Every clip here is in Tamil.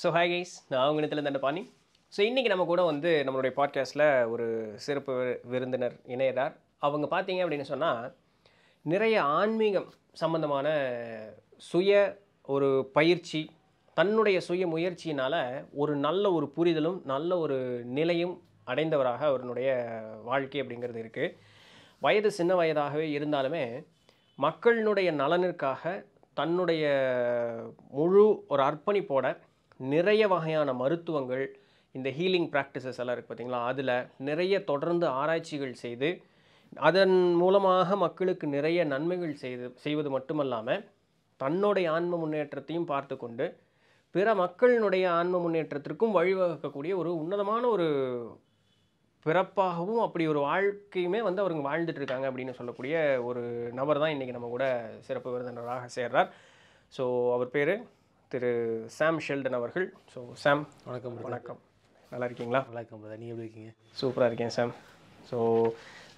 ஸோ ஹாய் கைஸ் நான் உங்கத்தில் பாணி ஸோ இன்றைக்கி நம்ம கூட வந்து நம்மளுடைய பாட்காஸ்ட்டில் ஒரு சிறப்பு விருந்தினர் இணையதார் அவங்க பார்த்தீங்க அப்படின்னு சொன்னால் நிறைய ஆன்மீகம் சம்மந்தமான சுய ஒரு பயிற்சி தன்னுடைய சுய முயற்சியினால் ஒரு நல்ல ஒரு புரிதலும் நல்ல ஒரு நிலையும் அடைந்தவராக அவருடைய வாழ்க்கை அப்படிங்கிறது இருக்குது வயது சின்ன வயதாகவே இருந்தாலுமே மக்களினுடைய நலனிற்காக தன்னுடைய முழு ஒரு அர்ப்பணிப்போட நிறைய வகையான மருத்துவங்கள் இந்த ஹீலிங் ப்ராக்டிசஸ் எல்லாம் இருக்குது பார்த்திங்களா அதில் நிறைய தொடர்ந்து ஆராய்ச்சிகள் செய்து அதன் மூலமாக மக்களுக்கு நிறைய நன்மைகள் செய்து செய்வது மட்டுமல்லாமல் தன்னுடைய ஆன்ம முன்னேற்றத்தையும் பார்த்து கொண்டு பிற மக்களினுடைய ஆன்ம முன்னேற்றத்திற்கும் வழிவகுக்கக்கூடிய ஒரு உன்னதமான ஒரு பிறப்பாகவும் அப்படி ஒரு வாழ்க்கையுமே வந்து அவருங்க வாழ்ந்துட்டுருக்காங்க இருக்காங்க அப்படின்னு சொல்லக்கூடிய ஒரு நபர் தான் இன்றைக்கி நம்ம கூட சிறப்பு விருந்தினராக சேர்றார் ஸோ அவர் பேர் திரு சாம் ஷெல்டன் அவர்கள் ஸோ சாம் வணக்கம் வணக்கம் நல்லா இருக்கீங்களா நல்லா இருக்கேன் நீ எப்படி இருக்கீங்க சூப்பராக இருக்கேன் சாம் ஸோ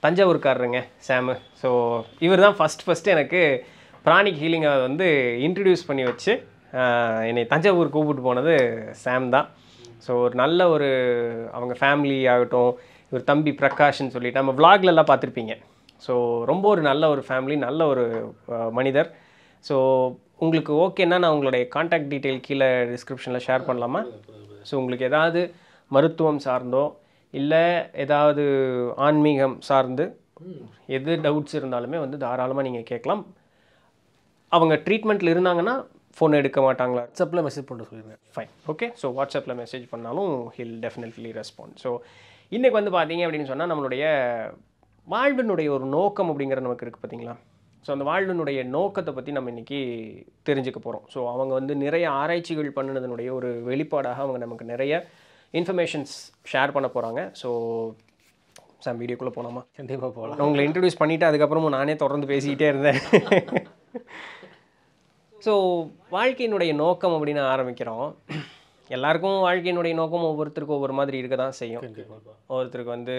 தஞ்சாவூர்காரருங்க சாமு ஸோ இவர் தான் ஃபஸ்ட் ஃபஸ்ட்டு எனக்கு பிராணிக் ஹீலிங்கை வந்து இன்ட்ரடியூஸ் பண்ணி வச்சு என்னை தஞ்சாவூர் கூப்பிட்டு போனது சாம் தான் ஸோ ஒரு நல்ல ஒரு அவங்க ஃபேமிலி ஆகட்டும் இவர் தம்பி பிரகாஷ்னு சொல்லிட்டு நம்ம விளாக்லலாம் பார்த்துருப்பீங்க ஸோ ரொம்ப ஒரு நல்ல ஒரு ஃபேமிலி நல்ல ஒரு மனிதர் ஸோ உங்களுக்கு ஓகேன்னா நான் உங்களுடைய காண்டாக்ட் டீட்டெயில் கீழே டிஸ்கிரிப்ஷனில் ஷேர் பண்ணலாமா ஸோ உங்களுக்கு ஏதாவது மருத்துவம் சார்ந்தோ இல்லை ஏதாவது ஆன்மீகம் சார்ந்து எது டவுட்ஸ் இருந்தாலுமே வந்து தாராளமாக நீங்கள் கேட்கலாம் அவங்க ட்ரீட்மெண்ட்டில் இருந்தாங்கன்னா ஃபோன் எடுக்க மாட்டாங்களா வாட்ஸ்அப்பில் மெசேஜ் பண்ண சொல்லுங்கள் ஃபைன் ஓகே ஸோ வாட்ஸ்அப்பில் மெசேஜ் பண்ணாலும் ஹில் டெஃபினெட்லி ரெஸ்பாண்ட் ஸோ இன்றைக்கி வந்து பார்த்தீங்க அப்படின்னு சொன்னால் நம்மளுடைய வாழ்வினுடைய ஒரு நோக்கம் அப்படிங்கிற நமக்கு இருக்குது பார்த்தீங்களா ஸோ அந்த வாழ்வினுடைய நோக்கத்தை பற்றி நம்ம இன்றைக்கி தெரிஞ்சுக்க போகிறோம் ஸோ அவங்க வந்து நிறைய ஆராய்ச்சிகள் பண்ணினதனுடைய ஒரு வெளிப்பாடாக அவங்க நமக்கு நிறைய இன்ஃபர்மேஷன்ஸ் ஷேர் பண்ண போகிறாங்க ஸோ சார் வீடியோக்குள்ளே போகலாமா கண்டிப்பாக போகலாம் உங்களை இன்ட்ரடியூஸ் பண்ணிவிட்டு அதுக்கப்புறமும் நானே தொடர்ந்து பேசிக்கிட்டே இருந்தேன் ஸோ வாழ்க்கையினுடைய நோக்கம் அப்படின்னு ஆரம்பிக்கிறோம் எல்லாருக்கும் வாழ்க்கையினுடைய நோக்கம் ஒவ்வொருத்தருக்கும் ஒவ்வொரு மாதிரி இருக்க தான் செய்யும் ஒவ்வொருத்தருக்கு வந்து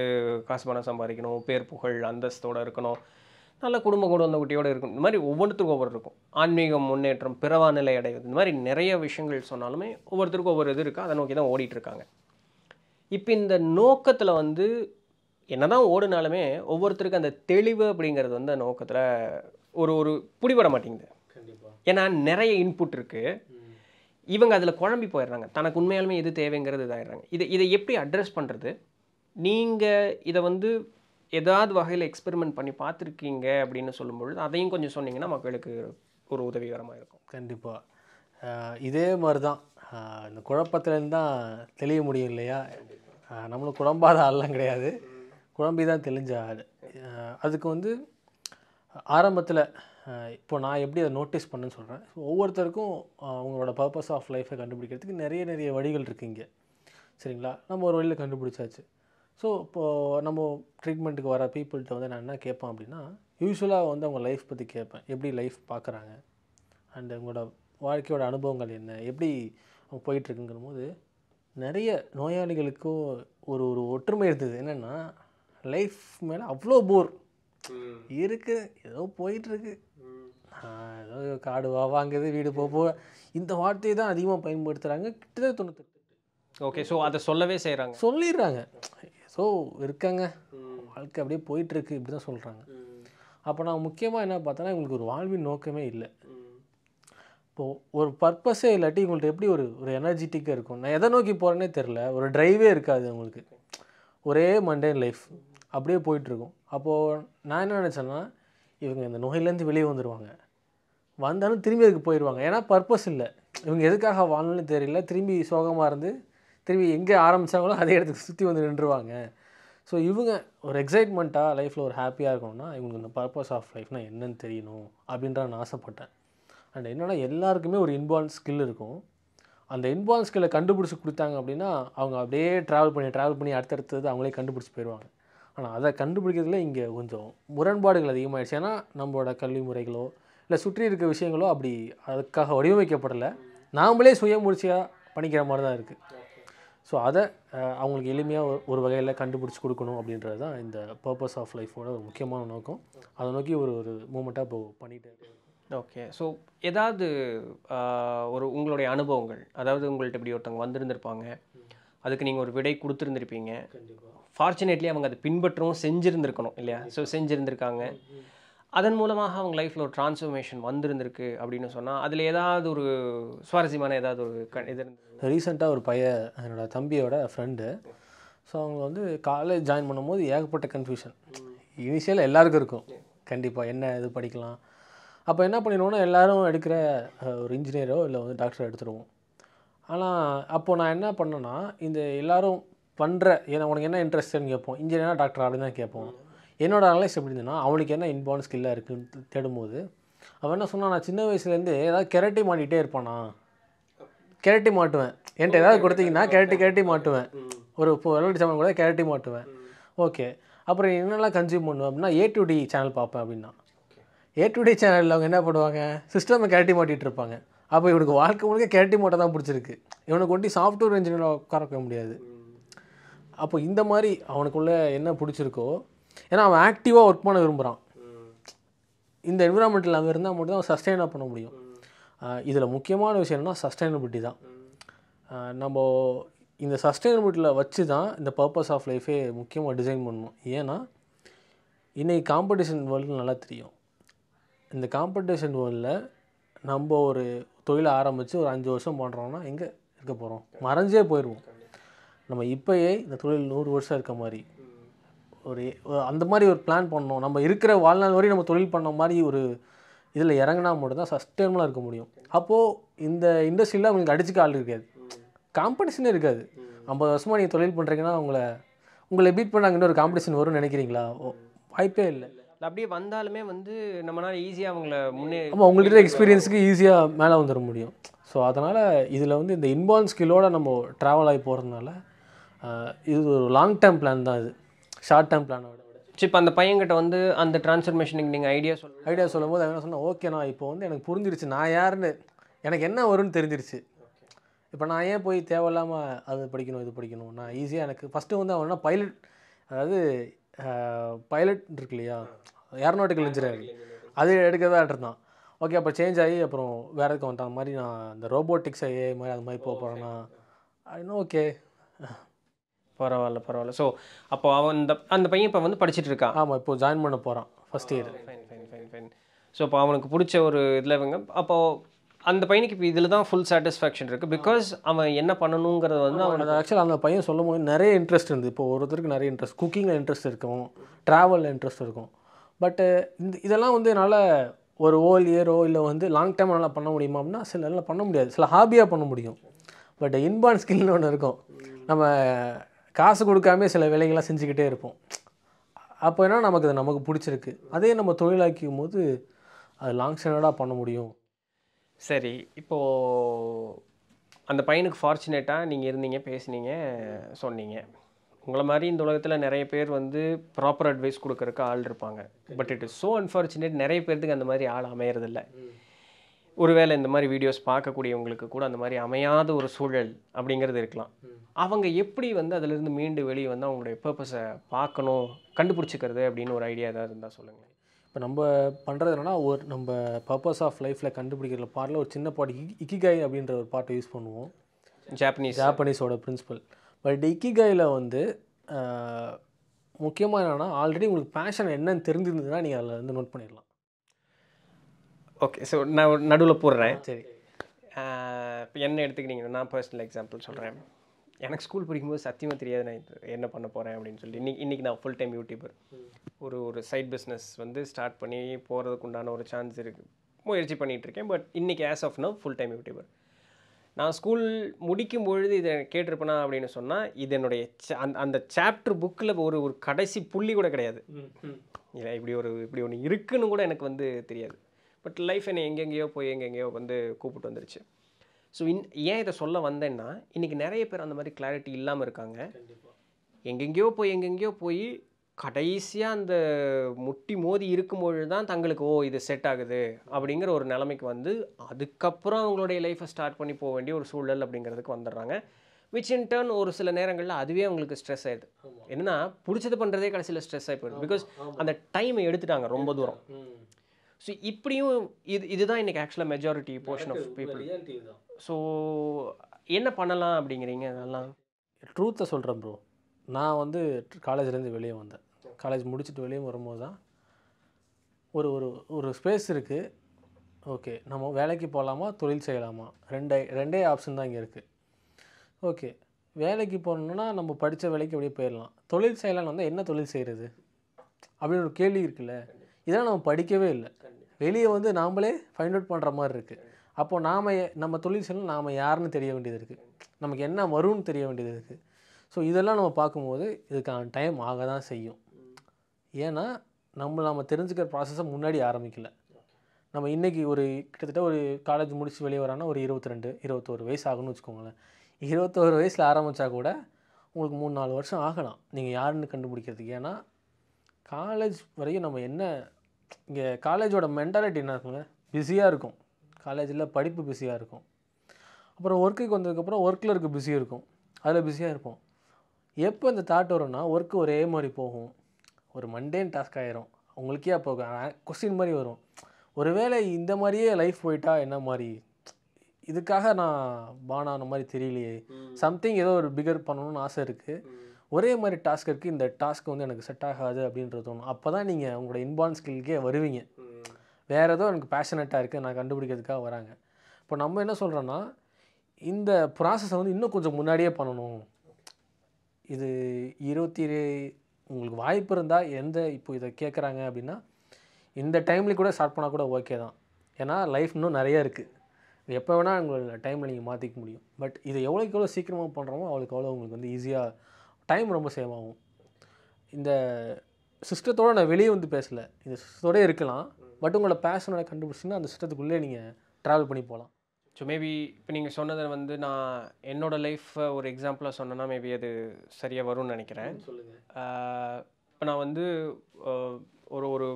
காசு பணம் சம்பாதிக்கணும் பேர் புகழ் அந்தஸ்தோடு இருக்கணும் நல்ல குடும்ப கூட வந்த குட்டியோடு இருக்கும் இந்த மாதிரி ஒவ்வொருத்தருக்கும் ஒவ்வொரு இருக்கும் ஆன்மீக முன்னேற்றம் பிறவா நிலை அடைவது இந்த மாதிரி நிறைய விஷயங்கள் சொன்னாலுமே ஒவ்வொருத்தருக்கும் ஒவ்வொரு இது இருக்குது அதை நோக்கி தான் ஓடிட்டுருக்காங்க இப்போ இந்த நோக்கத்தில் வந்து என்ன தான் ஓடினாலுமே ஒவ்வொருத்தருக்கும் அந்த தெளிவு அப்படிங்கிறது வந்து நோக்கத்தில் ஒரு ஒரு பிடிபட மாட்டேங்குது ஏன்னா நிறைய இன்புட் இருக்குது இவங்க அதில் குழம்பி போயிடுறாங்க தனக்கு உண்மையாலுமே எது தேவைங்கிறது இதாகிடுறாங்க இதை இதை எப்படி அட்ரஸ் பண்ணுறது நீங்கள் இதை வந்து ஏதாவது வகையில் எக்ஸ்பெரிமெண்ட் பண்ணி பார்த்துருக்கீங்க அப்படின்னு சொல்லும்பொழுது அதையும் கொஞ்சம் சொன்னீங்கன்னா மக்களுக்கு ஒரு உதவிகரமாக இருக்கும் கண்டிப்பாக இதே மாதிரி தான் இந்த குழப்பத்துலேருந்து தான் தெளிய முடியும் இல்லையா நம்மளும் குழம்பாத ஆள்லாம் கிடையாது குழம்பி தான் தெளிஞ்ச ஆள் அதுக்கு வந்து ஆரம்பத்தில் இப்போ நான் எப்படி அதை நோட்டீஸ் பண்ணுன்னு சொல்கிறேன் ஒவ்வொருத்தருக்கும் அவங்களோட பர்பஸ் ஆஃப் லைஃப்பை கண்டுபிடிக்கிறதுக்கு நிறைய நிறைய வழிகள் இருக்குது இங்கே சரிங்களா நம்ம ஒரு வழியில் கண்டுபிடிச்சாச்சு ஸோ இப்போது நம்ம ட்ரீட்மெண்ட்டுக்கு வர பீப்புள்கிட்ட வந்து நான் என்ன கேட்பேன் அப்படின்னா யூஸ்வலாக வந்து அவங்க லைஃப் பற்றி கேட்பேன் எப்படி லைஃப் பார்க்குறாங்க அண்ட் அவங்களோட வாழ்க்கையோட அனுபவங்கள் என்ன எப்படி அவங்க போயிட்டுருக்குங்கிற போது நிறைய நோயாளிகளுக்கும் ஒரு ஒரு ஒற்றுமை இருந்தது என்னென்னா லைஃப் மேலே அவ்வளோ போர் இருக்கு ஏதோ போயிட்டுருக்கு ஏதோ காடு வா வாங்குது வீடு போக போக இந்த வார்த்தையை தான் அதிகமாக பயன்படுத்துகிறாங்க கிட்டத்தட்ட தொண்ணூத்தெட்டு ஓகே ஸோ அதை சொல்லவே செய்கிறாங்க சொல்லிடுறாங்க ஸோ இருக்காங்க வாழ்க்கை அப்படியே போயிட்டுருக்கு இப்படி தான் சொல்கிறாங்க அப்போ நான் முக்கியமாக என்ன பார்த்தோன்னா இவங்களுக்கு ஒரு வாழ்வின் நோக்கமே இல்லை இப்போது ஒரு பர்பஸே இல்லாட்டி இவங்கள்ட்ட எப்படி ஒரு ஒரு எனர்ஜிட்டிக்காக இருக்கும் நான் எதை நோக்கி போகிறேன்னே தெரில ஒரு ட்ரைவே இருக்காது உங்களுக்கு ஒரே மண்டேன் லைஃப் அப்படியே போயிட்டுருக்கும் அப்போது நான் என்ன நினச்சேன்னா இவங்க இந்த நோயிலேருந்து வெளியே வந்துடுவாங்க வந்தாலும் திரும்பி அதுக்கு போயிடுவாங்க ஏன்னா பர்பஸ் இல்லை இவங்க எதுக்காக வாழணும்னு தெரியல திரும்பி சோகமாக இருந்து திரும்பி எங்கே ஆரம்பித்தாங்களோ அதே இடத்துக்கு சுற்றி வந்து நின்றுவாங்க ஸோ இவங்க ஒரு எக்ஸைட்மெண்ட்டாக லைஃப்பில் ஒரு ஹாப்பியாக இருக்கணும்னா இவங்களுக்கு இந்த பர்பஸ் ஆஃப் லைஃப்னால் என்னன்னு தெரியணும் அப்படின்ற நான் ஆசைப்பட்டேன் அண்ட் என்னென்னா எல்லாருக்குமே ஒரு இன்பார்ன் ஸ்கில் இருக்கும் அந்த இன்வால்வ் ஸ்கில்லை கண்டுபிடிச்சி கொடுத்தாங்க அப்படின்னா அவங்க அப்படியே ட்ராவல் பண்ணி ட்ராவல் பண்ணி அடுத்தடுத்தது அவங்களே கண்டுபிடிச்சி போயிடுவாங்க ஆனால் அதை கண்டுபிடிக்கிறதுல இங்கே கொஞ்சம் முரண்பாடுகள் அதிகமாகிடுச்சு ஏன்னா நம்மளோட கல்வி முறைகளோ இல்லை சுற்றி இருக்க விஷயங்களோ அப்படி அதுக்காக வடிவமைக்கப்படலை நாமளே சுய முயற்சியாக பண்ணிக்கிற மாதிரி தான் இருக்குது ஸோ அதை அவங்களுக்கு எளிமையாக ஒரு வகையில் கண்டுபிடிச்சி கொடுக்கணும் அப்படின்றது தான் இந்த பர்பஸ் ஆஃப் லைஃபோட ஒரு முக்கியமான நோக்கம் அதை நோக்கி ஒரு ஒரு மூமெண்ட்டாக இப்போ பண்ணிகிட்டு ஓகே ஸோ ஏதாவது ஒரு உங்களுடைய அனுபவங்கள் அதாவது உங்கள்கிட்ட இப்படி ஒருத்தவங்க வந்திருந்திருப்பாங்க அதுக்கு நீங்கள் ஒரு விடை கொடுத்துருந்துருப்பீங்க ஃபார்ச்சுனேட்லி அவங்க அதை பின்பற்றவும் செஞ்சுருந்துருக்கணும் இல்லையா ஸோ செஞ்சுருந்துருக்காங்க அதன் மூலமாக அவங்க லைஃப்பில் ஒரு டிரான்ஸ்ஃபர்மேஷன் வந்திருந்திருக்கு அப்படின்னு சொன்னால் அதில் ஏதாவது ஒரு சுவாரஸ்யமான ஏதாவது ஒரு க இது இருந்தது ரீசெண்டாக ஒரு பையன் என்னோடய தம்பியோட ஃப்ரெண்டு ஸோ அவங்க வந்து காலேஜ் ஜாயின் பண்ணும்போது ஏகப்பட்ட கன்ஃபியூஷன் இனிஷியல் எல்லாருக்கும் இருக்கும் கண்டிப்பாக என்ன இது படிக்கலாம் அப்போ என்ன பண்ணிடுவோம்னா எல்லோரும் எடுக்கிற ஒரு இன்ஜினியரோ இல்லை வந்து டாக்டரோ எடுத்துருவோம் ஆனால் அப்போது நான் என்ன பண்ணேன்னா இந்த எல்லோரும் பண்ணுற ஏன்னா உனக்கு என்ன இன்ட்ரெஸ்ட்டுன்னு கேட்போம் இன்ஜினியராக டாக்டர் அப்படின்னு தான் கேட்போம் என்னோட அனலைஸ் எப்படி இருந்ததுன்னா அவனுக்கு என்ன இன்பார்ன் ஸ்கில்லாக இருக்குன்னு தேடும்போது அவன் என்ன சொன்னான் நான் சின்ன வயசுலேருந்து ஏதாவது கெரட்டி மாட்டிகிட்டே இருப்பானா கெரட்டி மாட்டுவேன் என்கிட்ட ஏதாவது கொடுத்தீங்கன்னா கெரட்டி கெரட்டி மாட்டுவேன் ஒரு இப்போ விளையாட்டு சாமான் கூட கெரட்டி மாட்டுவேன் ஓகே அப்புறம் என்னெல்லாம் கன்சியூம் பண்ணுவேன் அப்படின்னா ஏ டு டி சேனல் பார்ப்பேன் அப்படின்னா ஏ டு டி சேனலில் அவங்க என்ன பண்ணுவாங்க சிஸ்டம் கெரட்டி மாட்டிகிட்டு இருப்பாங்க அப்போ இவனுக்கு வாழ்க்கை முழுக்க கெரட்டி மாட்டை தான் பிடிச்சிருக்கு இவனுக்கு ஒட்டி சாஃப்ட்வேர் இன்ஜினியர் உட்கார முடியாது அப்போ இந்த மாதிரி அவனுக்குள்ளே என்ன பிடிச்சிருக்கோ ஏன்னா அவன் ஆக்டிவாக ஒர்க் பண்ண விரும்புகிறான் இந்த என்விரான்மெண்ட்டில் அவன் இருந்தால் மட்டும் அவன் சஸ்டைனாக பண்ண முடியும் இதில் முக்கியமான விஷயம் என்னன்னா சஸ்டைனபிலிட்டி தான் நம்ம இந்த சஸ்டைனபிலிட்டியில் வச்சு தான் இந்த பர்பஸ் ஆஃப் லைஃபே முக்கியமாக டிசைன் பண்ணணும் ஏன்னா இன்றைக்கி காம்படிஷன் வேர்ல்டு நல்லா தெரியும் இந்த காம்படிஷன் வேர்ல்டில் நம்ம ஒரு தொழிலை ஆரம்பித்து ஒரு அஞ்சு வருஷம் பண்ணுறோம்னா எங்கே இருக்க போகிறோம் மறைஞ்சே போயிடுவோம் நம்ம இப்போயே இந்த தொழில் நூறு வருஷம் இருக்க மாதிரி ஒரு அந்த மாதிரி ஒரு பிளான் பண்ணோம் நம்ம இருக்கிற வாழ்நாள் வரையும் நம்ம தொழில் பண்ண மாதிரி ஒரு இதில் இறங்கினா மட்டும்தான் சஸ்டைனபுளாக இருக்க முடியும் அப்போது இந்த இண்டஸ்ட்ரியில் அவங்களுக்கு அடிச்சுக்க ஆள் இருக்காது காம்படிஷனே இருக்காது ஐம்பது வருஷமாக நீங்கள் தொழில் பண்ணுறீங்கன்னா உங்களை உங்களை பீட் பண்ணாங்க இன்னொரு காம்படிஷன் வரும்னு நினைக்கிறீங்களா வாய்ப்பே இல்லை அப்படியே வந்தாலுமே வந்து நம்மளால் ஈஸியாக அவங்கள முன்னே ஆமாம் உங்கள்கிட்ட எக்ஸ்பீரியன்ஸுக்கு ஈஸியாக மேலே வந்துட முடியும் ஸோ அதனால் இதில் வந்து இந்த இன்பால் ஸ்கில்லோடு நம்ம ட்ராவல் ஆகி போகிறதுனால இது ஒரு லாங் டேர்ம் பிளான் தான் இது ஷார்ட் டேர்ம் பிளானோட இப்போ அந்த பையன்கிட்ட வந்து அந்த டிரான்ஸ்ஃபர்மேஷனுக்கு நீங்கள் ஐடியா சொல்ல ஐடியா சொல்லும் போது என்ன சொன்னால் ஓகேண்ணா இப்போ வந்து எனக்கு புரிஞ்சிருச்சு நான் யாருன்னு எனக்கு என்ன வரும்னு தெரிஞ்சிருச்சு இப்போ நான் ஏன் போய் தேவையில்லாமல் அது படிக்கணும் இது படிக்கணும் நான் ஈஸியாக எனக்கு ஃபஸ்ட்டு வந்து அவனா பைலட் அதாவது பைலட் இருக்கு இல்லையா ஏரோநாட்டிக்கல் இன்ஜினியரிங் அது எடுக்கிறதா இருந்தான் ஓகே அப்போ சேஞ்ச் ஆகி அப்புறம் வேறு எதுக்கு அந்த மாதிரி நான் இந்த ரோபோட்டிக்ஸ் ஏ மாதிரி அது மாதிரி போக போகிறேன்னா இன்னும் ஓகே பரவாயில்ல பரவாயில்ல ஸோ அப்போ அவன் அந்த அந்த பையன் இப்போ வந்து படிச்சுட்டு இருக்கான் ஆமாம் இப்போ ஜாயின் பண்ண போகிறான் first year fine fine fine fine so இப்போ அவனுக்கு பிடிச்ச ஒரு இதில் இவங்க அப்போது அந்த பையனுக்கு இப்போ இதில் தான் ஃபுல் சாட்டிஸ்ஃபேக்ஷன் இருக்குது பிகாஸ் அவன் என்ன பண்ணணுங்கிறது வந்து அவனோட ஆக்சுவலாக அந்த பையன் சொல்லும் போது நிறைய இன்ட்ரெஸ்ட் இருந்து இப்போ ஒருத்தருக்கு நிறைய இன்ட்ரெஸ்ட் குக்கிங்கில் இன்ட்ரெஸ்ட் இருக்கும் ட்ராவலில் இன்ட்ரெஸ்ட் இருக்கும் பட்டு இந்த இதெல்லாம் வந்து என்னால் ஒரு ஓல் இயரோ இல்லை வந்து லாங் டைம் என்னால் பண்ண முடியுமா அப்படின்னா சில நல்லா பண்ண முடியாது சில ஹாபியாக பண்ண முடியும் பட் இன்பான் ஸ்கில்னு ஒன்று இருக்கும் நம்ம காசு கொடுக்காமே சில வேலைகள்லாம் செஞ்சுக்கிட்டே இருப்போம் அப்போ என்ன நமக்கு அது நமக்கு பிடிச்சிருக்கு அதே நம்ம தொழிலாக்கும் போது அது லாங் ஸ்டாண்டர்டாக பண்ண முடியும் சரி இப்போது அந்த பையனுக்கு ஃபார்ச்சுனேட்டாக நீங்கள் இருந்தீங்க பேசுனீங்க சொன்னீங்க உங்களை மாதிரி இந்த உலகத்தில் நிறைய பேர் வந்து ப்ராப்பர் அட்வைஸ் கொடுக்குறக்கு ஆள் இருப்பாங்க but it is so unfortunate நிறைய பேர்த்துக்கு அந்த மாதிரி ஆள் அமையறதில்லை ஒருவேளை இந்த மாதிரி வீடியோஸ் பார்க்கக்கூடியவங்களுக்கு கூட அந்த மாதிரி அமையாத ஒரு சூழல் அப்படிங்கிறது இருக்கலாம் அவங்க எப்படி வந்து அதிலிருந்து மீண்டு வெளியே வந்து அவங்களுடைய பர்பஸை பார்க்கணும் கண்டுபிடிச்சிக்கிறது அப்படின்னு ஒரு ஐடியா ஏதாவது இருந்தால் சொல்லுங்கள் இப்போ நம்ம பண்ணுறது என்னென்னா ஒரு நம்ம பர்பஸ் ஆஃப் லைஃப்பில் கண்டுபிடிக்கிற பாட்டில் ஒரு சின்ன பாட்டு இக்கிகாய் அப்படின்ற ஒரு பாட்டை யூஸ் பண்ணுவோம் ஜாப்பனீஸ் ஜாப்பனீஸோட பிரின்சிபல் பட் இக்கிகாயில் வந்து முக்கியமாக என்னென்னா ஆல்ரெடி உங்களுக்கு பேஷன் என்னன்னு தெரிஞ்சிருந்ததுன்னா நீங்கள் அதில் வந்து நோட் பண்ணிடலாம் ஓகே ஸோ நான் நடுவில் போடுறேன் சரி இப்போ என்ன எடுத்துக்கிட்டிங்கன்னா நான் பர்சனல் எக்ஸாம்பிள் சொல்கிறேன் எனக்கு ஸ்கூல் படிக்கும்போது சத்தியமாக தெரியாது நான் என்ன பண்ண போகிறேன் அப்படின்னு சொல்லி இன்றைக்கி இன்றைக்கி நான் ஃபுல் டைம் யூடியூபர் ஒரு ஒரு சைட் பிஸ்னஸ் வந்து ஸ்டார்ட் பண்ணி போகிறதுக்கு உண்டான ஒரு சான்ஸ் இருக்குது முயற்சி பண்ணிகிட்ருக்கேன் பட் இன்றைக்கி as of now full time YouTuber நான் ஸ்கூல் முடிக்கும் பொழுது இதை கேட்டிருப்பேனா அப்படின்னு சொன்னால் இது என்னுடைய அந்த அந்த சாப்டர் புக்கில் ஒரு ஒரு கடைசி புள்ளி கூட கிடையாது இல்லை இப்படி ஒரு இப்படி ஒன்று இருக்குன்னு கூட எனக்கு வந்து தெரியாது பட் லைஃப் என்னை எங்கெங்கேயோ போய் எங்கெங்கேயோ வந்து கூப்பிட்டு வந்துருச்சு ஸோ இன் ஏன் இதை சொல்ல வந்தேன்னா இன்றைக்கி நிறைய பேர் அந்த மாதிரி கிளாரிட்டி இல்லாமல் இருக்காங்க எங்கெங்கேயோ போய் எங்கெங்கேயோ போய் கடைசியாக அந்த முட்டி மோதி இருக்கும்பொழுது தான் தங்களுக்கு ஓ இது செட் ஆகுது அப்படிங்கிற ஒரு நிலைமைக்கு வந்து அதுக்கப்புறம் அவங்களுடைய லைஃப்பை ஸ்டார்ட் பண்ணி போக வேண்டிய ஒரு சூழல் அப்படிங்கிறதுக்கு வந்துடுறாங்க விச் இன் டர்ன் ஒரு சில நேரங்களில் அதுவே அவங்களுக்கு ஸ்ட்ரெஸ் ஆகிடுது என்னன்னா பிடிச்சது பண்ணுறதே கடைசியில் ஸ்ட்ரெஸ் ஆகி போயிடும் பிகாஸ் அந்த டைமை எடுத்துட்டாங்க ரொம்ப தூரம் ஸோ இப்படியும் இது இதுதான் இன்றைக்கி ஆக்சுவலாக majority portion of people so என்ன பண்ணலாம் அப்படிங்கிறீங்க அதெல்லாம் ட்ரூத்தை சொல்கிறேன் ப்ரோ நான் வந்து காலேஜ்லேருந்து வெளியே வந்தேன் காலேஜ் முடிச்சுட்டு வெளியே வரும்போது தான் ஒரு ஒரு ஒரு ஸ்பேஸ் இருக்குது ஓகே நம்ம வேலைக்கு போகலாமா தொழில் செய்யலாமா ரெண்டே ரெண்டே ஆப்ஷன் தான் இங்கே இருக்குது ஓகே வேலைக்கு போகணுன்னா நம்ம படித்த வேலைக்கு அப்படியே போயிடலாம் தொழில் செய்யலான்னு வந்தால் என்ன தொழில் செய்கிறது அப்படின்னு ஒரு கேள்வி இருக்குல்ல இதெல்லாம் நம்ம படிக்கவே இல்லை வெளியே வந்து நாம்ளே ஃபைண்ட் அவுட் பண்ணுற மாதிரி இருக்குது அப்போது நாம் நம்ம தொழில் செய்யணும் நாம் யாருன்னு தெரிய வேண்டியது இருக்குது நமக்கு என்ன வரும்னு தெரிய வேண்டியது இருக்குது ஸோ இதெல்லாம் நம்ம பார்க்கும்போது இதுக்கான டைம் ஆக தான் செய்யும் ஏன்னா நம்ம நம்ம தெரிஞ்சுக்கிற ப்ராசஸை முன்னாடி ஆரம்பிக்கல நம்ம இன்றைக்கி ஒரு கிட்டத்தட்ட ஒரு காலேஜ் முடித்து வெளியே வரானா ஒரு இருபத்தி ரெண்டு இருபத்தோரு வயசு ஆகும்னு வச்சுக்கோங்களேன் இருபத்தோரு வயசில் ஆரம்பித்தா கூட உங்களுக்கு மூணு நாலு வருஷம் ஆகலாம் நீங்கள் யாருன்னு கண்டுபிடிக்கிறதுக்கு ஏன்னா காலேஜ் வரையும் நம்ம என்ன இங்கே காலேஜோட மென்டாலிட்டி என்ன இருக்குங்க பிஸியாக இருக்கும் காலேஜில் படிப்பு பிஸியாக இருக்கும் அப்புறம் ஒர்க்குக்கு வந்ததுக்கப்புறம் ஒர்க்கில் இருக்க பிஸி இருக்கும் அதில் பிஸியாக இருப்போம் எப்போ இந்த தாட் வரும்னா ஒர்க்கு ஒரே மாதிரி போகும் ஒரு மண்டேன் டாஸ்க் ஆகிரும் உங்களுக்கே அப்போ கொஸ்டின் மாதிரி வரும் ஒருவேளை இந்த மாதிரியே லைஃப் போயிட்டா என்ன மாதிரி இதுக்காக நான் பானான மாதிரி தெரியலையே சம்திங் ஏதோ ஒரு பிகர் பண்ணணும்னு ஆசை இருக்குது ஒரே மாதிரி டாஸ்க் இருக்குது இந்த டாஸ்க் வந்து எனக்கு செட் ஆகாது அப்படின்றது தோணும் அப்போ தான் நீங்கள் உங்களோட இன்பான் ஸ்கில்க்கே வருவீங்க வேறு ஏதோ எனக்கு பேஷனட்டாக இருக்குது நான் கண்டுபிடிக்கிறதுக்காக வராங்க இப்போ நம்ம என்ன சொல்கிறோன்னா இந்த ப்ராசஸை வந்து இன்னும் கொஞ்சம் முன்னாடியே பண்ணணும் இது இருபத்தி உங்களுக்கு வாய்ப்பு இருந்தால் எந்த இப்போ இதை கேட்குறாங்க அப்படின்னா இந்த டைம்லேயும் கூட ஸ்டார்ட் பண்ணால் கூட ஓகே தான் ஏன்னா லைஃப் இன்னும் நிறையா இருக்குது எப்போ வேணால் உங்களோட டைமில் நீங்கள் மாற்றிக்க முடியும் பட் இதை எவ்வளோக்கு எவ்வளோ சீக்கிரமாக பண்ணுறோமோ அவ்வளோக்கு அவ்வளோ உங்களுக்கு வந்து ஈஸியாக டைம் ரொம்ப சேவ் ஆகும் இந்த சிஸ்டத்தோடு நான் வெளியே வந்து பேசலை இந்த சிஸ்டத்தோடய இருக்கலாம் பட் உங்களோட பேஷனோட கண்டுபிடிச்சிங்கன்னா அந்த சிஸ்டத்துக்குள்ளே நீங்கள் ட்ராவல் பண்ணி போகலாம் ஸோ மேபி இப்போ நீங்கள் சொன்னதை வந்து நான் என்னோடய லைஃப்பை ஒரு எக்ஸாம்பிளாக சொன்னேன்னா மேபி அது சரியாக வரும்னு நினைக்கிறேன் இப்போ நான் வந்து ஒரு ஒரு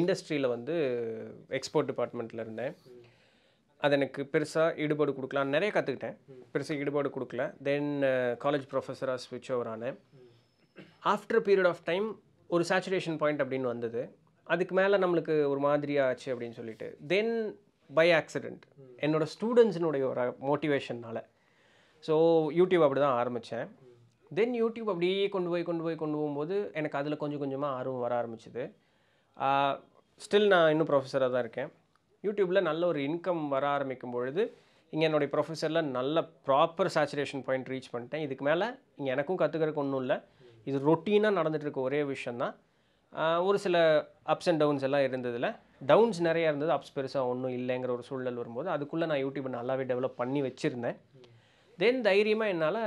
இண்டஸ்ட்ரியில் வந்து எக்ஸ்போர்ட் டிபார்ட்மெண்ட்டில் இருந்தேன் அது எனக்கு பெருசாக ஈடுபாடு கொடுக்கலாம் நிறைய கற்றுக்கிட்டேன் பெருசாக ஈடுபாடு கொடுக்கல தென் காலேஜ் ப்ரொஃபஸராக ஸ்விட்ச் ஓவர் ஆனேன் ஆஃப்டர் பீரியட் ஆஃப் டைம் ஒரு சேச்சுரேஷன் பாயிண்ட் அப்படின்னு வந்தது அதுக்கு மேலே நம்மளுக்கு ஒரு மாதிரியாக ஆச்சு அப்படின்னு சொல்லிட்டு தென் பை ஆக்சிடெண்ட் என்னோடய ஸ்டூடெண்ட்ஸினுடைய ஒரு மோட்டிவேஷனால் ஸோ யூடியூப் அப்படி தான் ஆரம்பித்தேன் தென் யூடியூப் அப்படியே கொண்டு போய் கொண்டு போய் கொண்டு போகும்போது எனக்கு அதில் கொஞ்சம் கொஞ்சமாக ஆர்வம் வர ஆரம்பிச்சிது ஸ்டில் uh, நான் இன்னும் ப்ரொஃபஸராக தான் இருக்கேன் யூடியூப்பில் நல்ல ஒரு இன்கம் வர ஆரம்பிக்கும் பொழுது இங்கே என்னுடைய ப்ரொஃபஸரில் நல்ல ப்ராப்பர் சேச்சுரேஷன் பாயிண்ட் ரீச் பண்ணிட்டேன் இதுக்கு மேலே இங்கே எனக்கும் கற்றுக்கிறதுக்கு ஒன்றும் இல்லை இது ரொட்டீனாக நடந்துகிட்ருக்க ஒரே விஷயந்தான் ஒரு சில அப்ஸ் அண்ட் டவுன்ஸ் எல்லாம் இருந்ததில் டவுன்ஸ் நிறையா இருந்தது அப்ஸ் பெருசாக ஒன்றும் இல்லைங்கிற ஒரு சூழல் வரும்போது அதுக்குள்ளே நான் யூடியூப்பை நல்லாவே டெவலப் பண்ணி வச்சுருந்தேன் தென் தைரியமாக என்னால்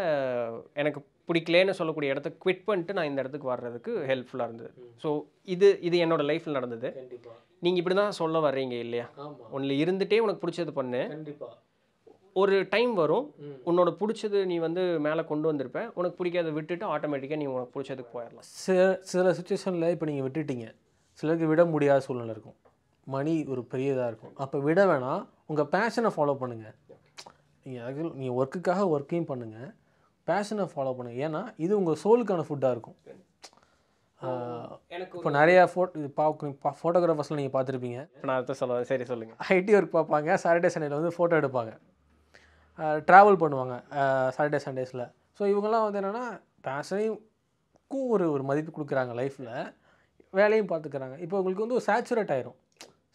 எனக்கு பிடிக்கலேன்னு சொல்லக்கூடிய இடத்த குவிட் பண்ணிட்டு நான் இந்த இடத்துக்கு வர்றதுக்கு ஹெல்ப்ஃபுல்லாக இருந்தது ஸோ இது இது என்னோட லைஃப்பில் நடந்தது நீங்கள் இப்படி தான் சொல்ல வர்றீங்க இல்லையா ஒன்றில் இருந்துகிட்டே உனக்கு பிடிச்சது பண்ணு ஒரு டைம் வரும் உன்னோட பிடிச்சது நீ வந்து மேலே கொண்டு வந்திருப்பேன் உனக்கு பிடிக்காத விட்டுட்டு ஆட்டோமேட்டிக்காக நீ உனக்கு பிடிச்சதுக்கு போயிடலாம் சில சில சுச்சுவேஷனில் இப்போ நீங்கள் விட்டுட்டீங்க சிலருக்கு விட முடியாத சூழ்நிலை இருக்கும் மணி ஒரு பெரிய இதாக இருக்கும் அப்போ விட வேணாம் உங்கள் பேஷனை ஃபாலோ பண்ணுங்கள் நீங்கள் ஆக்சுவல் நீங்கள் ஒர்க்குக்காக ஒர்க்கையும் பண்ணுங்கள் பேஷனை ஃபாலோ பண்ணுங்கள் ஏன்னா இது உங்கள் சோலுக்கான ஃபுட்டாக இருக்கும் எனக்கு இப்போ நிறையா ஃபோட்டோ இது ஃபோட்டோகிராஃபர்ஸ்லாம் நீங்கள் பார்த்துருப்பீங்க இப்போ நான் அடுத்த சொல்ல சரி சொல்லுங்கள் ஐடி ஒர்க் பார்ப்பாங்க சாட்டர்டே சண்டேல வந்து ஃபோட்டோ எடுப்பாங்க ட்ராவல் பண்ணுவாங்க சாட்டர்டே சண்டேஸில் ஸோ இவங்கெல்லாம் வந்து என்னென்னா பேஷனையும் ஒரு ஒரு மதிப்பு கொடுக்குறாங்க லைஃப்பில் வேலையும் பார்த்துக்கிறாங்க இப்போ உங்களுக்கு வந்து ஒரு சேச்சுரேட் ஆயிரும்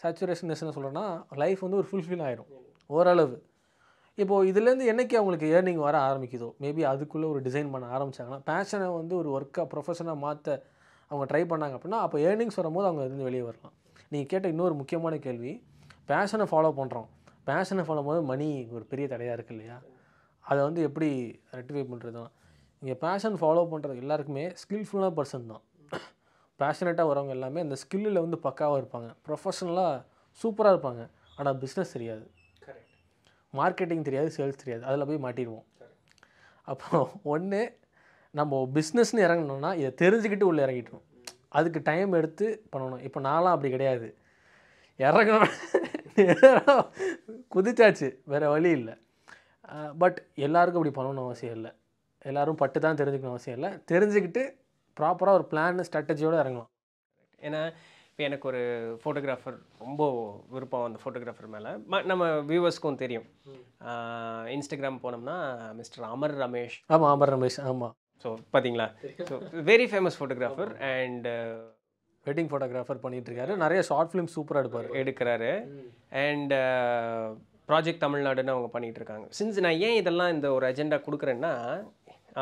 சேச்சுரேஷன் சொல்கிறேன்னா லைஃப் வந்து ஒரு ஃபுல்ஃபில் ஆயிரும் ஓரளவு இப்போது இதுலேருந்து என்றைக்கு அவங்களுக்கு ஏர்னிங் வர ஆரம்பிக்குதோ மேபி அதுக்குள்ளே ஒரு டிசைன் பண்ண ஆரம்பித்தாங்கன்னா பேஷனை வந்து ஒரு ஒர்க்காக ப்ரொஃபஷனாக மாற்ற அவங்க ட்ரை பண்ணாங்க அப்படின்னா அப்போ ஏர்னிங்ஸ் வரும்போது அவங்க இதுலேருந்து வெளியே வரலாம் நீங்கள் கேட்ட இன்னொரு முக்கியமான கேள்வி பேஷனை ஃபாலோ பண்ணுறோம் பேஷனை ஃபாலோ பண்ணும் மணி ஒரு பெரிய தடையாக இருக்குது இல்லையா அதை வந்து எப்படி ரெக்டிஃபை பண்ணுறதுனா இங்கே பேஷன் ஃபாலோ பண்ணுறது எல்லாருக்குமே ஸ்கில்ஃபுல்லான பர்சன் தான் பேஷனேட்டாக வரவங்க எல்லாமே அந்த ஸ்கில்லில் வந்து பக்காவாக இருப்பாங்க ப்ரொஃபஷனலாக சூப்பராக இருப்பாங்க ஆனால் பிஸ்னஸ் தெரியாது மார்க்கெட்டிங் தெரியாது சேல்ஸ் தெரியாது அதில் போய் மாட்டிடுவோம் அப்போது ஒன்று நம்ம பிஸ்னஸ்னு இறங்கணும்னா இதை தெரிஞ்சுக்கிட்டு உள்ளே இறங்கிட்டணும் அதுக்கு டைம் எடுத்து பண்ணணும் இப்போ நானும் அப்படி கிடையாது இறங்கணும் குதிச்சாச்சு வேறு வழி இல்லை பட் எல்லாருக்கும் அப்படி பண்ணணும் அவசியம் இல்லை எல்லோரும் பட்டு தான் தெரிஞ்சுக்கணும் அவசியம் இல்லை தெரிஞ்சுக்கிட்டு ப்ராப்பராக ஒரு பிளான் ஸ்ட்ராட்டஜியோடு இறங்கலாம் ஏன்னா எனக்கு ஒரு ஃபோட்டோகிராஃபர் ரொம்ப விருப்பம் அந்த ஃபோட்டோகிராஃபர் மேலே ம நம்ம வியூவர்ஸ்க்கும் தெரியும் இன்ஸ்டாகிராம் போனோம்னா மிஸ்டர் அமர் ரமேஷ் ஆமாம் அமர் ரமேஷ் ஆமாம் ஸோ பார்த்தீங்களா so very famous photographer and wedding photographer பண்ணிகிட்டு இருக்காரு நிறைய ஷார்ட் ஃபிலிம் சூப்பராக எடுப்பார் எடுக்கிறாரு அண்ட் ப்ராஜெக்ட் தமிழ்நாடுன்னு அவங்க பண்ணிகிட்டு இருக்காங்க சின்ஸ் நான் ஏன் இதெல்லாம் இந்த ஒரு அஜெண்டா கொடுக்குறேன்னா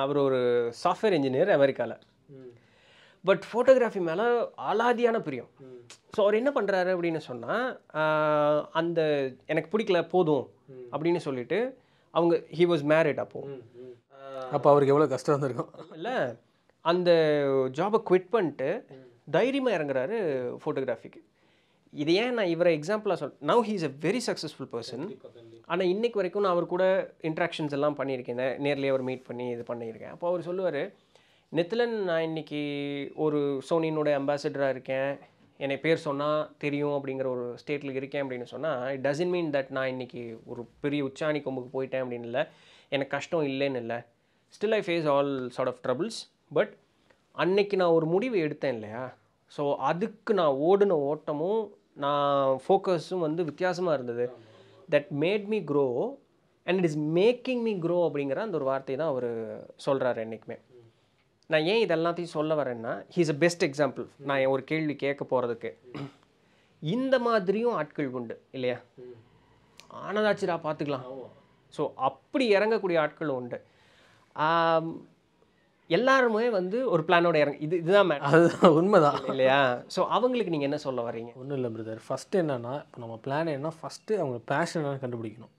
அவர் ஒரு சாஃப்ட்வேர் இன்ஜினியர் அமெரிக்காவில் பட் ஃபோட்டோகிராஃபி மேலே அலாதியான பிரியம் ஸோ அவர் என்ன பண்ணுறாரு அப்படின்னு சொன்னால் அந்த எனக்கு பிடிக்கல போதும் அப்படின்னு சொல்லிட்டு அவங்க ஹி வாஸ் மேரிட் அப்போது அப்போ அவருக்கு எவ்வளோ கஷ்டம் வந்திருக்கும் இல்லை அந்த ஜாபை குவிட் பண்ணிட்டு தைரியமாக இறங்குறாரு ஃபோட்டோகிராஃபிக்கு இது ஏன் நான் இவரை எக்ஸாம்பிளாக சொல் now he is a very successful person ஆனால் இன்றைக்கு வரைக்கும் நான் அவர் கூட இன்ட்ராக்ஷன்ஸ் எல்லாம் பண்ணியிருக்கேன் நேர்லேயே அவர் மீட் பண்ணி இது பண்ணியிருக்கேன் அப்போ அவர் சொல்லுவார் நித்திலன் நான் இன்றைக்கி ஒரு சோனியினுடைய அம்பாசிடராக இருக்கேன் என்னை பேர் சொன்னால் தெரியும் அப்படிங்கிற ஒரு ஸ்டேட்டில் இருக்கேன் அப்படின்னு சொன்னால் இட் டசன் மீன் தட் நான் இன்றைக்கி ஒரு பெரிய உச்சாணி கொம்புக்கு போயிட்டேன் அப்படின்னு இல்லை எனக்கு கஷ்டம் இல்லைன்னு இல்லை still I face all sort of troubles but அன்னைக்கு நான் ஒரு முடிவு எடுத்தேன் இல்லையா ஸோ அதுக்கு நான் ஓடின ஓட்டமும் நான் ஃபோக்கஸும் வந்து வித்தியாசமாக இருந்தது that made me grow and it is making me grow அப்படிங்கிற அந்த ஒரு வார்த்தை தான் அவர் சொல்கிறார் என்றைக்குமே நான் ஏன் இதெல்லாத்தையும் சொல்ல வரேன்னா ஹீஸ் அ பெஸ்ட் எக்ஸாம்பிள் நான் ஒரு கேள்வி கேட்க போகிறதுக்கு இந்த மாதிரியும் ஆட்கள் உண்டு இல்லையா ஆனதாச்சுடா பார்த்துக்கலாம் ஸோ அப்படி இறங்கக்கூடிய ஆட்களும் உண்டு எல்லாருமே வந்து ஒரு பிளானோட இறங்க இது இதுதான் அதுதான் உண்மைதான் இல்லையா ஸோ அவங்களுக்கு நீங்கள் என்ன சொல்ல வரீங்க ஒன்றும் இல்லை பிரதர் ஃபஸ்ட்டு என்னென்னா இப்போ நம்ம பிளான் என்ன ஃபஸ்ட்டு அவங்க பேஷனாக கண்டுபிடிக்கணும்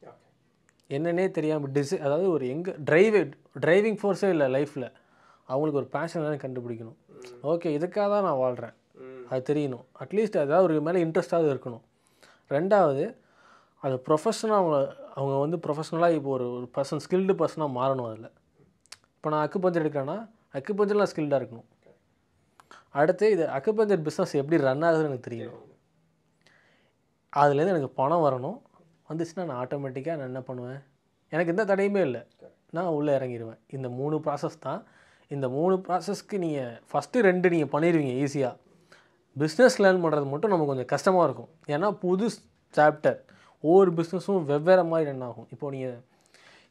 என்னன்னே தெரியாமல் டிசை அதாவது ஒரு எங்கே டிரைவே டிரைவிங் ஃபோர்ஸே இல்லை லைஃப்பில் அவங்களுக்கு ஒரு பேஷனாக கண்டுபிடிக்கணும் ஓகே இதுக்காக தான் நான் வாழ்கிறேன் அது தெரியணும் அட்லீஸ்ட் அதாவது ஒரு மேலே இன்ட்ரெஸ்டாக இருக்கணும் ரெண்டாவது அது ப்ரொஃபஷனாக அவங்க அவங்க வந்து ப்ரொஃபஷனலாக இப்போ ஒரு ஒரு பர்சன் ஸ்கில்டு பர்சனாக மாறணும் அதில் இப்போ நான் அக்குபஞ்சர் எடுக்கிறேன்னா அக்குபஞ்சர் ஸ்கில்டாக இருக்கணும் அடுத்து இது அக்குபஞ்சர் பிஸ்னஸ் எப்படி ரன் ஆகுதுன்னு எனக்கு தெரியணும் அதுலேருந்து எனக்கு பணம் வரணும் வந்துச்சுன்னா நான் ஆட்டோமேட்டிக்காக நான் என்ன பண்ணுவேன் எனக்கு எந்த தடையுமே இல்லை நான் உள்ளே இறங்கிடுவேன் இந்த மூணு ப்ராசஸ் தான் இந்த மூணு ப்ராசஸ்க்கு நீங்கள் ஃபஸ்ட்டு ரெண்டு நீங்கள் பண்ணிடுவீங்க ஈஸியாக பிஸ்னஸ் லேர்ன் பண்ணுறது மட்டும் நமக்கு கொஞ்சம் கஷ்டமாக இருக்கும் ஏன்னா புது சாப்டர் ஒவ்வொரு பிஸ்னஸும் வெவ்வேறு மாதிரி ரன் ஆகும் இப்போது நீங்கள்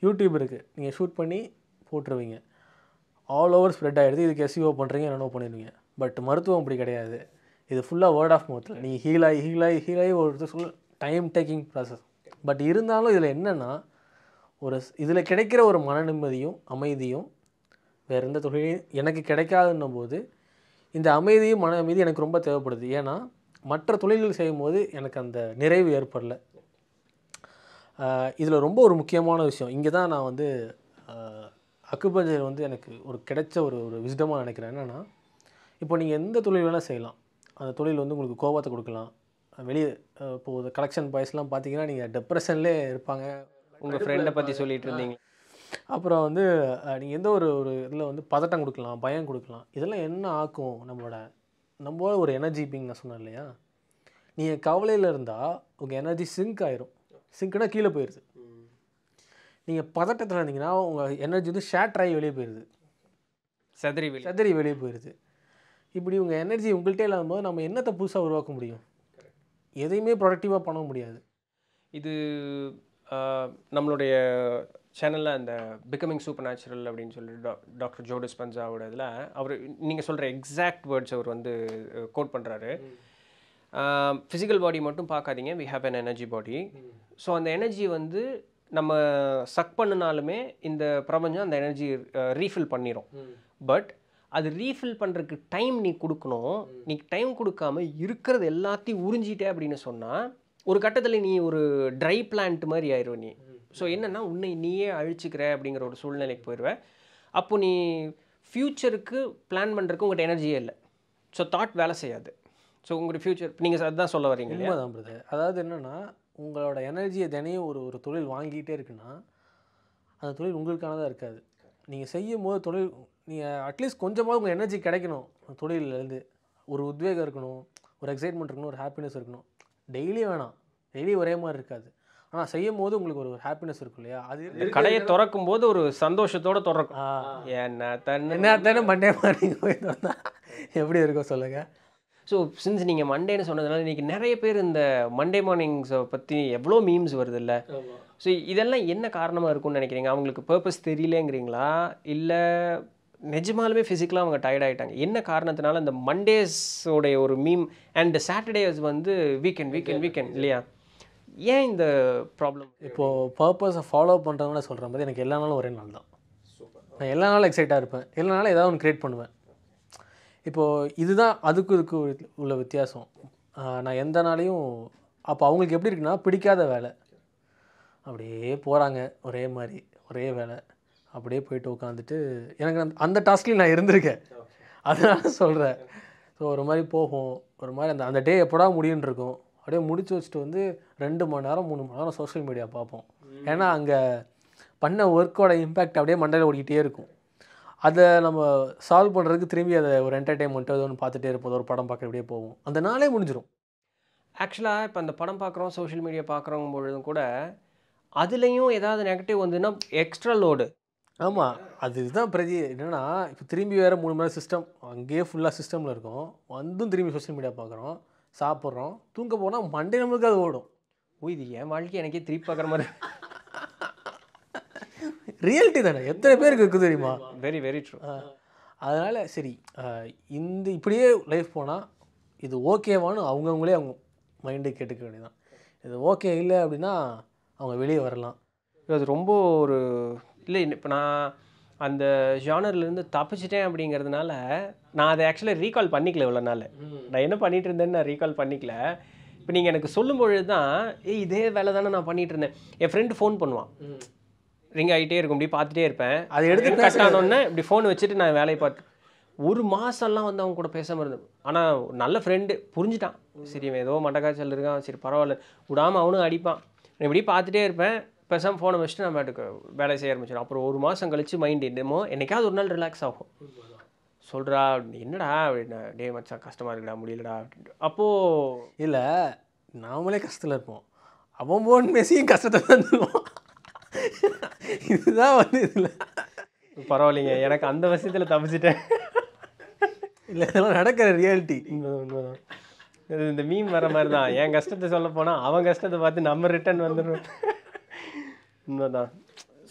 யூடியூப் இருக்குது நீங்கள் ஷூட் பண்ணி போட்டுருவீங்க ஆல் ஓவர் ஸ்ப்ரெட் ஆகிடுது இதுக்கு எஸ்இஓ e பண்ணுறீங்க என்னென்ன பண்ணிடுவீங்க பட் மருத்துவம் அப்படி கிடையாது இது ஃபுல்லாக வேர்ட் ஆஃப் மவுத்தில் நீங்கள் ஹீலாகி ஹீலாகி ஹீலாகி ஒரு சொல்ல டைம் டேக்கிங் ப்ராசஸ் பட் இருந்தாலும் இதில் என்னென்னா ஒரு இதில் கிடைக்கிற ஒரு மன நிம்மதியும் அமைதியும் வேறு எந்த தொழிலையும் எனக்கு கிடைக்காதுன்னும் போது இந்த அமைதியும் மன அமைதி எனக்கு ரொம்ப தேவைப்படுது ஏன்னா மற்ற தொழில்கள் செய்யும்போது எனக்கு அந்த நிறைவு ஏற்படல இதில் ரொம்ப ஒரு முக்கியமான விஷயம் இங்கே தான் நான் வந்து அக்குபஞ்சர் வந்து எனக்கு ஒரு கிடைச்ச ஒரு ஒரு விஸ்டமாக நினைக்கிறேன் என்னென்னா இப்போ நீங்கள் எந்த தொழில் வேணால் செய்யலாம் அந்த தொழில் வந்து உங்களுக்கு கோபத்தை கொடுக்கலாம் வெளியே இப்போது கலெக்ஷன் பாய்ஸ்லாம் பார்த்தீங்கன்னா நீங்கள் டெப்ரெஷன்லேயே இருப்பாங்க உங்கள் ஃப்ரெண்டை பற்றி சொல்லிகிட்டு இருந்தீங்க அப்புறம் வந்து நீங்கள் எந்த ஒரு ஒரு இதில் வந்து பதட்டம் கொடுக்கலாம் பயம் கொடுக்கலாம் இதெல்லாம் என்ன ஆக்கும் நம்மளோட நம்மளோட ஒரு எனர்ஜி பிங் நான் சொன்னேன் இல்லையா நீங்கள் கவலையில் இருந்தால் உங்கள் எனர்ஜி சிங்க் ஆயிரும் சிங்க்னா கீழே போயிடுது நீங்கள் பதட்டத்தில் இருந்தீங்கன்னா உங்கள் எனர்ஜி வந்து ஷேட் ஆகி வெளியே போயிடுது சதரி வெளியே வெளியே போயிடுது இப்படி உங்கள் எனர்ஜி உங்கள்கிட்ட இல்லாத போது நம்ம என்னத்தை புதுசாக உருவாக்க முடியும் எதையுமே ப்ரொடக்டிவாக பண்ண முடியாது இது நம்மளுடைய சேனலில் அந்த பிகமிங் சூப்பர் நேச்சுரல் அப்படின்னு சொல்லிட்டு டா டாக்டர் ஜோடிஸ் பஞ்சாவோட இதில் அவர் நீங்கள் சொல்கிற எக்ஸாக்ட் வேர்ட்ஸ் அவர் வந்து கோட் பண்ணுறாரு ஃபிசிக்கல் பாடி மட்டும் பார்க்காதீங்க we have an energy body so அந்த எனர்ஜி வந்து நம்ம சக் பண்ணினாலுமே இந்த பிரபஞ்சம் அந்த எனர்ஜி ரீஃபில் பண்ணிடும் பட் அது ரீஃபில் பண்ணுறதுக்கு டைம் நீ கொடுக்கணும் நீ டைம் கொடுக்காம இருக்கிறது எல்லாத்தையும் உறிஞ்சிட்டே அப்படின்னு சொன்னால் ஒரு கட்டத்தில் நீ ஒரு ட்ரை பிளான்ட் மாதிரி ஆயிடுவ நீ ஸோ என்னென்னா உன்னை நீயே அழிச்சிக்கிற அப்படிங்கிற ஒரு சூழ்நிலைக்கு போயிடுவேன் அப்போ நீ ஃப்யூச்சருக்கு பிளான் பண்ணுறக்கு உங்கள்கிட்ட எனர்ஜியே இல்லை ஸோ தாட் வேலை செய்யாது ஸோ உங்களுடைய ஃப்யூச்சர் நீங்கள் அதுதான் சொல்ல வரீங்க உண்மைதான் பிரதர் அதாவது என்னென்னா உங்களோட எனர்ஜியை தினையும் ஒரு ஒரு தொழில் வாங்கிக்கிட்டே இருக்குன்னா அந்த தொழில் உங்களுக்கானதாக இருக்காது நீங்கள் செய்யும் போது தொழில் நீங்கள் அட்லீஸ்ட் கொஞ்சமாக உங்கள் எனர்ஜி கிடைக்கணும் தொழிலேருந்து ஒரு உத்வேகம் இருக்கணும் ஒரு எக்ஸைட்மெண்ட் இருக்கணும் ஒரு ஹாப்பினஸ் இருக்கணும் டெய்லி வேணாம் டெய்லி ஒரே மாதிரி இருக்காது ஆனால் செய்யும் போது உங்களுக்கு ஒரு ஹாப்பினஸ் இருக்கும் இல்லையா அது கடையை திறக்கும் போது ஒரு சந்தோஷத்தோடு திறக்கும் என்ன தன் என்ன தானே மண்டே மாதிரி போய் திறந்தா எப்படி இருக்கும் சொல்லுங்கள் ஸோ சின்ஸ் நீங்கள் மண்டேன்னு சொன்னதுனால இன்றைக்கி நிறைய பேர் இந்த மண்டே மார்னிங்ஸை பற்றி எவ்வளோ மீம்ஸ் இல்லை ஸோ இதெல்லாம் என்ன காரணமாக இருக்கும்னு நினைக்கிறீங்க அவங்களுக்கு பர்பஸ் தெரியலேங்கிறீங்களா இல்லை நிஜமாலுமே ஃபிசிக்கலாக அவங்க டயர்ட் ஆகிட்டாங்க என்ன காரணத்தினால இந்த மண்டேஸோடைய ஒரு மீம் அண்ட் சாட்டர்டேஸ் வந்து வீக்கெண்ட் வீக்கெண்ட் வீக்கெண்ட் இல்லையா ஏன் இந்த ப்ராப்ளம் இப்போது பர்பஸை ஃபாலோ பண்ணுறதுனால சொல்கிற மாதிரி எனக்கு எல்லா நாளும் ஒரே நாள் தான் நான் எல்லா நாளும் எக்ஸைட்டாக இருப்பேன் எல்லா நாளும் ஏதாவது ஒன்று க்ரியேட் பண்ணுவேன் இப்போது இதுதான் அதுக்கு இதுக்கு உள்ள வித்தியாசம் நான் எந்த நாளையும் அப்போ அவங்களுக்கு எப்படி இருக்குன்னா பிடிக்காத வேலை அப்படியே போகிறாங்க ஒரே மாதிரி ஒரே வேலை அப்படியே போயிட்டு உட்காந்துட்டு எனக்கு அந்த அந்த டாஸ்க்லேயும் நான் இருந்திருக்கேன் அதனால சொல்கிறேன் ஸோ ஒரு மாதிரி போகும் ஒரு மாதிரி அந்த அந்த டே எப்படா முடியுன்னு இருக்கும் அப்படியே முடிச்சு வச்சுட்டு வந்து ரெண்டு மணி நேரம் மூணு மணி நேரம் சோஷியல் மீடியா பார்ப்போம் ஏன்னா அங்கே பண்ண ஒர்க்கோட இம்பேக்ட் அப்படியே மண்டையில் ஓடிக்கிட்டே இருக்கும் அதை நம்ம சால்வ் பண்ணுறதுக்கு திரும்பி அதை ஒரு என்டர்டைன்மெண்ட்டோ ஏதோ ஒன்று பார்த்துட்டே இருப்போம் ஒரு படம் பார்க்க அப்படியே போவோம் அந்த நாளே முடிஞ்சிடும் ஆக்சுவலாக இப்போ அந்த படம் பார்க்குறோம் சோஷியல் மீடியா பார்க்குறோம் பொழுதும் கூட அதுலேயும் ஏதாவது நெகட்டிவ் வந்துன்னா எக்ஸ்ட்ரா லோடு ஆமாம் அதுதான் பிரதி என்னென்னா இப்போ திரும்பி வேறு மூணு மணி நேரம் சிஸ்டம் அங்கேயே ஃபுல்லாக சிஸ்டமில் இருக்கும் வந்தும் திரும்பி சோஷியல் மீடியா பார்க்குறோம் சாப்பிட்றோம் தூங்க போனால் மண்டே நம்மளுக்கு அது ஓடும் ஓ இது என் வாழ்க்கை எனக்கே திருப்பி பார்க்குற மாதிரி ரியாலிட்டி தானே எத்தனை பேருக்கு இருக்குது தெரியுமா வெரி வெரி ட்ரூ அதனால் சரி இந்த இப்படியே லைஃப் போனால் இது ஓகேவான்னு அவங்கவுங்களே அவங்க மைண்டு கேட்டுக்க வேண்டியதான் இது ஓகே இல்லை அப்படின்னா அவங்க வெளியே வரலாம் அது ரொம்ப ஒரு இல்லை இப்போ நான் அந்த ஜானர்லேருந்து தப்பிச்சிட்டேன் அப்படிங்கிறதுனால நான் அதை ஆக்சுவலாக ரீகால் பண்ணிக்கல இவ்வளோ நாள் நான் என்ன பண்ணிகிட்டு இருந்தேன்னு நான் ரீகால் பண்ணிக்கல இப்போ நீங்கள் எனக்கு சொல்லும்பொழுது தான் ஏய் இதே வேலை தானே நான் பண்ணிகிட்டு இருந்தேன் என் ஃப்ரெண்டு ஃபோன் பண்ணுவான் ரிங் ஆகிட்டே இருக்கும் இப்படி பார்த்துட்டே இருப்பேன் அதை எடுத்து கட் ஆனோடனே இப்படி ஃபோன் வச்சுட்டு நான் வேலையை பார்த்து ஒரு மாதம்லாம் வந்து அவங்க கூட பேசாமல் இருந்தது ஆனால் நல்ல ஃப்ரெண்டு புரிஞ்சுட்டான் சரி இவன் ஏதோ மண்டக்காய்ச்சல் இருக்கான் சரி பரவாயில்ல விடாமல் அவனும் அடிப்பான் நான் இப்படி பார்த்துட்டே இருப்பேன் பேசாமல் ஃபோனை வச்சுட்டு நான் வேலை செய்ய ஆரம்பிச்சிடும் அப்புறம் ஒரு மாதம் கழித்து மைண்ட் என்னமோ என்னைக்காவது ஒரு நாள் ரிலாக்ஸ் ஆகும் சொல்கிறா என்னடா அப்படின்னா டே மச்சான் கஷ்டமாக இருக்குடா முடியலடா அப்படின்ட்டு அப்போது இல்லை நாமளே கஷ்டத்தில் இருப்போம் அவன் போன் மெஸ்ஸையும் கஷ்டத்தை இருந்துருவோம் இதுதான் வந்து இதில் பரவாயில்லைங்க எனக்கு அந்த விஷயத்தில் தப்பிச்சிட்டேன் இல்லை இதெல்லாம் நடக்கிற ரியாலிட்டி உண்மைதான் இந்த மீன் வர மாதிரி தான் என் கஷ்டத்தை சொல்ல போனால் அவன் கஷ்டத்தை பார்த்து நம்ம ரிட்டர்ன் வந்துடும் தான்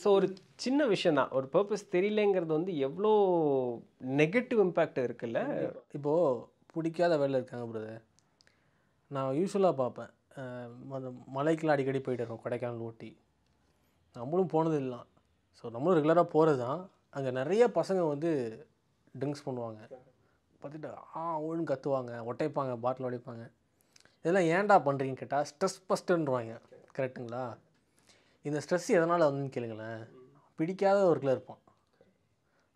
ஸோ ஒரு சின்ன விஷயந்தான் ஒரு பர்பஸ் தெரியலங்கிறது வந்து எவ்வளோ நெகட்டிவ் இம்பேக்ட் இருக்குல்ல இப்போது பிடிக்காத வேலை இருக்காங்க பிரதர் நான் யூஸ்வலாக பார்ப்பேன் அந்த மலைக்கெலாம் அடிக்கடி போயிட்டு இருக்கோம் கொடைக்கானல் ஓட்டி நம்மளும் போனது இல்லாம் ஸோ நம்மளும் ரெகுலராக போகிறது தான் அங்கே நிறைய பசங்க வந்து ட்ரிங்க்ஸ் பண்ணுவாங்க பார்த்துட்டு ஆ ஒழுங்கு கத்துவாங்க ஒட்டைப்பாங்க பாட்டில் உடைப்பாங்க இதெல்லாம் ஏன்டா பண்ணுறீங்கன்னு கேட்டால் ஸ்ட்ரெஸ் பஸ்ட்டுன்றாங்க கரெக்டுங்களா இந்த ஸ்ட்ரெஸ் எதனால் வந்துன்னு கேளுங்களேன் பிடிக்காத ஒர்க்கில் இருப்பான்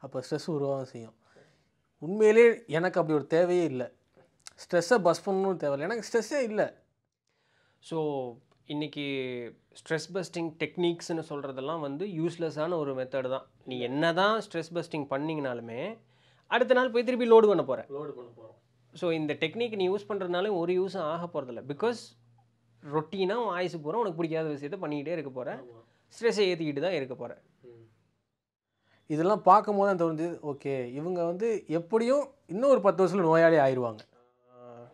அப்போ ஸ்ட்ரெஸ் உருவாக செய்யும் உண்மையிலே எனக்கு அப்படி ஒரு தேவையே இல்லை ஸ்ட்ரெஸ்ஸை பஸ் பண்ணணும்னு தேவையில்லை எனக்கு ஸ்ட்ரெஸ்ஸே இல்லை ஸோ இன்றைக்கி ஸ்ட்ரெஸ் பஸ்டிங் டெக்னிக்ஸ்னு சொல்கிறதெல்லாம் வந்து யூஸ்லெஸ்ஸான ஒரு மெத்தடு தான் நீ என்ன தான் ஸ்ட்ரெஸ் பஸ்டிங் பண்ணிங்கனாலுமே அடுத்த நாள் போய் திருப்பி லோடு பண்ண போகிறேன் லோடு பண்ண போகிறோம் ஸோ இந்த டெக்னிக் நீ யூஸ் பண்ணுறதுனால ஒரு யூஸும் ஆக போகிறதில்ல பிகாஸ் ரொட்டீனாக ஆயுசு போகிறோம் உனக்கு பிடிக்காத விஷயத்த பண்ணிக்கிட்டே இருக்க போகிறேன் ஸ்ட்ரெஸ்ஸை ஏற்றிக்கிட்டு தான் இருக்க போகிறேன் இதெல்லாம் பார்க்கும் போது தான் தோணுது ஓகே இவங்க வந்து எப்படியும் இன்னும் ஒரு பத்து வருஷத்தில் நோயாளி ஆயிடுவாங்க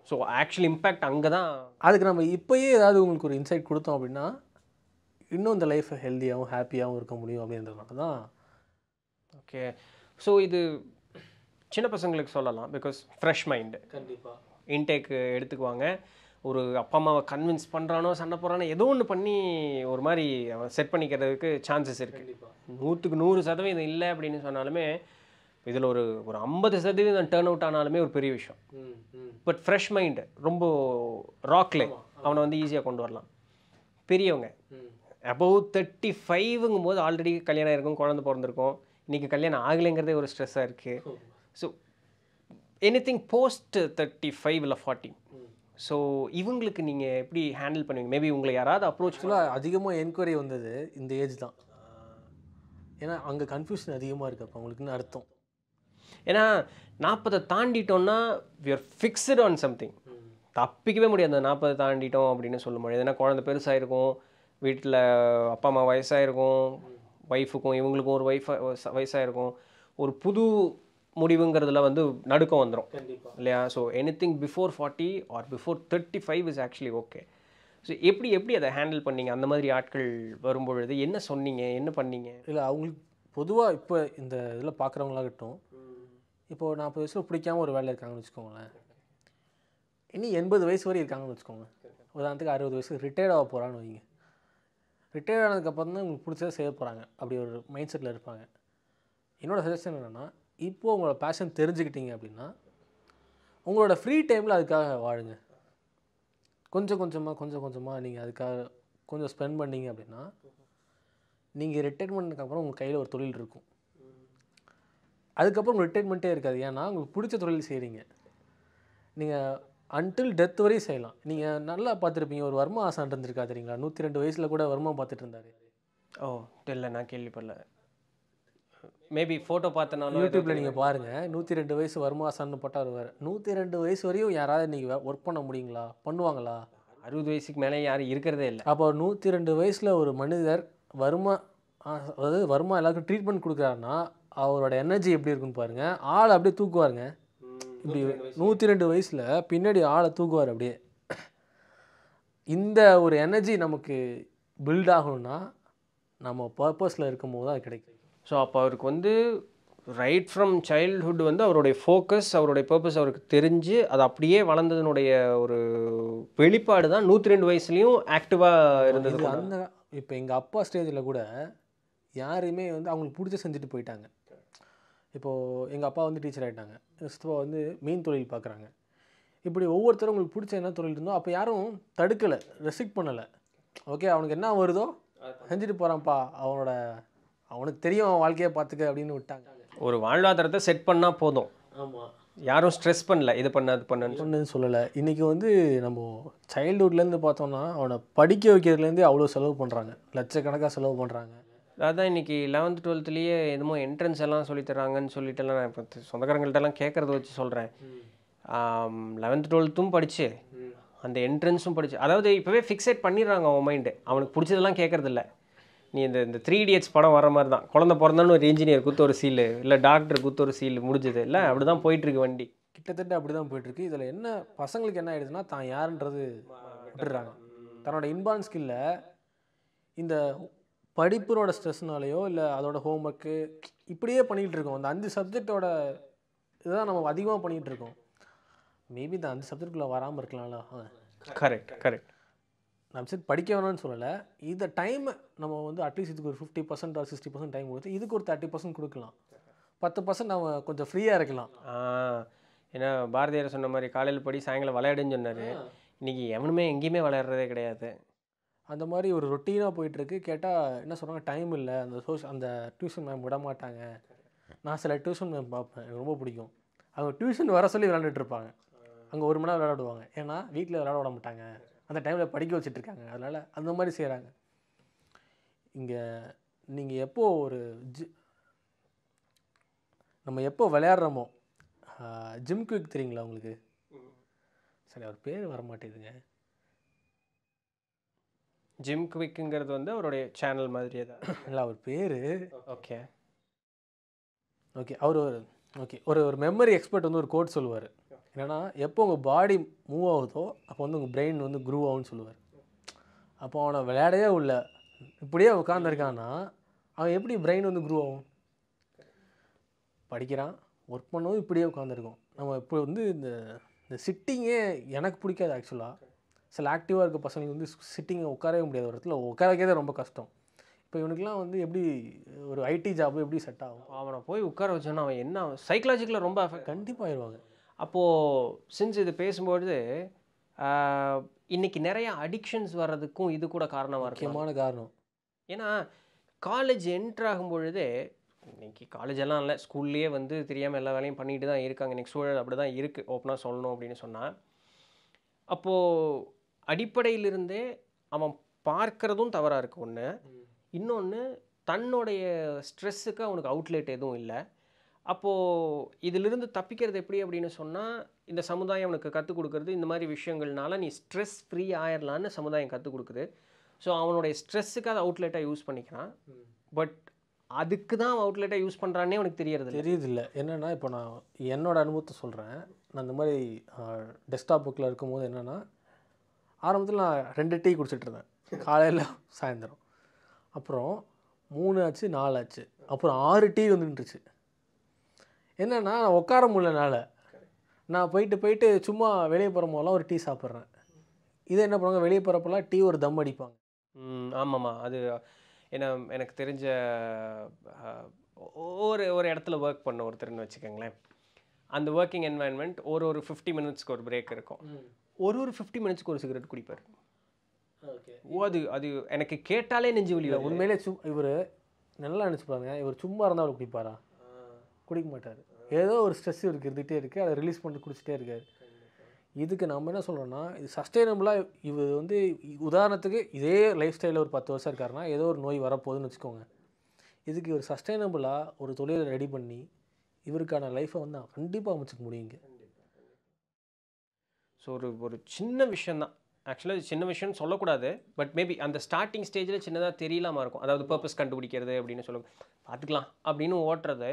ஸோ ஆக்சுவல் இம்பேக்ட் அங்கே தான் அதுக்கு நம்ம இப்போயே ஏதாவது உங்களுக்கு ஒரு இன்சைட் கொடுத்தோம் அப்படின்னா இன்னும் இந்த லைஃப் ஹெல்த்தியாகவும் ஹாப்பியாகவும் இருக்க முடியும் அப்படின்றதுனால தான் ஓகே ஸோ இது சின்ன பசங்களுக்கு சொல்லலாம் பிகாஸ் ஃப்ரெஷ் மைண்டு கண்டிப்பாக இன்டேக்கு எடுத்துக்குவாங்க ஒரு அப்பா அம்மாவை கன்வின்ஸ் பண்ணுறானோ சண்டை போகிறானோ ஏதோ ஒன்று பண்ணி ஒரு மாதிரி அவன் செட் பண்ணிக்கிறதுக்கு சான்சஸ் இருக்குது நூற்றுக்கு நூறு சதவீதம் இல்லை அப்படின்னு சொன்னாலுமே இதில் ஒரு ஒரு ஐம்பது சதவீதம் டேர்ன் அவுட் ஆனாலுமே ஒரு பெரிய விஷயம் பட் ஃப்ரெஷ் மைண்டு ரொம்ப ராக்லே அவனை வந்து ஈஸியாக கொண்டு வரலாம் பெரியவங்க அபவ் தேர்ட்டி ஃபைவுங்கும் போது ஆல்ரெடி கல்யாணம் இருக்கும் குழந்தை பிறந்திருக்கும் இன்றைக்கி கல்யாணம் ஆகலைங்கிறதே ஒரு ஸ்ட்ரெஸ்ஸாக இருக்குது so anything post thirty five இல்லை ஃபார்ட்டி ஸோ இவங்களுக்கு நீங்கள் எப்படி ஹேண்டில் பண்ணுவீங்க மேபி உங்களை யாராவது அப்ரோச் அதிகமாக என்கொயரி வந்தது இந்த ஏஜ் தான் ஏன்னா அங்கே கன்ஃபியூஷன் அதிகமாக இருக்குது அப்போ அவங்களுக்குன்னு அர்த்தம் ஏன்னா நாற்பதை தாண்டிட்டோன்னா we are fixed on something தப்பிக்கவே முடியாது அந்த நாற்பதை தாண்டிட்டோம் அப்படின்னு சொல்ல முடியாது ஏன்னா குழந்தை பெருசாக இருக்கும் வீட்டில் அப்பா அம்மா வயசாக இருக்கும் ஒய்ஃபுக்கும் இவங்களுக்கும் ஒரு ஒய்ஃபாக வயசாக இருக்கும் ஒரு புது முடிவுங்கிறதுல வந்து நடுக்கம் வந்துடும் இல்லையா so anything before forty or before thirty five is actually okay so எப்படி எப்படி அதை ஹேண்டில் பண்ணீங்க அந்த மாதிரி ஆட்கள் வரும்பொழுது என்ன சொன்னீங்க என்ன பண்ணீங்க இல்லை அவங்களுக்கு பொதுவாக இப்போ இந்த இதில் பார்க்குறவங்களாகட்டும் இப்போ நாற்பது வயசில் பிடிக்காம ஒரு வேலை இருக்காங்கன்னு வச்சுக்கோங்களேன் இனி எண்பது வயசு வரை இருக்காங்கன்னு வச்சுக்கோங்க உதாரணத்துக்கு அறுபது வயசு ரிட்டையர்ட் ஆக போகிறான்னு வைங்க ரிட்டையர்ட் ஆனதுக்கப்புறம் தான் உங்களுக்கு பிடிச்சதை செய்ய போகிறாங்க அப்படி ஒரு மைண்ட் செட்டில் இருப்பாங்க என்னோடய சஜஷன் என்னென்னா இப்போது உங்களோட பேஷன் தெரிஞ்சுக்கிட்டீங்க அப்படின்னா உங்களோட ஃப்ரீ டைமில் அதுக்காக வாழுங்க கொஞ்சம் கொஞ்சமாக கொஞ்சம் கொஞ்சமாக நீங்கள் அதுக்காக கொஞ்சம் ஸ்பெண்ட் பண்ணீங்க அப்படின்னா நீங்கள் ரிட்டைர்மெண்ட்டுக்கு அப்புறம் உங்கள் கையில் ஒரு தொழில் இருக்கும் அதுக்கப்புறம் ரிட்டைர்மெண்ட்டே இருக்காது ஏன்னா உங்களுக்கு பிடிச்ச தொழில் செய்கிறீங்க நீங்கள் அன்டில் டெத் வரையும் செய்யலாம் நீங்கள் நல்லா பார்த்துருப்பீங்க ஒரு வர்மா ஆசான் இருந்திருக்கா தெரியுங்களா நூற்றி ரெண்டு வயசில் கூட வர்மா பார்த்துட்டு இருந்தார் ஓ தெரியல நான் கேள்விப்படல மேபி ஃபோட்டோ பார்த்தனாலும் யூடியூப்பில் நீங்கள் பாருங்கள் நூற்றி ரெண்டு வயசு வருமாசான்னு போட்டால் வருவார் நூற்றி ரெண்டு வயசு வரையும் யாராவது நீங்கள் ஒர்க் பண்ண முடியுங்களா பண்ணுவாங்களா அறுபது வயசுக்கு மேலே யாரும் இருக்கிறதே இல்லை அப்போ நூற்றி ரெண்டு வயசில் ஒரு மனிதர் வருமா அதாவது வருமா எல்லாருக்கும் ட்ரீட்மெண்ட் கொடுக்குறாருன்னா அவரோட எனர்ஜி எப்படி இருக்குன்னு பாருங்கள் ஆளை அப்படியே தூக்குவாருங்க இப்படி நூற்றி ரெண்டு வயசில் பின்னாடி ஆளை தூக்குவார் அப்படியே இந்த ஒரு எனர்ஜி நமக்கு பில்ட் ஆகணும்னா நம்ம பர்பஸில் இருக்கும் போது தான் கிடைக்கும் ஸோ அப்போ அவருக்கு வந்து ரைட் ஃப்ரம் சைல்ட்ஹுட் வந்து அவருடைய ஃபோக்கஸ் அவருடைய பர்பஸ் அவருக்கு தெரிஞ்சு அது அப்படியே வளர்ந்ததுனுடைய ஒரு வெளிப்பாடு தான் நூற்றி ரெண்டு வயசுலேயும் ஆக்டிவாக இருந்தது அந்த இப்போ எங்கள் அப்பா ஸ்டேஜில் கூட யாரையுமே வந்து அவங்களுக்கு பிடிச்ச செஞ்சுட்டு போயிட்டாங்க இப்போது எங்கள் அப்பா வந்து டீச்சர் ஆகிட்டாங்க எங்கள் சித்தப்பா வந்து மீன் தொழில் பார்க்குறாங்க இப்படி ஒவ்வொருத்தரும் உங்களுக்கு பிடிச்ச என்ன தொழில் இருந்தோ அப்போ யாரும் தடுக்கலை ரெசிக் பண்ணலை ஓகே அவனுக்கு என்ன வருதோ செஞ்சுட்டு போகிறான்ப்பா அவனோட அவனுக்கு தெரியும் அவன் வாழ்க்கையை பார்த்துக்க அப்படின்னு விட்டாங்க ஒரு வாழ்வாதாரத்தை செட் பண்ணால் போதும் ஆமாம் யாரும் ஸ்ட்ரெஸ் பண்ணல இது பண்ண அது பண்ணு சொல்லலை இன்றைக்கி வந்து நம்ம சைல்டுஹுட்லேருந்து பார்த்தோம்னா அவனை படிக்க வைக்கிறதுலேருந்து அவ்வளோ செலவு பண்ணுறாங்க லட்சக்கணக்காக செலவு பண்ணுறாங்க அதான் இன்றைக்கி லெவன்த் டுவெல்த்துலேயே எதுவும் என்ட்ரன்ஸ் எல்லாம் சொல்லித்தராங்கன்னு சொல்லிட்டுலாம் நான் இப்போ சொந்தக்காரங்கள்ட்டெல்லாம் கேட்குறத வச்சு சொல்கிறேன் லெவன்த் டுவெல்த்தும் படித்து அந்த என்ட்ரன்ஸும் படித்து அதாவது இப்போவே ஃபிக்ஸேட் பண்ணிடுறாங்க அவன் மைண்டு அவனுக்கு பிடிச்சதெல்லாம் கேட்குறதில்லை நீ இந்த இந்த த்ரீ இடியட்ஸ் படம் வர மாதிரி தான் குழந்த பிறந்தாலும் ஒரு இன்ஜினியர் குத்து ஒரு சீலு இல்லை டாக்டர் குத்து ஒரு சீல் முடிஞ்சது இல்லை அப்படி தான் போயிட்டுருக்கு வண்டி கிட்டத்தட்ட அப்படி தான் போயிட்டுருக்கு இதில் என்ன பசங்களுக்கு என்ன ஆகிடுதுன்னா தான் யாருன்றது விட்டுடுறாங்க தன்னோட இன்பான் ஸ்கில்ல இந்த படிப்பினோட ஸ்ட்ரெஸ்னாலேயோ இல்லை அதோட ஹோம்ஒர்க்கு இப்படியே பண்ணிகிட்டு இருக்கோம் அந்த அஞ்சு சப்ஜெக்டோட இதுதான் நம்ம அதிகமாக பண்ணிகிட்டு இருக்கோம் மேபி இந்த அஞ்சு சப்ஜெக்டுக்குள்ளே வராமல் இருக்கலாம்ல கரெக்ட் கரெக்ட் நான் சரி படிக்க வேணாம்னு சொல்லலை இந்த டைம் நம்ம வந்து அட்லீஸ்ட் இதுக்கு ஒரு fifty percent or sixty percent time கொடுத்து இதுக்கு ஒரு தேர்ட்டி பர்சன்ட் கொடுக்கலாம் பத்து பர்சன்ட் நம்ம கொஞ்சம் ஃப்ரீயாக இருக்கலாம் ஏன்னா பாரதியார் சொன்ன மாதிரி காலையில் படி சாயங்காலம் விளையாடுன்னு சொன்னார் இன்றைக்கி எவனுமே எங்கேயுமே விளையாடுறதே கிடையாது அந்த மாதிரி ஒரு ரொட்டீனாக போயிட்டுருக்கு கேட்டால் என்ன சொல்கிறாங்க டைம் இல்லை அந்த சோஷ் அந்த டியூஷன் மேம் விட மாட்டாங்க நான் சில டியூஷன் மேம் பார்ப்பேன் எனக்கு ரொம்ப பிடிக்கும் அவங்க டியூஷன் வர சொல்லி விளையாண்டுட்டு இருப்பாங்க அங்கே ஒரு மணி நேரம் விளையாடுவாங்க ஏன்னா வீட்டில் விளையாட விட மாட்டாங்க அந்த டைமில் படிக்க வச்சுட்ருக்காங்க அதனால் அந்த மாதிரி செய்கிறாங்க இங்கே நீங்கள் எப்போது ஒரு ஜி நம்ம எப்போ விளையாடுறோமோ ஜிம் குவிக் தெரியுங்களா உங்களுக்கு சரி அவர் பேர் வர மாட்டேதுங்க ஜிம் குவிக்குங்கிறது வந்து அவருடைய சேனல் மாதிரியே தான் இல்லை அவர் பேர் ஓகே ஓகே அவர் ஒரு ஓகே ஒரு ஒரு மெமரி எக்ஸ்பர்ட் வந்து ஒரு கோட் சொல்லுவார் ஏன்னா எப்போ உங்கள் பாடி மூவ் ஆகுதோ அப்போ வந்து உங்கள் பிரெயின் வந்து குரூவ் ஆகும்னு சொல்லுவார் அப்போ அவனை விளையாடவே இல்லை இப்படியே உட்காந்துருக்கான்னா அவன் எப்படி பிரெயின் வந்து குரூவ் ஆகும் படிக்கிறான் ஒர்க் பண்ணவும் இப்படியே உட்காந்துருக்கோம் நம்ம இப்போ வந்து இந்த இந்த சிட்டிங்கே எனக்கு பிடிக்காது ஆக்சுவலாக சில ஆக்டிவாக இருக்க பசங்களுக்கு வந்து சிட்டிங்கை உட்காரவே முடியாத ஒரு இடத்துல உட்கார வைக்கிறதே ரொம்ப கஷ்டம் இப்போ இவனுக்குலாம் வந்து எப்படி ஒரு ஐடி ஜாப் எப்படி செட் ஆகும் அவனை போய் உட்கார வச்சோன்னா அவன் என்ன சைக்கலாஜிக்கலாக ரொம்ப கண்டிப்பாக ஆயிடுவாங்க அப்போது சின்ஸ் இது பேசும்பொழுது இன்றைக்கி நிறையா அடிக்ஷன்ஸ் வர்றதுக்கும் இது கூட காரணமாக இருக்கு முக்கியமான காரணம் ஏன்னா காலேஜ் என்ட்ராகும் பொழுது இன்றைக்கி காலேஜ் எல்லாம் இல்லை ஸ்கூல்லேயே வந்து தெரியாமல் எல்லா வேலையும் பண்ணிட்டு தான் இருக்காங்க இன்றைக்கி சூழல் அப்படி தான் இருக்குது ஓப்பனாக சொல்லணும் அப்படின்னு சொன்னால் அப்போது அடிப்படையிலிருந்தே அவன் பார்க்குறதும் தவறாக இருக்குது ஒன்று இன்னொன்று தன்னுடைய ஸ்ட்ரெஸ்ஸுக்கு அவனுக்கு அவுட்லெட் எதுவும் இல்லை அப்போது இதிலிருந்து தப்பிக்கிறது எப்படி அப்படின்னு சொன்னால் இந்த சமுதாயம் அவனுக்கு கற்றுக் கொடுக்குறது இந்த மாதிரி விஷயங்கள்னால நீ ஸ்ட்ரெஸ் ஃப்ரீ ஆயிடலான்னு சமுதாயம் கற்றுக் கொடுக்குது ஸோ அவனுடைய ஸ்ட்ரெஸ்ஸுக்கு அதை அவுட்லெட்டாக யூஸ் பண்ணிக்கிறான் பட் அதுக்கு தான் அவன் அவுட்லெட்டாக யூஸ் பண்ணுறான்னே உனக்கு தெரியறது இல்லை என்னென்னா இப்போ நான் என்னோடய அனுபவத்தை சொல்கிறேன் நான் இந்த மாதிரி டெஸ்க்டாப் புக்கில் இருக்கும்போது என்னென்னா ஆரம்பத்தில் நான் ரெண்டு டீ குடிச்சிட்டு இருந்தேன் காலையில் சாயந்தரம் அப்புறம் மூணு ஆச்சு நாலு ஆச்சு அப்புறம் ஆறு டீ வந்துட்டுருச்சு என்னென்னா நான் உட்கார முடியலனால நான் போயிட்டு போயிட்டு சும்மா வெளியே போகிற போதெல்லாம் ஒரு டீ சாப்பிட்றேன் இதை என்ன பண்ணுவாங்க வெளியே போகிறப்பெல்லாம் டீ ஒரு தம் அடிப்பாங்க ம் ஆமாம்மா அது என்ன எனக்கு தெரிஞ்ச ஒரு ஒரு இடத்துல ஒர்க் பண்ண ஒருத்தர்னு வச்சுக்கோங்களேன் அந்த ஒர்க்கிங் என்வாயன்மெண்ட் ஒரு ஒரு ஃபிஃப்டி மினிட்ஸ்க்கு ஒரு பிரேக் இருக்கும் ஒரு ஒரு ஃபிஃப்டி மினிட்ஸ்க்கு ஒரு சிகரெட் குடிப்பார் ஓ அது அது எனக்கு கேட்டாலே நெஞ்சு வலி உண்மையிலே சும் இவர் நல்லா நினச்சி பாருங்க இவர் சும்மா இருந்தால் அவர் குடிப்பாரா குடிக்க மாட்டார் ஏதோ ஒரு ஸ்ட்ரெஸ் இவருக்கு இருந்துகிட்டே இருக்குது அதை ரிலீஸ் பண்ணி குடிச்சிட்டே இருக்காரு இதுக்கு நம்ம என்ன சொல்கிறோன்னா இது சஸ்டைனபிளாக இவர் வந்து உதாரணத்துக்கு இதே லைஃப் ஸ்டைலில் ஒரு பத்து வருஷம் இருக்காருன்னா ஏதோ ஒரு நோய் வரப்போகுதுன்னு வச்சுக்கோங்க இதுக்கு இவர் சஸ்டைனபிளாக ஒரு தொழிலை ரெடி பண்ணி இவருக்கான லைஃப்பை வந்து கண்டிப்பாக அமைச்சிக்க முடியுங்க ஸோ ஒரு ஒரு சின்ன விஷயந்தான் ஆக்சுவலாக சின்ன விஷயம்னு சொல்லக்கூடாது பட் மேபி அந்த ஸ்டார்டிங் ஸ்டேஜில் சின்னதாக தெரியலாமா இருக்கும் அதாவது பர்பஸ் கண்டுபிடிக்கிறது அப்படின்னு சொல்லுவாங்க பார்த்துக்கலாம் அப்படின்னு ஓட்டுறது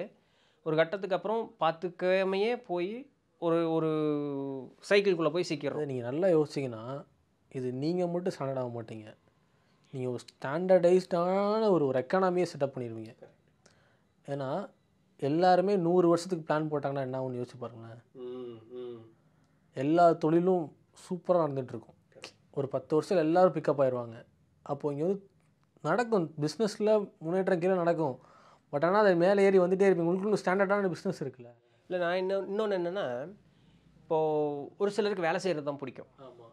ஒரு கட்டத்துக்கு அப்புறம் பார்த்துக்காமையே போய் ஒரு ஒரு சைக்கிள்குள்ளே போய் சிக்கிறோம் நீங்கள் நல்லா யோசிச்சிங்கன்னா இது நீங்கள் மட்டும் ஸ்டாண்டர்ட் ஆக மாட்டீங்க நீங்கள் ஒரு ஸ்டாண்டர்டைஸ்டான ஒரு ஒரு செட்டப் பண்ணிடுவீங்க ஏன்னா எல்லாருமே நூறு வருஷத்துக்கு பிளான் போட்டாங்கன்னா என்ன ஒன்று யோசிச்சு பாருங்களேன் எல்லா தொழிலும் சூப்பராக நடந்துகிட்ருக்கும் ஒரு பத்து வருஷத்தில் எல்லோரும் பிக்கப் ஆயிடுவாங்க அப்போது இங்கே வந்து நடக்கும் பிஸ்னஸில் முன்னேற்றம் கீழே நடக்கும் பட் ஆனால் அது மேலே ஏறி வந்துட்டே இருப்பீங்க உங்களுக்கு ஸ்டாண்டர்டான பிஸ்னஸ் இருக்குல்ல இல்லை நான் இன்னும் இன்னொன்று என்னென்னா இப்போது ஒரு சிலருக்கு வேலை செய்கிறது தான் பிடிக்கும் ஆமாம்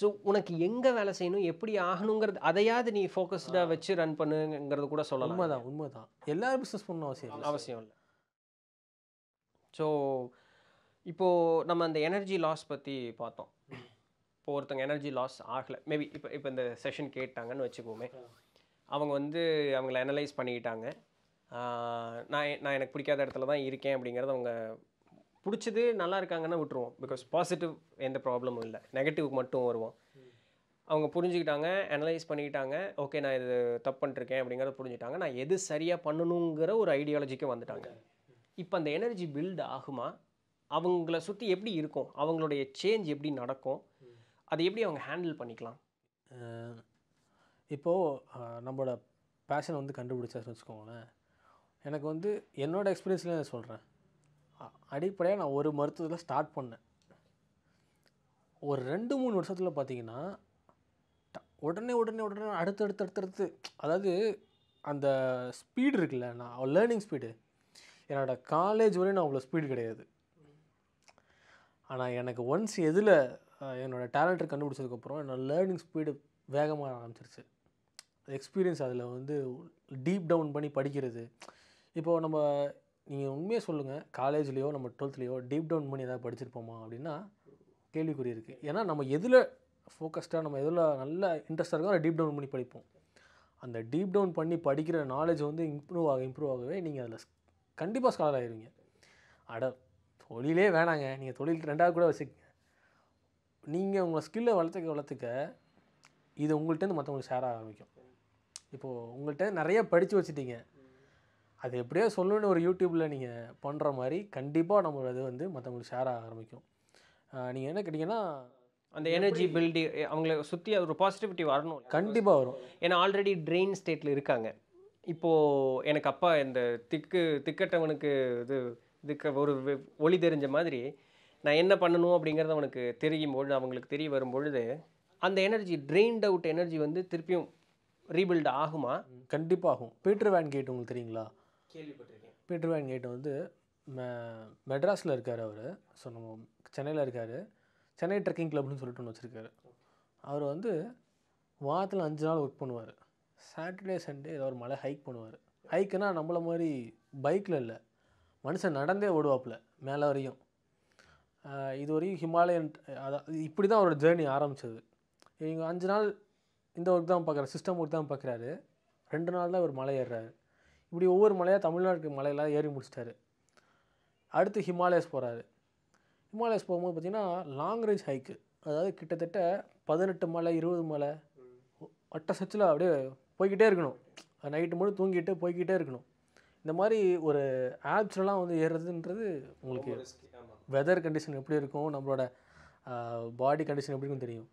ஸோ உனக்கு எங்கே வேலை செய்யணும் எப்படி ஆகணுங்கிறது அதையாவது நீ ஃபோக்கஸ்டாக வச்சு ரன் பண்ணுங்கிறது கூட சொல்லலாம் உண்மைதான் உண்மைதான் எல்லோரும் பிஸ்னஸ் பண்ணணும் அவசியம் இல்லை அவசியம் இல்லை ஸோ இப்போது நம்ம அந்த எனர்ஜி லாஸ் பற்றி பார்த்தோம் இப்போ ஒருத்தங்க எனர்ஜி லாஸ் ஆகலை மேபி இப்போ இப்போ இந்த செஷன் கேட்டாங்கன்னு வச்சுக்கோமே அவங்க வந்து அவங்கள அனலைஸ் பண்ணிக்கிட்டாங்க நான் நான் எனக்கு பிடிக்காத இடத்துல தான் இருக்கேன் அப்படிங்கிறத அவங்க பிடிச்சது நல்லா இருக்காங்கன்னா விட்டுருவோம் பிகாஸ் பாசிட்டிவ் எந்த ப்ராப்ளமும் இல்லை நெகட்டிவ்க்கு மட்டும் வருவோம் அவங்க புரிஞ்சுக்கிட்டாங்க அனலைஸ் பண்ணிக்கிட்டாங்க ஓகே நான் இது தப்பு பண்ணிருக்கேன் அப்படிங்கிறத புரிஞ்சுட்டாங்க நான் எது சரியாக பண்ணணுங்கிற ஒரு ஐடியாலஜிக்கு வந்துட்டாங்க இப்போ அந்த எனர்ஜி பில்ட் ஆகுமா அவங்கள சுற்றி எப்படி இருக்கும் அவங்களுடைய சேஞ்ச் எப்படி நடக்கும் அதை எப்படி அவங்க ஹேண்டில் பண்ணிக்கலாம் இப்போது நம்மளோட பேஷன் வந்து கண்டுபிடிச்சாச்சுன்னு வச்சுக்கோங்களேன் எனக்கு வந்து என்னோடய எக்ஸ்பீரியன்ஸில் நான் சொல்கிறேன் அடிப்படையாக நான் ஒரு மருத்துவத்தில் ஸ்டார்ட் பண்ணேன் ஒரு ரெண்டு மூணு வருஷத்தில் பார்த்தீங்கன்னா உடனே உடனே உடனே அடுத்து அடுத்தடுத்து அதாவது அந்த ஸ்பீடு இருக்குல்ல நான் லேர்னிங் ஸ்பீடு என்னோடய காலேஜ் வரையும் நான் அவ்வளோ ஸ்பீடு கிடையாது ஆனால் எனக்கு ஒன்ஸ் எதில் என்னோடய டேலண்ட்டை கண்டுபிடிச்சதுக்கப்புறம் என்னோடய லேர்னிங் ஸ்பீடு வேகமாக ஆரம்பிச்சிருச்சு எக்ஸ்பீரியன்ஸ் அதில் வந்து டீப் டவுன் பண்ணி படிக்கிறது இப்போது நம்ம நீங்கள் உண்மையாக சொல்லுங்கள் காலேஜ்லேயோ நம்ம டுவெல்த்லேயோ டீப் டவுன் பண்ணி எதாவது படிச்சிருப்போமா அப்படின்னா கேள்விக்குறி இருக்குது ஏன்னா நம்ம எதில் ஃபோக்கஸ்டாக நம்ம எதில் நல்ல இன்ட்ரெஸ்ட்டாக இருக்கோ அதை டீப் டவுன் பண்ணி படிப்போம் அந்த டீப் டவுன் பண்ணி படிக்கிற நாலேஜ் வந்து இம்ப்ரூவ் ஆக இம்ப்ரூவ் ஆகவே நீங்கள் அதில் கண்டிப்பாக ஸ்காலர் ஆகிடுவீங்க அட தொழிலே வேணாங்க நீங்கள் தொழில் ரெண்டாவது கூட வச்சுக்கங்க நீங்கள் உங்களை ஸ்கில்லை வளர்த்துக்க வளர்த்துக்க இது உங்கள்கிட்டேருந்து மற்றவங்களுக்கு ஷேர் ஆக ஆரம்பிக்கும் இப்போது உங்கள்கிட்ட நிறைய படித்து வச்சுட்டீங்க அது எப்படியோ சொல்லணும்னு ஒரு யூடியூப்பில் நீங்கள் பண்ணுற மாதிரி கண்டிப்பாக நம்ம இது வந்து மற்றவங்களுக்கு ஷேர் ஆக ஆரம்பிக்கும் நீங்கள் என்ன கேட்டிங்கன்னா அந்த எனர்ஜி பில்டி அவங்கள சுற்றி ஒரு பாசிட்டிவிட்டி வரணும் கண்டிப்பாக வரும் ஏன்னா ஆல்ரெடி ட்ரெயின் ஸ்டேட்டில் இருக்காங்க இப்போது எனக்கு அப்பா இந்த திக்கு திக்கட்டவனுக்கு இது இதுக்கு ஒரு ஒளி தெரிஞ்ச மாதிரி நான் என்ன பண்ணணும் அப்படிங்கிறது அவனுக்கு தெரியும் பொழுது அவங்களுக்கு தெரிய வரும் பொழுது அந்த எனர்ஜி ட்ரெயின்ட் அவுட் எனர்ஜி வந்து திருப்பியும் ரீபில்ட் ஆகுமா கண்டிப்பாகும் பீட்டர் வேன் கேட் உங்களுக்கு தெரியுங்களா கேள்விப்பட்டிருக்கேன் பீட்டர் வேன் கேட் வந்து மெட்ராஸில் இருக்கார் அவர் ஸோ நம்ம சென்னையில் இருக்கார் சென்னை ட்ரெக்கிங் கிளப்னு சொல்லிட்டு ஒன்று வச்சுருக்காரு அவர் வந்து வாரத்தில் அஞ்சு நாள் ஒர்க் பண்ணுவார் சாட்டர்டே சண்டே ஏதோ ஒரு மலை ஹைக் பண்ணுவார் ஹைக்குனால் நம்மளை மாதிரி பைக்கில் இல்லை மனுஷன் நடந்தே ஓடுவாப்பில் மேலே வரையும் இது வரையும் ஹிமாலயன் அதாவது இப்படி தான் அவரோட ஜேர்னி ஆரம்பித்தது இவங்க அஞ்சு நாள் இந்த ஒர்க் தான் பார்க்குறாரு சிஸ்டம் ஒர்க் தான் பார்க்குறாரு ரெண்டு நாள் தான் அவர் மலை ஏறுறாரு இப்படி ஒவ்வொரு மலையாக தமிழ்நாட்டுக்கு மலையெல்லாம் ஏறி முடிச்சிட்டாரு அடுத்து ஹிமாலயஸ் போகிறாரு ஹிமாலயஸ் போகும்போது பார்த்திங்கன்னா லாங் ரேஞ்ச் ஹைக்கு அதாவது கிட்டத்தட்ட பதினெட்டு மலை இருபது மலை அட்ட சச்சில் அப்படியே போய்கிட்டே இருக்கணும் நைட்டு முழு தூங்கிட்டு போய்கிட்டே இருக்கணும் இந்த மாதிரி ஒரு ஆப்ஸ்லாம் வந்து ஏறுறதுன்றது உங்களுக்கு வெதர் கண்டிஷன் எப்படி இருக்கும் நம்மளோட பாடி கண்டிஷன் எப்படி இருக்கும் தெரியும்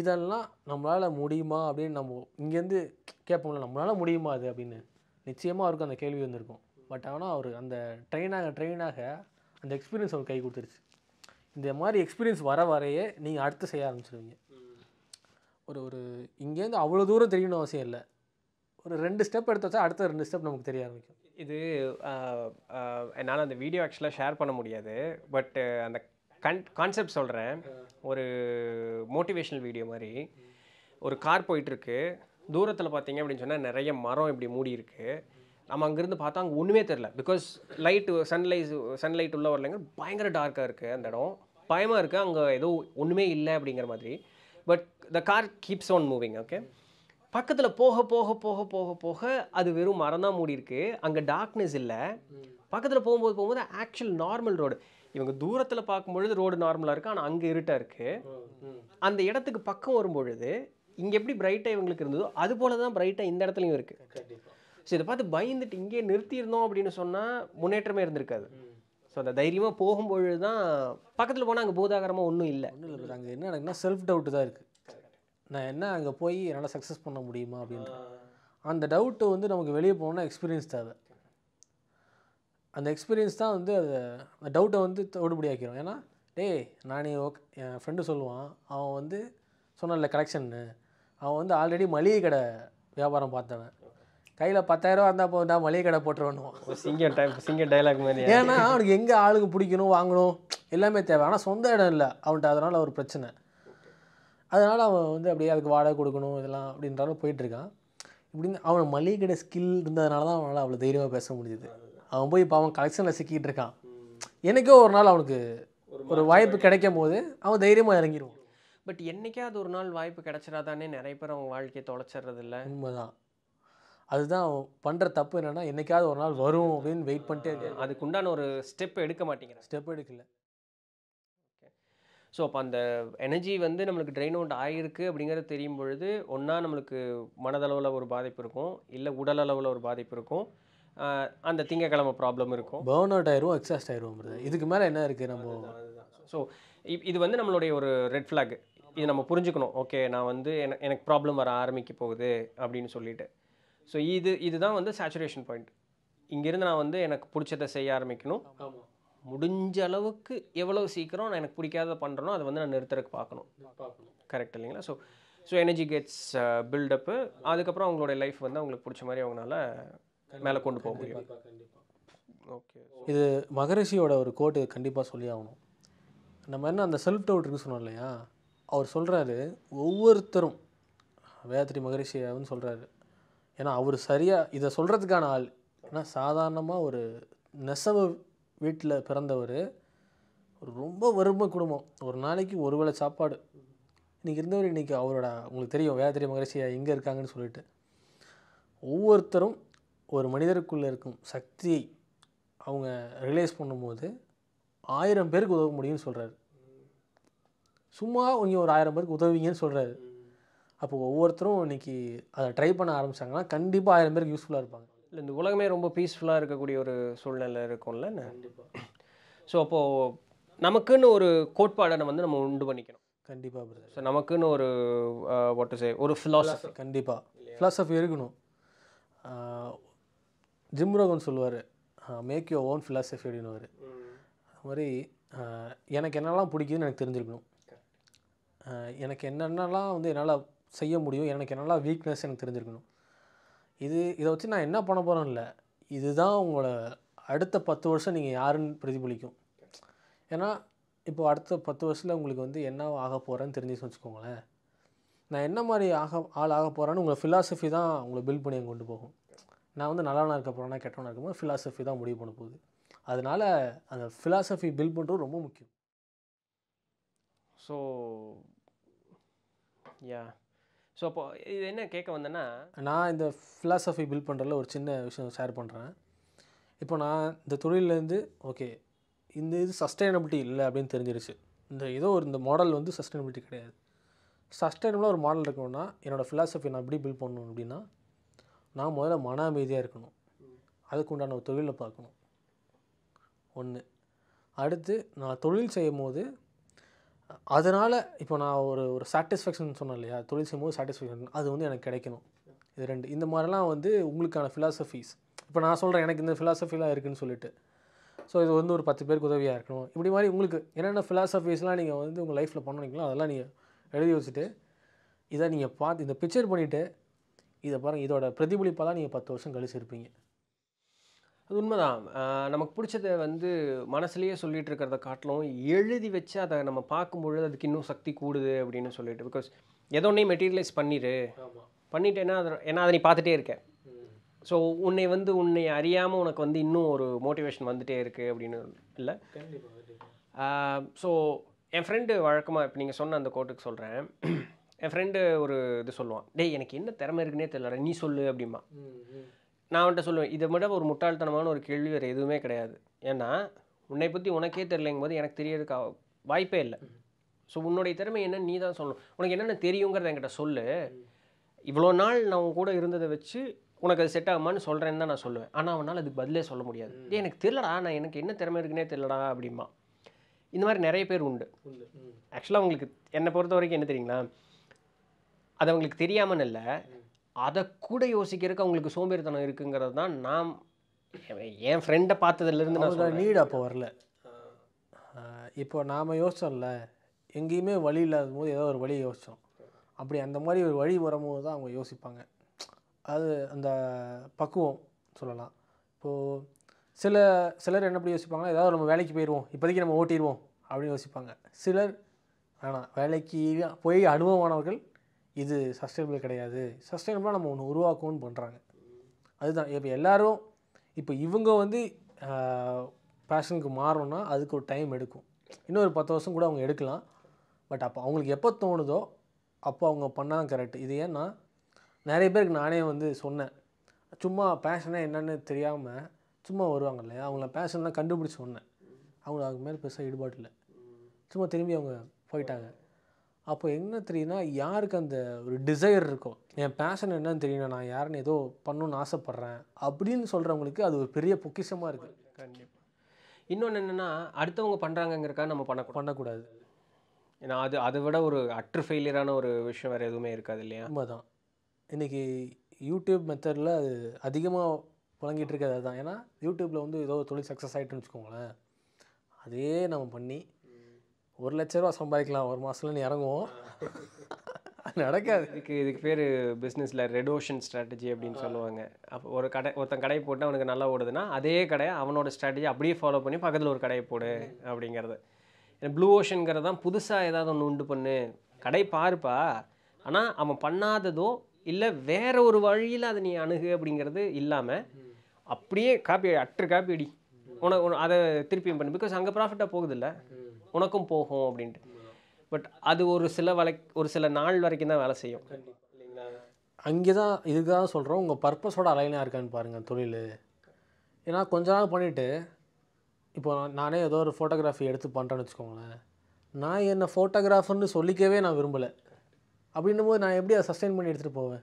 இதெல்லாம் நம்மளால் முடியுமா அப்படின்னு நம்ம இங்கேருந்து கேட்போம்ல நம்மளால் முடியுமா அது அப்படின்னு நிச்சயமாக அவருக்கு அந்த கேள்வி வந்திருக்கும் பட் ஆனால் அவர் அந்த ட்ரெயினாக ட்ரெயினாக அந்த எக்ஸ்பீரியன்ஸ் அவர் கை கொடுத்துருச்சு இந்த மாதிரி எக்ஸ்பீரியன்ஸ் வர வரையே நீங்கள் அடுத்து செய்ய ஆரம்பிச்சிடுவீங்க ஒரு ஒரு இங்கேருந்து அவ்வளோ தூரம் தெரியணும் அவசியம் இல்லை ஒரு ரெண்டு ஸ்டெப் எடுத்து வச்சா அடுத்த ரெண்டு ஸ்டெப் நமக்கு தெரிய ஆரம்பிக்கும் இது என்னால் அந்த வீடியோ ஆக்சுவலாக ஷேர் பண்ண முடியாது பட் அந்த கன் கான்செப்ட் சொல்கிறேன் ஒரு மோட்டிவேஷ்னல் வீடியோ மாதிரி ஒரு கார் போயிட்டுருக்கு தூரத்தில் பார்த்தீங்க அப்படின்னு சொன்னால் நிறைய மரம் இப்படி மூடி இருக்குது நம்ம அங்கேருந்து பார்த்தா அங்கே ஒன்றுமே தெரில பிகாஸ் லைட்டு சன்லைஸ் சன்லைட் உள்ள வரலைங்க பயங்கர டார்க்காக இருக்குது அந்த இடம் பயமாக இருக்குது அங்கே எதுவும் ஒன்றுமே இல்லை அப்படிங்கிற மாதிரி but the car keeps on moving okay பக்கத்தில் போக போக போக போக போக அது வெறும் மரம் தான் மூடி இருக்குது அங்கே டார்க்னஸ் இல்லை பக்கத்தில் போகும்போது போகும்போது ஆக்சுவல் நார்மல் ரோடு இவங்க தூரத்தில் பார்க்கும்பொழுது ரோடு நார்மலாக இருக்குது ஆனால் அங்கே இருட்டாக இருக்குது அந்த இடத்துக்கு பக்கம் வரும்பொழுது இங்கே எப்படி பிரைட்டாக இவங்களுக்கு இருந்ததோ அது போல தான் பிரைட்டாக இந்த இடத்துலையும் இருக்குது ஸோ இதை பார்த்து பயந்துட்டு இங்கேயே நிறுத்தியிருந்தோம் அப்படின்னு சொன்னால் முன்னேற்றமே இருந்திருக்காது ஸோ அந்த தைரியமாக போகும்பொழுது தான் பக்கத்தில் போனால் அங்கே போதாகரமாக ஒன்றும் இல்லை ஒன்றும் இல்லை அங்கே என்ன எனக்குன்னா செல்ஃப் டவுட்டு தான் இருக்குது நான் என்ன அங்கே போய் என்னால் சக்ஸஸ் பண்ண முடியுமா அப்படின்ற அந்த டவுட்டு வந்து நமக்கு வெளியே போனால் எக்ஸ்பீரியன்ஸ் தேவை அந்த எக்ஸ்பீரியன்ஸ் தான் வந்து அதை அந்த டவுட்டை வந்து ஓடுபடியாக்கிறோம் ஏன்னா டேய் நானே ஓகே என் ஃப்ரெண்டு சொல்லுவான் அவன் வந்து சொன்னான்ல கலெக்ஷன்னு அவன் வந்து ஆல்ரெடி மளிகை கடை வியாபாரம் பார்த்தவன் கையில் பத்தாயிரரூவா இருந்தால் போதா மளிகை கடை போட்டுருவணும் சிங்கம் டைப் சிங்கம் டைலாக் மாதிரி ஏன்னா அவனுக்கு எங்கே ஆளுக்கு பிடிக்கணும் வாங்கணும் எல்லாமே தேவை ஆனால் சொந்த இடம் இல்லை அவன்கிட்ட அதனால் ஒரு பிரச்சனை அதனால் அவன் வந்து அப்படியே அதுக்கு வாடகை கொடுக்கணும் இதெல்லாம் அப்படின்றாலும் போயிட்டுருக்கான் இப்படின்னு அவன் மளிகை கடை ஸ்கில் இருந்ததுனால தான் அவனால் அவ்வளோ தைரியமாக பேச முடிஞ்சுது அவன் போய் இப்போ அவன் கலெக்ஷனில் சிக்கிட்டு இருக்கான் எனக்கே ஒரு நாள் அவனுக்கு ஒரு வாய்ப்பு கிடைக்கும் போது அவன் தைரியமாக இறங்கிடுவான் பட் என்றைக்கே அது ஒரு நாள் வாய்ப்பு கிடச்சிடாதானே நிறைய பேர் அவங்க வாழ்க்கையை தொலைச்சிட்றதில்ல உண்மைதான் அதுதான் பண்ணுற தப்பு என்னென்னா என்றைக்காவது ஒரு நாள் வரும் அப்படின்னு வெயிட் பண்ணிட்டே அதுக்குண்டான ஒரு ஸ்டெப் எடுக்க மாட்டேங்கிற ஸ்டெப் எடுக்கல ஸோ அப்போ அந்த எனர்ஜி வந்து நம்மளுக்கு ட்ரெயின் அவுட் ஆகிருக்கு அப்படிங்கிறது தெரியும் பொழுது ஒன்றா நம்மளுக்கு மனதளவில் ஒரு பாதிப்பு இருக்கும் இல்லை உடல் அளவில் ஒரு பாதிப்பு இருக்கும் அந்த திங்கக்கிழமை ப்ராப்ளம் இருக்கும் பேர்ன் அவுட் ஆயிரும் எக்ஸாஸ்ட் ஆயிரும் இதுக்கு மேலே என்ன இருக்குது நம்ம ஸோ இது வந்து நம்மளுடைய ஒரு ரெட் ஃப்ளாக் இது நம்ம புரிஞ்சுக்கணும் ஓகே நான் வந்து எனக்கு ப்ராப்ளம் வர ஆரம்பிக்க போகுது அப்படின்னு சொல்லிட்டு ஸோ இது இதுதான் வந்து சேச்சுரேஷன் பாயிண்ட் இங்கேருந்து நான் வந்து எனக்கு பிடிச்சதை செய்ய ஆரம்பிக்கணும் முடிஞ்ச அளவுக்கு எவ்வளோ சீக்கிரம் நான் எனக்கு பிடிக்காத பண்ணுறனோ அதை வந்து நான் நிறுத்துறதுக்கு பார்க்கணும் கரெக்ட் இல்லைங்களா so so energy gets build up அதுக்கப்புறம் அவங்களோட லைஃப் வந்து அவங்களுக்கு பிடிச்ச மாதிரி அவங்களால மேலே கொண்டு போக முடியும் ஓகே இது மகரிஷியோட ஒரு கோட்டு கண்டிப்பாக சொல்லி ஆகணும் நம்ம என்ன அந்த செல்ஃப் டவுட் சொன்னோம் இல்லையா அவர் சொல்கிறாரு ஒவ்வொருத்தரும் வேதாத்ரி மகரிஷி சொல்கிறாரு ஏன்னா அவர் சரியாக இதை சொல்கிறதுக்கான ஆள் ஏன்னா சாதாரணமாக ஒரு நெசவு வீட்டில் பிறந்தவர் ரொம்ப வறுமை குடும்பம் ஒரு நாளைக்கு ஒரு வேளை சாப்பாடு இன்றைக்கி இருந்தவர் இன்றைக்கி அவரோட உங்களுக்கு தெரியும் வேதாத்ரி மகரிஷியா எங்கே இருக்காங்கன்னு சொல்லிட்டு ஒவ்வொருத்தரும் ஒரு மனிதருக்குள்ளே இருக்கும் சக்தியை அவங்க ரியலைஸ் பண்ணும்போது ஆயிரம் பேருக்கு உதவ முடியும்னு சொல்கிறாரு சும்மா நீங்கள் ஒரு ஆயிரம் பேருக்கு உதவிங்கன்னு சொல்கிறாரு அப்போ ஒவ்வொருத்தரும் இன்றைக்கி அதை ட்ரை பண்ண ஆரம்பித்தாங்கன்னா கண்டிப்பாக ஆயிரம் பேருக்கு யூஸ்ஃபுல்லாக இருப்பாங்க இல்லை இந்த உலகமே ரொம்ப பீஸ்ஃபுல்லாக இருக்கக்கூடிய ஒரு சூழ்நிலை இருக்கும்ல கண்டிப்பாக ஸோ அப்போது நமக்குன்னு ஒரு கோட்பாடனை வந்து நம்ம உண்டு பண்ணிக்கணும் கண்டிப்பாக பிரதர் ஸோ நமக்குன்னு ஒரு வாட் சே ஒரு ஃபிலாசபி கண்டிப்பாக ஃபிலாசபி இருக்கணும் ஜிம் ரோகன் சொல்லுவார் மேக் யோ ஓன் ஃபிலாசபி அப்படின்னுவார் அது மாதிரி எனக்கு என்னெல்லாம் பிடிக்குதுன்னு எனக்கு தெரிஞ்சிருக்கணும் எனக்கு என்னென்னலாம் வந்து என்னால் செய்ய முடியும் எனக்கு என்னெல்லாம் வீக்னஸ் எனக்கு தெரிஞ்சிருக்கணும் இது இதை வச்சு நான் என்ன பண்ண போகிறேன் இல்லை இதுதான் உங்களை அடுத்த பத்து வருஷம் நீங்கள் யாருன்னு பிரதிபலிக்கும் ஏன்னா இப்போ அடுத்த பத்து வருஷத்தில் உங்களுக்கு வந்து என்ன ஆக போகிறேன்னு தெரிஞ்சு வச்சுக்கோங்களேன் நான் என்ன மாதிரி ஆக ஆள் ஆக போகிறேன்னு உங்களை ஃபிலாசபி தான் உங்களை பில்ட் பண்ணி கொண்டு போகும் நான் வந்து நல்லவனாக இருக்க போகிறேன்னா கெட்டவனாக இருக்கும் ஃபிலாசபி தான் முடிவு பண்ண போகுது அதனால் அந்த ஃபிலாசபி பில்ட் பண்ணுறது ரொம்ப முக்கியம் ஸோ யா ஸோ அப்போ இது என்ன கேட்க வந்தேன்னா நான் இந்த ஃபிலாசபி பில்ட் பண்ணுறதுல ஒரு சின்ன விஷயம் ஷேர் பண்ணுறேன் இப்போ நான் இந்த தொழிலேருந்து ஓகே இந்த இது சஸ்டைனபிலிட்டி இல்லை அப்படின்னு தெரிஞ்சிருச்சு இந்த ஏதோ ஒரு இந்த மாடல் வந்து சஸ்டைனபிலிட்டி கிடையாது சஸ்டைனபிளாக ஒரு மாடல் இருக்கணும்னா என்னோடய ஃபிலாசபி நான் எப்படி பில்ட் பண்ணணும் அப்படின்னா நான் முதல்ல மன அமைதியாக இருக்கணும் அதுக்கு உண்டான ஒரு தொழிலை பார்க்கணும் ஒன்று அடுத்து நான் தொழில் செய்யும் போது அதனால் இப்போ நான் ஒரு ஒரு சாட்டிஸ்ஃபேக்ஷன் சொன்னேன் இல்லையா தொழில் செய்யும்போது சாட்டிஸ்ஃபேக்ஷன் அது வந்து எனக்கு கிடைக்கணும் இது ரெண்டு இந்த மாதிரிலாம் வந்து உங்களுக்கான ஃபிலாசஃபீஸ் இப்போ நான் சொல்கிறேன் எனக்கு இந்த ஃபிலாசபிலாம் இருக்குதுன்னு சொல்லிட்டு ஸோ இது வந்து ஒரு பத்து பேருக்கு உதவியாக இருக்கணும் இப்படி மாதிரி உங்களுக்கு என்னென்ன ஃபிலாசஃபீஸ்லாம் நீங்கள் வந்து உங்கள் லைஃப்பில் பண்ணணுங்களோ அதெல்லாம் நீங்கள் எழுதி வச்சுட்டு இதை நீங்கள் பார்த்து இந்த பிக்சர் பண்ணிவிட்டு இதை பாருங்கள் இதோட பிரதிபலிப்பாக தான் நீங்கள் பத்து வருஷம் கழிச்சிருப்பீங்க அது உண்மைதான் நமக்கு பிடிச்சதை வந்து மனசுலேயே சொல்லிகிட்டு இருக்கிறத காட்டிலும் எழுதி வச்சு அதை நம்ம பார்க்கும்பொழுது அதுக்கு இன்னும் சக்தி கூடுது அப்படின்னு சொல்லிட்டு பிகாஸ் எதோ ஒன்றே மெட்டீரியலைஸ் பண்ணிடு பண்ணிட்டேன்னா அதை ஏன்னா அதை நீ பார்த்துட்டே இருக்கேன் ஸோ உன்னை வந்து உன்னை அறியாமல் உனக்கு வந்து இன்னும் ஒரு மோட்டிவேஷன் வந்துகிட்டே இருக்குது அப்படின்னு இல்லை ஸோ என் ஃப்ரெண்டு வழக்கமாக இப்போ நீங்கள் சொன்ன அந்த கோட்டுக்கு சொல்கிறேன் என் ஃப்ரெண்டு ஒரு இது சொல்லுவான் டேய் எனக்கு என்ன திறமை இருக்குன்னே தெரியல நீ சொல்லு அப்படிமா நான் அவன்கிட்ட சொல்லுவேன் இதை விட ஒரு முட்டாள்தனமான ஒரு கேள்வி வேறு எதுவுமே கிடையாது ஏன்னா உன்னை பற்றி உனக்கே தெரிலங்கும் போது எனக்கு தெரியறதுக்கு வாய்ப்பே இல்லை ஸோ உன்னுடைய திறமை என்னன்னு நீ தான் சொல்லணும் உனக்கு என்னென்ன தெரியுங்கிறத என்கிட்ட சொல்லு இவ்வளோ நாள் நான் உன் கூட இருந்ததை வச்சு உனக்கு அது செட் ஆகுமான்னு சொல்கிறேன்னு தான் நான் சொல்லுவேன் ஆனால் அவனால் அதுக்கு பதிலே சொல்ல முடியாது ஏ எனக்கு தெரிலடா நான் எனக்கு என்ன திறமை இருக்குன்னே தெரிலடா அப்படிமா இந்த மாதிரி நிறைய பேர் உண்டு ஆக்சுவலாக அவங்களுக்கு என்னை பொறுத்த வரைக்கும் என்ன தெரியுங்களா அது அவங்களுக்கு தெரியாமல் இல்லை அதை கூட யோசிக்கிறதுக்கு அவங்களுக்கு சோம்பேறித்தனம் இருக்குங்கிறது தான் நாம் என் ஃப்ரெண்டை பார்த்ததுலேருந்து நான் நீடு அப்போ வரல இப்போ நாம் யோசித்தோம்ல எங்கேயுமே வழி இல்லாத போது ஏதோ ஒரு வழியை யோசித்தோம் அப்படி அந்த மாதிரி ஒரு வழி வரும்போது தான் அவங்க யோசிப்பாங்க அது அந்த பக்குவம் சொல்லலாம் இப்போது சில சிலர் என்ன எப்படி யோசிப்பாங்கன்னா ஏதாவது நம்ம வேலைக்கு போயிடுவோம் இப்போதைக்கு நம்ம ஓட்டிடுவோம் அப்படின்னு யோசிப்பாங்க சிலர் ஆனால் வேலைக்கு போய் அனுபவமானவர்கள் இது சஸ்டைனபிள் கிடையாது சஸ்டைனபிளாக நம்ம ஒன்று உருவாக்கணும்னு பண்ணுறாங்க அதுதான் இப்போ எல்லோரும் இப்போ இவங்க வந்து பேஷனுக்கு மாறணும்னா அதுக்கு ஒரு டைம் எடுக்கும் இன்னொரு பத்து வருஷம் கூட அவங்க எடுக்கலாம் பட் அப்போ அவங்களுக்கு எப்போ தோணுதோ அப்போ அவங்க பண்ணால் கரெக்ட் இது ஏன்னா நிறைய பேருக்கு நானே வந்து சொன்னேன் சும்மா பேஷனாக என்னென்னு தெரியாமல் சும்மா வருவாங்க இல்லையா அவங்கள பேஷன்லாம் கண்டுபிடிச்சி சொன்னேன் அவங்க அதுக்கு மேலே பெருசாக ஈடுபாடு இல்லை சும்மா திரும்பி அவங்க போயிட்டாங்க அப்போ என்ன தெரியுனா யாருக்கு அந்த ஒரு டிசையர் இருக்கும் என் பேஷன் என்னன்னு தெரியும் நான் யாருன்னு ஏதோ பண்ணணும்னு ஆசைப்பட்றேன் அப்படின்னு சொல்கிறவங்களுக்கு அது ஒரு பெரிய பொக்கிஷமாக இருக்குது கண்டிப்பாக இன்னொன்று என்னென்னா அடுத்தவங்க பண்ணுறாங்கங்கிறக்காக நம்ம பண்ண பண்ணக்கூடாது ஏன்னா அது அதை விட ஒரு அட்ரு ஃபெயிலியரான ஒரு விஷயம் வேறு எதுவுமே இருக்காது இல்லையா தான் இன்றைக்கி யூடியூப் மெத்தடில் அது அதிகமாக புழங்கிட்டு இருக்கிறது அதுதான் ஏன்னா யூடியூப்பில் வந்து ஏதோ தொழில் சக்ஸஸ் ஆகிட்டுன்னு வச்சுக்கோங்களேன் அதே நம்ம பண்ணி ஒரு லட்ச ரூபா சம்பாதிக்கலாம் ஒரு நீ இறங்குவோம் நடக்காது இதுக்கு இதுக்கு பேர் பிஸ்னஸில் ரெடோஷன் ஸ்ட்ராட்டஜி அப்படின்னு சொல்லுவாங்க அப்போ ஒரு கடை ஒருத்தன் கடையை போட்டு அவனுக்கு நல்லா ஓடுதுன்னா அதே கடை அவனோட ஸ்ட்ராட்டஜி அப்படியே ஃபாலோ பண்ணி பக்கத்தில் ஒரு கடையை போடு அப்படிங்கிறது ப்ளூ ஓஷனுங்கிறது தான் புதுசாக ஏதாவது ஒன்று உண்டு பண்ணு கடை பாருப்பா ஆனால் அவன் பண்ணாததோ இல்லை வேற ஒரு வழியில் அதை நீ அணுகு அப்படிங்கிறது இல்லாமல் அப்படியே காப்பி அட்ரு காப்பி அடி உனக்கு அதை திருப்பியும் பண்ணு பிகாஸ் அங்கே ப்ராஃபிட்டாக போகுதில்ல உனக்கும் போகும் அப்படின்ட்டு பட் அது ஒரு சில வலை ஒரு சில நாள் வரைக்கும் தான் வேலை செய்யும் அங்கே தான் இதுக்கு தான் சொல்கிறோம் உங்கள் பர்பஸோட அலைனாக இருக்கான்னு பாருங்கள் தொழில் ஏன்னா கொஞ்ச நாள் பண்ணிவிட்டு இப்போ நானே ஏதோ ஒரு ஃபோட்டோகிராஃபி எடுத்து பண்ணுறேன்னு வச்சுக்கோங்களேன் நான் என்னை ஃபோட்டோகிராஃபர்னு சொல்லிக்கவே நான் விரும்பலை அப்படின்னும் போது நான் எப்படி அதை சஸ்டெயின் பண்ணி எடுத்துகிட்டு போவேன்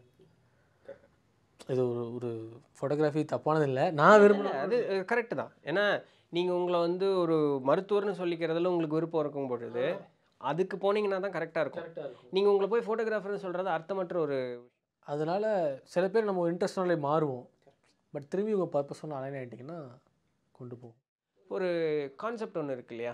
இது ஒரு ஒரு ஃபோட்டோகிராஃபி தப்பானது இல்லை நான் விரும்பல அது கரெக்டு தான் ஏன்னா நீங்கள் உங்களை வந்து ஒரு மருத்துவர்னு சொல்லிக்கிறதுல உங்களுக்கு விருப்பம் இருக்கும் பொழுது அதுக்கு போனீங்கன்னா தான் கரெக்டாக இருக்கும் நீங்கள் உங்களை போய் ஃபோட்டோகிராஃபர்னு சொல்கிறது அர்த்தமற்ற ஒரு அதனால் சில பேர் நம்ம இன்ட்ரெஸ்ட்னாலே மாறுவோம் பட் திரும்பி உங்கள் பர்பஸ் ஒன்று அலைன் ஆகிட்டிங்கன்னா கொண்டு போவோம் ஒரு கான்செப்ட் ஒன்று இருக்கு இல்லையா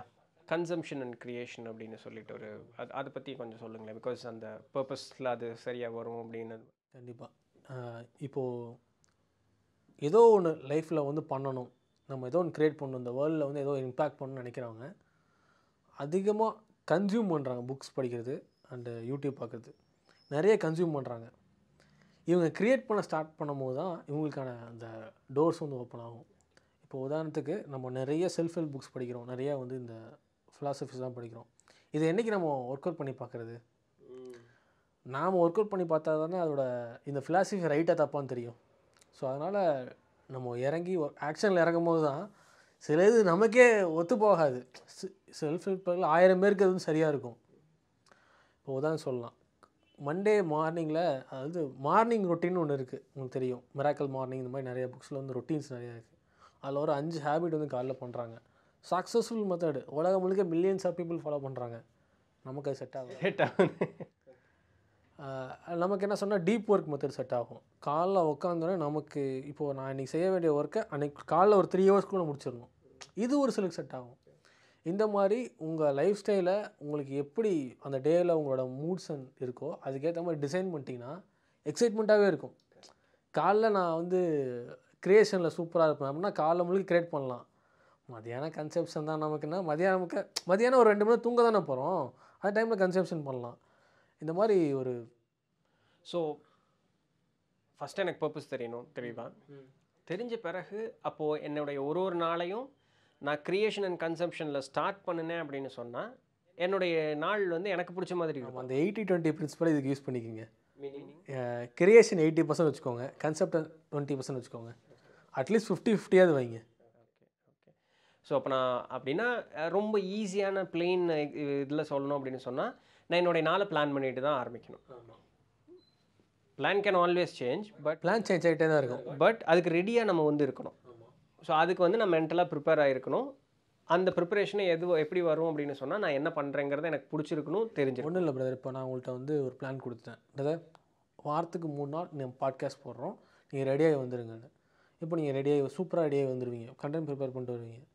கன்சம்ஷன் அண்ட் க்ரியேஷன் அப்படின்னு சொல்லிட்டு ஒரு அது அதை பற்றி கொஞ்சம் சொல்லுங்களேன் பிகாஸ் அந்த பர்பஸில் அது சரியாக வரும் அப்படின்னு கண்டிப்பாக இப்போது ஏதோ ஒன்று லைஃப்பில் வந்து பண்ணணும் நம்ம ஏதோ ஒன்று க்ரியேட் பண்ணணும் இந்த வேர்ல்டில் வந்து ஏதோ இம்பேக்ட் பண்ணணும்னு நினைக்கிறவங்க அதிகமாக கன்சியூம் பண்ணுறாங்க புக்ஸ் படிக்கிறது அண்டு யூடியூப் பார்க்குறது நிறைய கன்சியூம் பண்ணுறாங்க இவங்க க்ரியேட் பண்ண ஸ்டார்ட் பண்ணும் போது தான் இவங்களுக்கான அந்த டோர்ஸ் வந்து ஓப்பன் ஆகும் இப்போ உதாரணத்துக்கு நம்ம நிறைய செல்ஃப் ஹெல்ப் புக்ஸ் படிக்கிறோம் நிறையா வந்து இந்த தான் படிக்கிறோம் இது என்றைக்கு நம்ம ஒர்க் அவுட் பண்ணி பார்க்குறது நாம் ஒர்க் அவுட் பண்ணி பார்த்தா தானே அதோட இந்த ஃபிலாசபி ரைட்டாக தப்பான்னு தெரியும் ஸோ அதனால் நம்ம இறங்கி ஆக்ஷனில் இறங்கும் போது தான் சில இது நமக்கே ஒத்து போகாது செல்ஃப் ஹெல்ப்பில் ஆயிரம் பேருக்கு அதுவும் சரியாக இருக்கும் இப்போ தான் சொல்லலாம் மண்டே மார்னிங்கில் அதாவது மார்னிங் ரொட்டீன் ஒன்று இருக்குது உங்களுக்கு தெரியும் மிராக்கல் மார்னிங் இந்த மாதிரி நிறைய புக்ஸில் வந்து ரொட்டீன்ஸ் நிறையா இருக்குது அதில் ஒரு அஞ்சு ஹேபிட் வந்து காலைல பண்ணுறாங்க சக்ஸஸ்ஃபுல் மெத்தடு உலகம் முழுக்க மில்லியன்ஸ் ஆஃப் பீப்புள் ஃபாலோ பண்ணுறாங்க நமக்கு அது செட் ஆகும் செட் ஆகும் நமக்கு என்ன சொன்னால் டீப் ஒர்க் மெத்தட் செட் ஆகும் காலைல உட்காந்தோடனே நமக்கு இப்போது நான் இன்றைக்கி செய்ய வேண்டிய ஒர்க்கை அன்றைக்கி காலைல ஒரு த்ரீ ஹவர்ஸ்க்குள்ளே முடிச்சிடணும் இது ஒரு சிலுக்கு செட் ஆகும் இந்த மாதிரி உங்கள் லைஃப் ஸ்டைலை உங்களுக்கு எப்படி அந்த டேயில் உங்களோட மூட்ஸ் இருக்கோ அதுக்கேற்ற மாதிரி டிசைன் பண்ணிட்டீங்கன்னா எக்ஸைட்மெண்ட்டாகவே இருக்கும் காலைல நான் வந்து க்ரியேஷனில் சூப்பராக இருப்பேன் அப்படின்னா காலைல முழுக்க க்ரியேட் பண்ணலாம் மதியானம் கன்செப்ஷன் தான் நமக்குன்னா மதியானம் நமக்கு மதியானம் ஒரு ரெண்டு மணி தூங்க தானே போகிறோம் அந்த டைமில் கன்செப்ஷன் பண்ணலாம் இந்த மாதிரி ஒரு ஸோ ஃபஸ்ட்டு எனக்கு பர்பஸ் தெரியணும் தெளிவாக தெரிஞ்ச பிறகு அப்போது என்னுடைய ஒரு ஒரு நாளையும் நான் க்ரியேஷன் அண்ட் கன்சம்ஷனில் ஸ்டார்ட் பண்ணினேன் அப்படின்னு சொன்னால் என்னுடைய நாள் வந்து எனக்கு பிடிச்ச மாதிரி இருக்கும் அந்த எயிட்டி டுவெண்ட்டி பிரின்சிபல் இதுக்கு யூஸ் பண்ணிக்கோங்க கிரியேஷன் எயிட்டி பர்சன்ட் வச்சுக்கோங்க கன்செப்ட் டுவெண்ட்டி பர்சன்ட் வச்சுக்கோங்க அட்லீஸ்ட் ஃபிஃப்டி ஃபிஃப்டியாவது வைங்க ஸோ அப்போ நான் அப்படின்னா ரொம்ப ஈஸியான பிளெயின் இதில் சொல்லணும் அப்படின்னு சொன்னால் நான் என்னுடைய நாளை பிளான் பண்ணிட்டு தான் ஆரம்பிக்கணும் plan can always change but plan change ஆகிட்டே தான் இருக்கும் பட் அதுக்கு ரெடியாக நம்ம வந்து இருக்கணும் ஸோ அதுக்கு வந்து நம்ம மென்டலாக ப்ரிப்பேர் ஆகிருக்கணும் அந்த ப்ரிப்பரேஷனை எது எப்படி வரும் அப்படின்னு சொன்னால் நான் என்ன பண்ணுறேங்கிறத எனக்கு பிடிச்சிருக்கணும் தெரிஞ்சு ஒன்றும் இல்லை பிரதர் இப்போ நான் உங்கள்கிட்ட வந்து ஒரு பிளான் கொடுத்துட்டேன் பிரதர் வாரத்துக்கு மூணு நாள் நீங்கள் பாட்காஸ்ட் போடுறோம் நீங்கள் ரெடியாகி வந்துடுங்க இப்போ நீங்கள் ரெடியாகி சூப்பராக ரெடியாகி வந்துடுவீங்க கண்டென்ட் ப்ரிப்பேர் பண்ணிட்டு வருவீங்க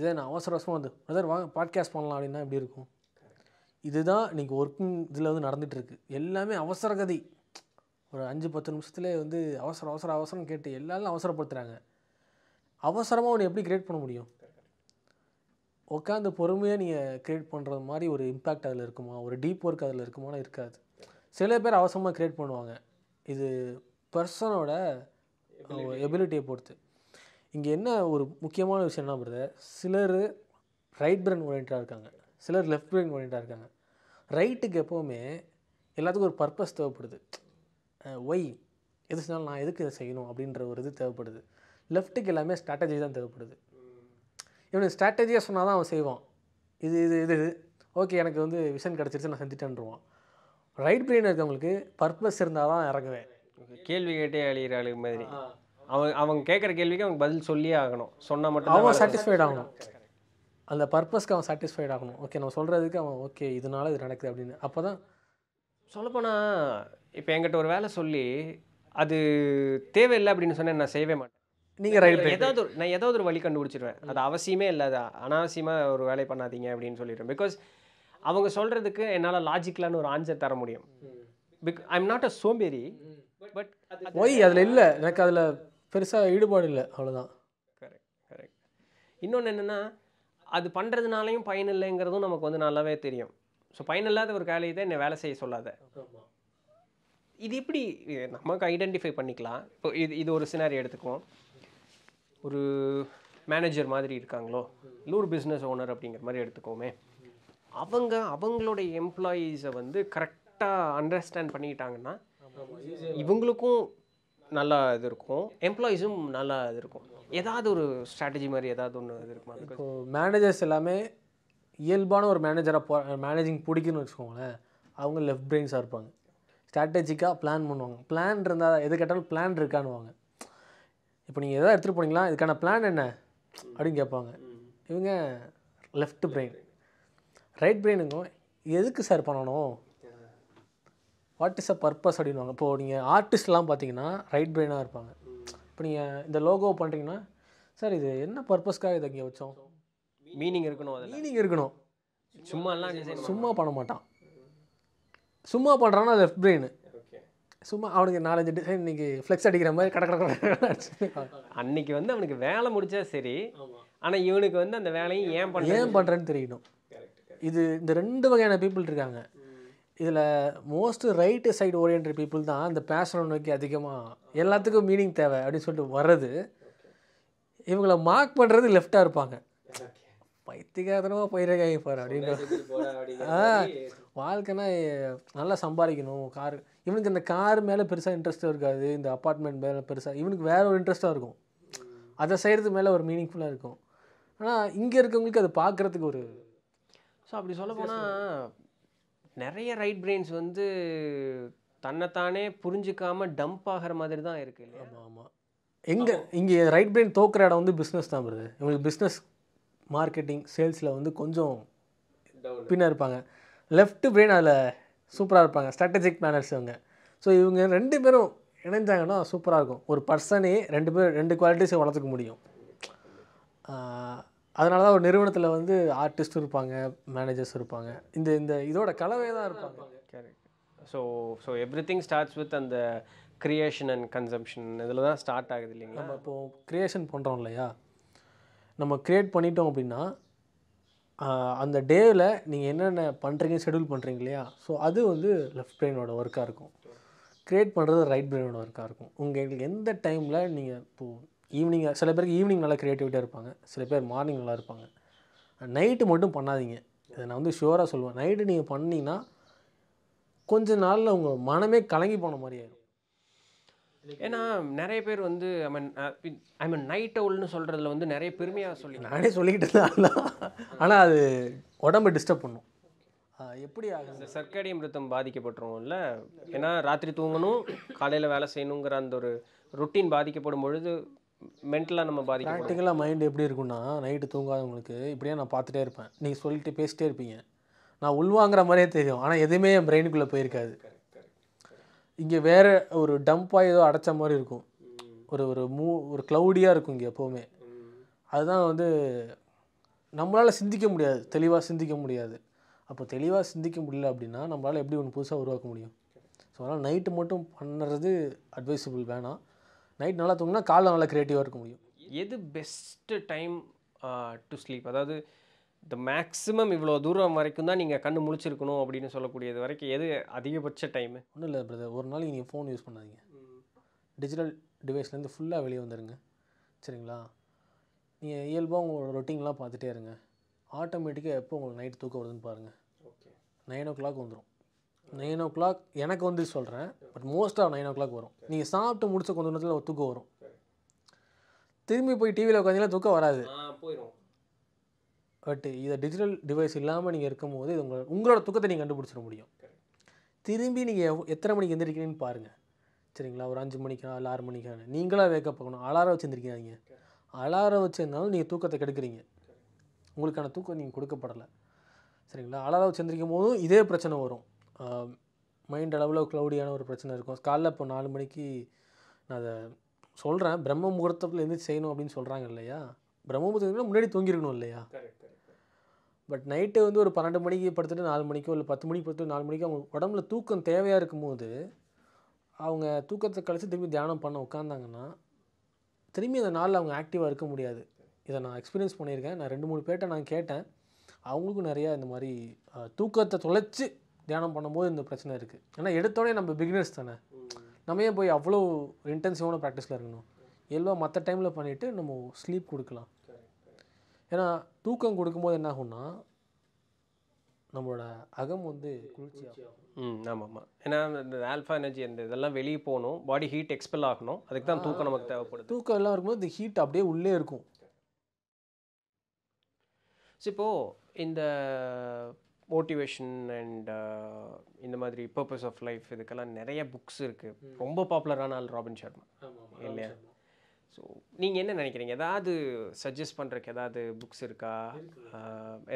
இதை நான் அவசர அவசரமாக வந்து பிரதர் வாங்க பாட்காஸ்ட் பண்ணலாம் அப்படின்னா எப்படி இருக்கும் இதுதான் நீங்கள் ஒர்க்கிங் இதில் வந்து நடந்துகிட்ருக்கு எல்லாமே அவசர கதை ஒரு அஞ்சு பத்து நிமிஷத்துல வந்து அவசர அவசர அவசரம் கேட்டு எல்லாரும் அவசரப்படுத்துகிறாங்க அவசரமாக ஒன்று எப்படி கிரியேட் பண்ண முடியும் உட்காந்து பொறுமையாக நீங்கள் க்ரியேட் பண்ணுறது மாதிரி ஒரு இம்பேக்ட் அதில் இருக்குமா ஒரு டீப் ஒர்க் அதில் இருக்குமானா இருக்காது சில பேர் அவசரமாக க்ரியேட் பண்ணுவாங்க இது பர்சனோட எபிலிட்டியை பொறுத்து இங்கே என்ன ஒரு முக்கியமான விஷயம் என்ன பண்ணுறது சிலர் ரைட் பிரெயின் ஓரியண்டாக இருக்காங்க சிலர் லெஃப்ட் பிரெயின் ஓரியண்டாக இருக்காங்க ரைட்டுக்கு எப்போவுமே எல்லாத்துக்கும் ஒரு பர்பஸ் தேவைப்படுது ஒய் எது செஞ்சாலும் நான் எதுக்கு இதை செய்யணும் அப்படின்ற ஒரு இது தேவைப்படுது லெஃப்ட்டுக்கு எல்லாமே ஸ்ட்ராட்டஜி தான் தேவைப்படுது இவனுக்கு ஸ்ட்ராட்டஜியாக சொன்னால் தான் அவன் செய்வான் இது இது இது ஓகே எனக்கு வந்து விஷன் கிடச்சிருச்சு நான் செஞ்சுட்டேன்ருவான் ரைட் பிரெயின் இருக்கவங்களுக்கு பர்பஸ் இருந்தால் தான் இறங்குவேன் கேள்வி கேட்டே அழிகிற மாதிரி அவங்க அவங்க கேட்குற கேள்விக்கு அவங்க பதில் சொல்லியே ஆகணும் சொன்னால் மட்டும் அவன் சாட்டிஸ்ஃபைட் ஆகணும் அந்த பர்பஸ்க்கு அவன் சாட்டிஸ்ஃபைட் ஆகணும் ஓகே நம்ம சொல்கிறதுக்கு அவன் ஓகே இதனால இது நடக்குது அப்படின்னு அப்போ தான் சொல்லப்போனால் இப்போ என்கிட்ட ஒரு வேலை சொல்லி அது தேவையில்லை அப்படின்னு சொன்னேன் நான் செய்யவே மாட்டேன் நீங்கள் ரயில் ஏதாவது ஒரு நான் ஏதாவது ஒரு வழி கண்டுபிடிச்சிருவேன் அது அவசியமே இல்லாது அனாவசியமாக ஒரு வேலை பண்ணாதீங்க அப்படின்னு சொல்லிடுவேன் பிகாஸ் அவங்க சொல்கிறதுக்கு என்னால் லாஜிக்கலான ஒரு ஆன்சர் தர முடியும் big I am not a சோம்பேறி பட் ஒய் அதில் இல்லை எனக்கு அதில் பெருசாக ஈடுபாடு இல்லை அவ்வளோதான் கரெக்ட் கரெக்ட் இன்னொன்று என்னென்னா அது பண்ணுறதுனாலையும் பயன் இல்லைங்கிறதும் நமக்கு வந்து நல்லாவே தெரியும் ஸோ பயன் இல்லாத ஒரு வேலையை தான் என்னை வேலை செய்ய சொல்லாத இது எப்படி நமக்கு ஐடென்டிஃபை பண்ணிக்கலாம் இப்போ இது இது ஒரு சினாரி எடுத்துக்குவோம் ஒரு மேனேஜர் மாதிரி இருக்காங்களோ இல்லை ஒரு பிஸ்னஸ் ஓனர் அப்படிங்கிற மாதிரி எடுத்துக்கோமே அவங்க அவங்களோட எம்ப்ளாயீஸை வந்து கரெக்டாக அண்டர்ஸ்டாண்ட் பண்ணிக்கிட்டாங்கன்னா இவங்களுக்கும் நல்லா இது இருக்கும் எம்ப்ளாயீஸும் நல்லா இது இருக்கும் ஏதாவது ஒரு ஸ்ட்ராட்டஜி மாதிரி ஏதாவது ஒன்று இது இருக்குமா இப்போ மேனேஜர்ஸ் எல்லாமே இயல்பான ஒரு மேனேஜராக போ மேனேஜிங் பிடிக்குன்னு வச்சுக்கோங்களேன் அவங்க லெஃப்ட் பிரெயின்ஸாக இருப்பாங்க ஸ்ட்ராட்டஜிக்காக பிளான் பண்ணுவாங்க பிளான் இருந்தால் எது கேட்டாலும் பிளான் இருக்கானுவாங்க இப்போ நீங்கள் எதாவது எடுத்துகிட்டு போனீங்களா இதுக்கான பிளான் என்ன அப்படின்னு கேட்பாங்க இவங்க லெஃப்ட் பிரெயின் ரைட் பிரெயினுக்கும் எதுக்கு சார் பண்ணணும் வாட் இஸ் அ பர்பஸ் அப்படின்வாங்க இப்போது நீங்கள் ஆர்டிஸ்ட்லாம் பார்த்தீங்கன்னா ரைட் பிரெயினாக இருப்பாங்க இப்போ நீங்கள் இந்த லோகோ பண்ணுறீங்கன்னா சார் இது என்ன பர்பஸ்க்காக இதை இங்கே வச்சோம் மீனிங் இருக்கணும் அதில் மீனிங் இருக்கணும் சும்மாலாம் சும்மா பண்ண மாட்டான் சும்மா பண்ணுறான்னா லெஃப்ட் பிரெயின் சும்மா அவனுக்கு நாலஞ்சு டிசைன் இன்றைக்கி ஃப்ளெக்ஸ் அடிக்கிற மாதிரி கடை கடை அன்னைக்கு வந்து அவனுக்கு வேலை முடிச்சா சரி ஆனால் இவனுக்கு வந்து அந்த வேலையும் ஏன் பண்ண ஏன் பண்ணுறேன்னு தெரியணும் இது இந்த ரெண்டு வகையான பீப்புள் இருக்காங்க இதில் most right side orient people தான் இந்த பேஷனை நோக்கி அதிகமாக எல்லாத்துக்கும் மீனிங் தேவை அப்படின்னு சொல்லிட்டு வர்றது இவங்களை மார்க் பண்ணுறது லெஃப்டாக இருப்பாங்க பைத்திகாதனமாக பயிரகாய் போகிற அப்படின்னு ஆ வாழ்க்கைனா நல்லா சம்பாதிக்கணும் கார் இவனுக்கு இந்த கார் மேலே பெருசாக இன்ட்ரெஸ்ட்டும் இருக்காது இந்த அப்பார்ட்மெண்ட் மேலே பெருசாக இவனுக்கு வேற ஒரு இன்ட்ரெஸ்ட்டாக இருக்கும் அதை செய்கிறது மேலே ஒரு மீனிங்ஃபுல்லாக இருக்கும் ஆனால் இங்கே இருக்கவங்களுக்கு அதை பார்க்குறதுக்கு ஒரு ஸோ அப்படி சொல்ல போனால் நிறைய ரைட் பிரெயின்ஸ் வந்து தன்னைத்தானே புரிஞ்சிக்காமல் டம்ப் ஆகிற மாதிரி தான் இருக்குது இல்லையா ஆமாம் ஆமாம் எங்கே இங்கே ரைட் பிரெயின் தோக்குற இடம் வந்து பிஸ்னஸ் தான் வருது இவங்களுக்கு பிஸ்னஸ் மார்க்கெட்டிங் சேல்ஸில் வந்து கொஞ்சம் பின்னாக இருப்பாங்க லெஃப்ட் பிரெயின் அதில் சூப்பராக இருப்பாங்க ஸ்ட்ராட்டஜிக் மேனர்ஸ் இவங்க ஸோ இவங்க ரெண்டு பேரும் இணைஞ்சாங்கன்னா சூப்பராக இருக்கும் ஒரு பர்சனே ரெண்டு பேர் ரெண்டு குவாலிட்டிஸை வளர்த்துக்க முடியும் அதனால தான் ஒரு நிறுவனத்தில் வந்து ஆர்டிஸ்ட்டும் இருப்பாங்க மேனேஜர்ஸ் இருப்பாங்க இந்த இந்த இதோட கலவை தான் இருப்பாங்க so so everything starts with அந்த க்ரியேஷன் அண்ட் கன்சம்ஷன் இதில் தான் ஸ்டார்ட் ஆகுது இல்லைங்களா நம்ம இப்போது க்ரியேஷன் பண்ணுறோம் இல்லையா நம்ம க்ரியேட் பண்ணிட்டோம் அப்படின்னா அந்த டேவில் நீங்கள் என்னென்ன பண்ணுறீங்க ஷெடியூல் பண்ணுறீங்க இல்லையா ஸோ அது வந்து லெஃப்ட் பிரெயினோட ஒர்க்காக இருக்கும் க்ரியேட் பண்ணுறது ரைட் பிரெயினோட ஒர்க்காக இருக்கும் உங்கள் எந்த டைமில் நீங்கள் இப்போது ஈவினிங் சில பேருக்கு ஈவினிங் நல்லா க்ரியேட்டிவிட்டியாக இருப்பாங்க சில பேர் மார்னிங் நல்லா இருப்பாங்க நைட்டு மட்டும் பண்ணாதீங்க இதை நான் வந்து ஷுவராக சொல்லுவேன் நைட்டு நீங்கள் பண்ணிங்கன்னா கொஞ்ச நாளில் உங்கள் மனமே கலங்கி போன மாதிரி ஆயிடும் ஏன்னா நிறைய பேர் வந்து ஐ மீன் ஐ மீன் நைட் அவுல்னு சொல்கிறதுல வந்து நிறைய பெருமையாக சொல்லி நானே சொல்லிக்கிட்டு தான் ஆனால் அது உடம்பை டிஸ்டர்ப் பண்ணும் எப்படி ஆகும் இந்த சர்க்கரை மிருத்தம் இல்லை ஏன்னா ராத்திரி தூங்கணும் காலையில் வேலை செய்யணுங்கிற அந்த ஒரு ருட்டீன் பாதிக்கப்படும் பொழுது மென்டலாக நம்ம பாதிக்கும் ப்ராக்டிக்கலாக மைண்டு எப்படி இருக்குன்னா நைட்டு தூங்காதவங்களுக்கு இப்படியே நான் பார்த்துட்டே இருப்பேன் நீங்கள் சொல்லிட்டு பேசிட்டே இருப்பீங்க நான் உள்வாங்கிற மாதிரியே தெரியும் ஆனால் எதுவுமே என் பிரெயினுக்குள்ளே போயிருக்காது இங்கே வேறு ஒரு டம்பாக ஏதோ அடைச்ச மாதிரி இருக்கும் ஒரு ஒரு மூ ஒரு க்ளவுடியாக இருக்கும் இங்கே எப்போவுமே அதுதான் வந்து நம்மளால் சிந்திக்க முடியாது தெளிவாக சிந்திக்க முடியாது அப்போ தெளிவாக சிந்திக்க முடியல அப்படின்னா நம்மளால் எப்படி ஒன்று புதுசாக உருவாக்க முடியும் ஸோ அதனால் நைட்டு மட்டும் பண்ணுறது அட்வைசபிள் வேணாம் நைட் நல்லா தூங்கினா காலைல நல்லா க்ரியேட்டிவாக இருக்க முடியும் எது பெஸ்ட்டு டைம் டு ஸ்லீப் அதாவது த மேக்ஸிமம் இவ்வளோ தூரம் வரைக்கும் தான் நீங்கள் கண்ணு முழிச்சிருக்கணும் அப்படின்னு சொல்லக்கூடியது வரைக்கும் எது அதிகபட்ச டைமு ஒன்றும் இல்லை பிரதர் ஒரு நாளைக்கு நீங்கள் ஃபோன் யூஸ் பண்ணாதீங்க டிஜிட்டல் டிவைஸ்லேருந்து ஃபுல்லாக வெளியே வந்துடுங்க சரிங்களா நீங்கள் இயல்பாக உங்களோட ரொட்டீன்லாம் பார்த்துட்டே இருங்க ஆட்டோமேட்டிக்காக எப்போ உங்களுக்கு நைட் தூக்கம் வருதுன்னு பாருங்கள் ஓகே நைன் ஓ கிளாக் வந்துடும் நைன் ஓ கிளாக் எனக்கு வந்து சொல்கிறேன் பட் மோஸ்ட்டாக நைன் ஓ கிளாக் வரும் நீங்கள் சாப்பிட்டு முடிச்ச கொஞ்ச நேரத்தில் ஒரு தூக்கம் வரும் திரும்பி போய் டிவியில் உட்காந்திங்கன்னா தூக்கம் வராது போயிடும் பட் இதை டிஜிட்டல் டிவைஸ் இல்லாமல் நீங்கள் இருக்கும்போது இது உங்கள் உங்களோட தூக்கத்தை நீங்கள் கண்டுபிடிச்சிட முடியும் திரும்பி நீங்கள் எத்தனை மணிக்கு எந்திரிக்கிறீங்கன்னு பாருங்கள் சரிங்களா ஒரு அஞ்சு மணிக்கா இல்லை ஆறு மணிக்கா நீங்களாக வேக்கப் பார்க்கணும் அலாரம் வச்சுருந்துருக்காங்க அலாரம் வச்சுருந்தாலும் நீங்கள் தூக்கத்தை கெடுக்குறீங்க உங்களுக்கான தூக்கம் நீங்கள் கொடுக்கப்படலை சரிங்களா அலாரம் வச்சுருந்திருக்கும் போதும் இதே பிரச்சனை வரும் மைண்ட் அளவில் க்ளௌடியான ஒரு பிரச்சனை இருக்கும் காலைல இப்போ நாலு மணிக்கு நான் அதை சொல்கிறேன் பிரம்ம முகூர்த்தத்தில் எழுந்து செய்யணும் அப்படின்னு சொல்கிறாங்க இல்லையா பிரம்ம முகூர்த்தத்துக்கு முன்னாடி தூங்கிருக்கணும் இல்லையா பட் நைட்டு வந்து ஒரு பன்னெண்டு மணிக்கு படுத்துட்டு நாலு மணிக்கோ இல்லை பத்து மணிக்கு படுத்துட்டு நாலு மணிக்கோ அவங்க உடம்புல தூக்கம் தேவையாக இருக்கும்போது அவங்க தூக்கத்தை கழித்து திரும்பி தியானம் பண்ண உட்காந்தாங்கன்னா திரும்பி அந்த நாளில் அவங்க ஆக்டிவாக இருக்க முடியாது இதை நான் எக்ஸ்பீரியன்ஸ் பண்ணியிருக்கேன் நான் ரெண்டு மூணு பேர்கிட்ட நான் கேட்டேன் அவங்களுக்கும் நிறையா இந்த மாதிரி தூக்கத்தை தொலைச்சி தியானம் பண்ணும்போது இந்த பிரச்சனை இருக்குது ஏன்னா எடுத்தோடனே நம்ம பிகினர்ஸ் தானே நம்ம ஏன் போய் அவ்வளோ இன்டென்சிவான ப்ராக்டிஸில் இருக்கணும் எல்லோ மற்ற டைமில் பண்ணிவிட்டு நம்ம ஸ்லீப் கொடுக்கலாம் ஏன்னா தூக்கம் கொடுக்கும்போது என்ன ஆகும்னா நம்மளோட அகம் வந்து குளிர்ச்சி ம் ஆமாம் ஆமாம் ஏன்னா இந்த ஆல்ஃபா எனர்ஜி அந்த இதெல்லாம் வெளியே போகணும் பாடி ஹீட் எக்ஸ்பெல் ஆகணும் அதுக்கு தான் தூக்கம் நமக்கு தேவைப்படுது தூக்கம் எல்லாம் இருக்கும்போது இந்த ஹீட் அப்படியே உள்ளே இருக்கும் ஸோ இப்போது இந்த மோட்டிவேஷன் அண்ட் uh, இந்த மாதிரி பர்பஸ் ஆஃப் லைஃப் இதுக்கெல்லாம் நிறைய புக்ஸ் இருக்குது ரொம்ப பாப்புலரான ஆள் ராபின் சர்மா இல்லையா ஸோ நீங்கள் என்ன நினைக்கிறீங்க ஏதாவது சஜஸ்ட் பண்ணுறக்கு ஏதாவது புக்ஸ் இருக்கா